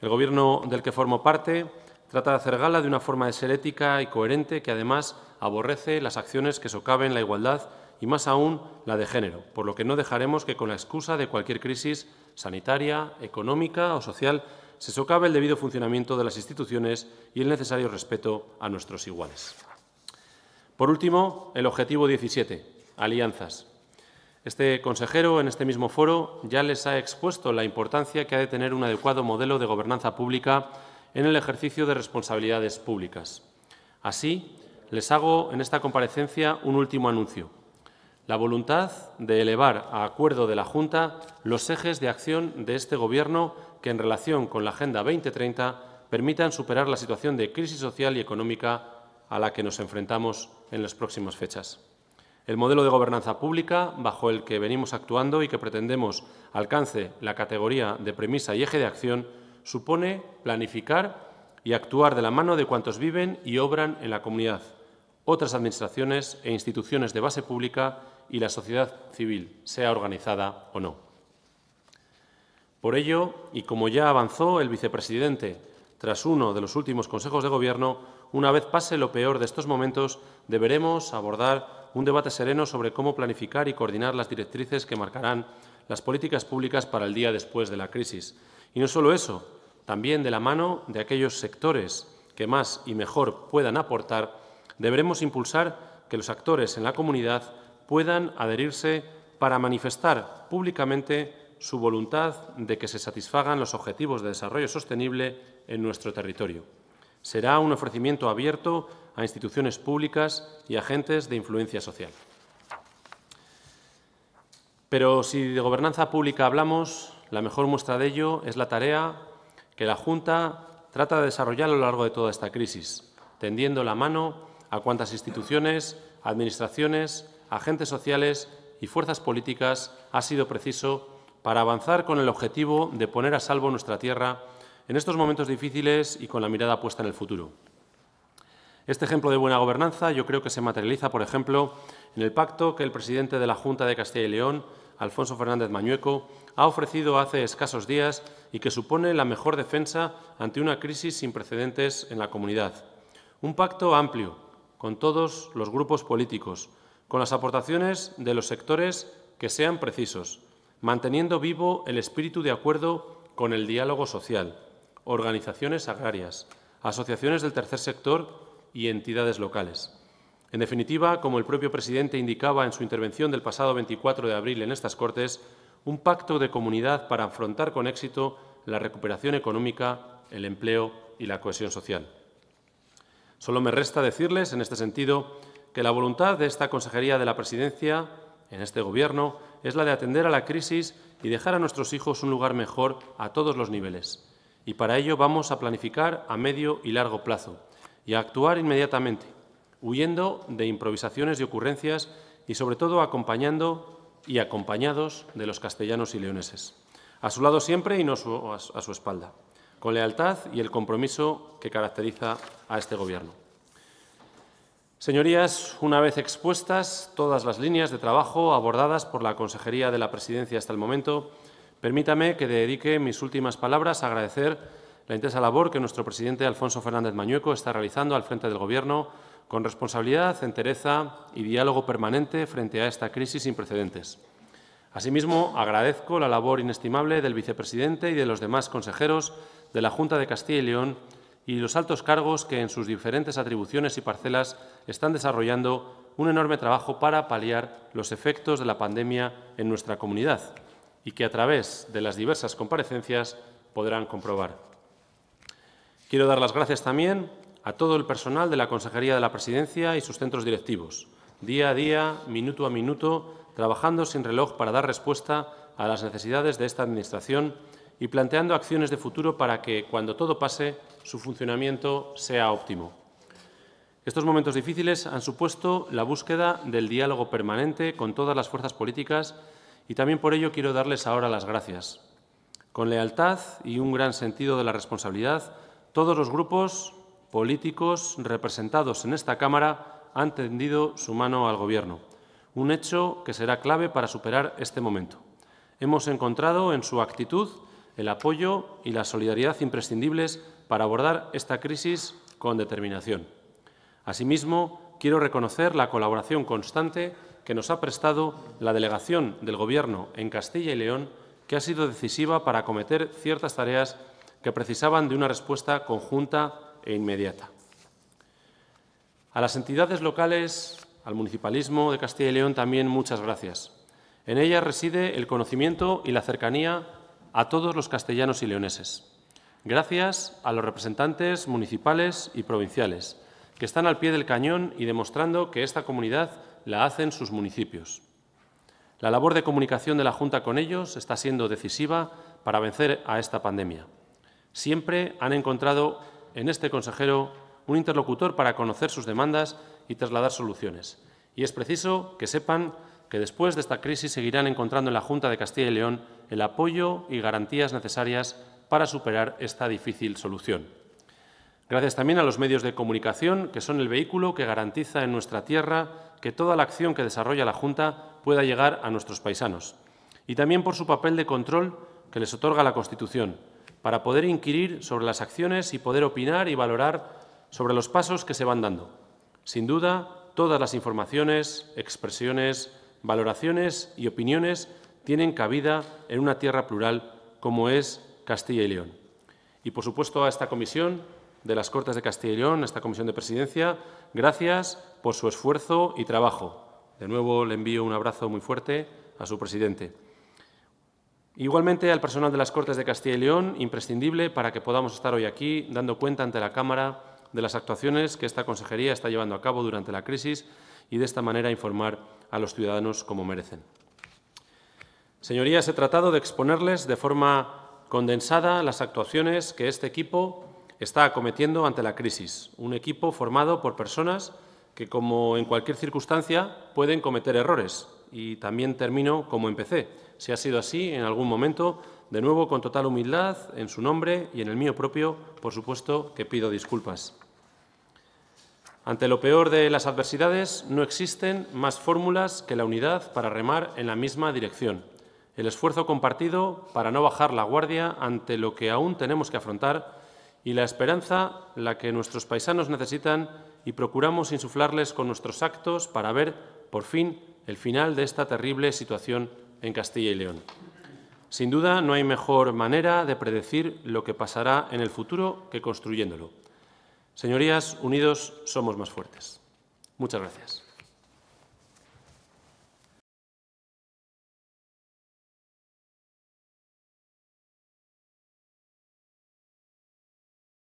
El Gobierno del que formo parte trata de hacer gala de una forma de y coherente que además aborrece las acciones que socaven la igualdad y más aún la de género, por lo que no dejaremos que con la excusa de cualquier crisis sanitaria, económica o social se socave el debido funcionamiento de las instituciones y el necesario respeto a nuestros iguales. Por último, el objetivo 17, alianzas. Este consejero, en este mismo foro, ya les ha expuesto la importancia que ha de tener un adecuado modelo de gobernanza pública en el ejercicio de responsabilidades públicas. Así, les hago en esta comparecencia un último anuncio. La voluntad de elevar a acuerdo de la Junta los ejes de acción de este Gobierno que, en relación con la Agenda 2030, permitan superar la situación de crisis social y económica a la que nos enfrentamos en las próximas fechas el modelo de gobernanza pública bajo el que venimos actuando y que pretendemos alcance la categoría de premisa y eje de acción supone planificar y actuar de la mano de cuantos viven y obran en la comunidad, otras administraciones e instituciones de base pública y la sociedad civil, sea organizada o no. Por ello, y como ya avanzó el vicepresidente tras uno de los últimos consejos de Gobierno, una vez pase lo peor de estos momentos, deberemos abordar un debate sereno sobre cómo planificar y coordinar las directrices que marcarán las políticas públicas para el día después de la crisis. Y no solo eso, también de la mano de aquellos sectores que más y mejor puedan aportar, deberemos impulsar que los actores en la comunidad puedan adherirse para manifestar públicamente su voluntad de que se satisfagan los objetivos de desarrollo sostenible en nuestro territorio. Será un ofrecimiento abierto a instituciones públicas y agentes de influencia social. Pero si de gobernanza pública hablamos, la mejor muestra de ello es la tarea que la Junta trata de desarrollar a lo largo de toda esta crisis, tendiendo la mano a cuantas instituciones, administraciones, agentes sociales y fuerzas políticas ha sido preciso para avanzar con el objetivo de poner a salvo nuestra tierra en estos momentos difíciles y con la mirada puesta en el futuro. Este ejemplo de buena gobernanza yo creo que se materializa, por ejemplo, en el pacto que el presidente de la Junta de Castilla y León, Alfonso Fernández Mañueco, ha ofrecido hace escasos días y que supone la mejor defensa ante una crisis sin precedentes en la comunidad. Un pacto amplio, con todos los grupos políticos, con las aportaciones de los sectores que sean precisos, manteniendo vivo el espíritu de acuerdo con el diálogo social, organizaciones agrarias, asociaciones del tercer sector y entidades locales. En definitiva, como el propio presidente indicaba en su intervención del pasado 24 de abril en estas Cortes, un pacto de comunidad para afrontar con éxito la recuperación económica, el empleo y la cohesión social. Solo me resta decirles, en este sentido, que la voluntad de esta Consejería de la Presidencia, en este Gobierno, es la de atender a la crisis y dejar a nuestros hijos un lugar mejor a todos los niveles. Y para ello vamos a planificar a medio y largo plazo, y actuar inmediatamente, huyendo de improvisaciones y ocurrencias y sobre todo acompañando y acompañados de los castellanos y leoneses, a su lado siempre y no a, su espalda, con lealtad y el compromiso que caracteriza a este Gobierno. Señorías, una vez expuestas todas las líneas de trabajo abordadas por la Consejería de la Presidencia hasta el momento, permítame que dedique mis últimas palabras a agradecer la intensa labor que nuestro presidente Alfonso Fernández Mañueco está realizando al frente del Gobierno con responsabilidad, entereza y diálogo permanente frente a esta crisis sin precedentes. Asimismo, agradezco la labor inestimable del vicepresidente y de los demás consejeros de la Junta de Castilla y León y los altos cargos que en sus diferentes atribuciones y parcelas están desarrollando un enorme trabajo para paliar los efectos de la pandemia en nuestra comunidad y que a través de las diversas comparecencias podrán comprobar. Quiero dar las gracias también a todo el personal de la Consejería de la Presidencia y sus centros directivos, día a día, minuto a minuto, trabajando sin reloj para dar respuesta a las necesidades de esta Administración y planteando acciones de futuro para que, cuando todo pase, su funcionamiento sea óptimo. Estos momentos difíciles han supuesto la búsqueda del diálogo permanente con todas las fuerzas políticas y también por ello quiero darles ahora las gracias. Con lealtad y un gran sentido de la responsabilidad, todos los grupos políticos representados en esta Cámara han tendido su mano al Gobierno, un hecho que será clave para superar este momento. Hemos encontrado en su actitud el apoyo y la solidaridad imprescindibles para abordar esta crisis con determinación. Asimismo, quiero reconocer la colaboración constante que nos ha prestado la delegación del Gobierno en Castilla y León, que ha sido decisiva para acometer ciertas tareas que precisaban de una respuesta conjunta e inmediata. A las entidades locales, al municipalismo de Castilla y León también muchas gracias. En ellas reside el conocimiento y la cercanía a todos los castellanos y leoneses. Gracias a los representantes municipales y provinciales, que están al pie del cañón y demostrando que esta comunidad la hacen sus municipios. La labor de comunicación de la Junta con ellos está siendo decisiva para vencer a esta pandemia. Siempre han encontrado en este consejero un interlocutor para conocer sus demandas y trasladar soluciones. Y es preciso que sepan que después de esta crisis seguirán encontrando en la Junta de Castilla y León el apoyo y garantías necesarias para superar esta difícil solución. Gracias también a los medios de comunicación, que son el vehículo que garantiza en nuestra tierra que toda la acción que desarrolla la Junta pueda llegar a nuestros paisanos. Y también por su papel de control que les otorga la Constitución, para poder inquirir sobre las acciones y poder opinar y valorar sobre los pasos que se van dando. Sin duda, todas las informaciones, expresiones, valoraciones y opiniones tienen cabida en una tierra plural como es Castilla y León. Y, por supuesto, a esta comisión de las Cortes de Castilla y León, a esta comisión de presidencia, gracias por su esfuerzo y trabajo. De nuevo le envío un abrazo muy fuerte a su presidente. Igualmente al personal de las Cortes de Castilla y León, imprescindible para que podamos estar hoy aquí dando cuenta ante la Cámara de las actuaciones que esta Consejería está llevando a cabo durante la crisis y de esta manera informar a los ciudadanos como merecen. Señorías, he tratado de exponerles de forma condensada las actuaciones que este equipo está cometiendo ante la crisis, un equipo formado por personas que, como en cualquier circunstancia, pueden cometer errores. Y también termino como empecé, si ha sido así, en algún momento, de nuevo, con total humildad, en su nombre y en el mío propio, por supuesto que pido disculpas. Ante lo peor de las adversidades, no existen más fórmulas que la unidad para remar en la misma dirección, el esfuerzo compartido para no bajar la guardia ante lo que aún tenemos que afrontar y la esperanza la que nuestros paisanos necesitan y procuramos insuflarles con nuestros actos para ver, por fin, el final de esta terrible situación en Castilla y León. Sin duda, no hay mejor manera de predecir lo que pasará en el futuro que construyéndolo. Señorías, unidos somos más fuertes. Muchas gracias.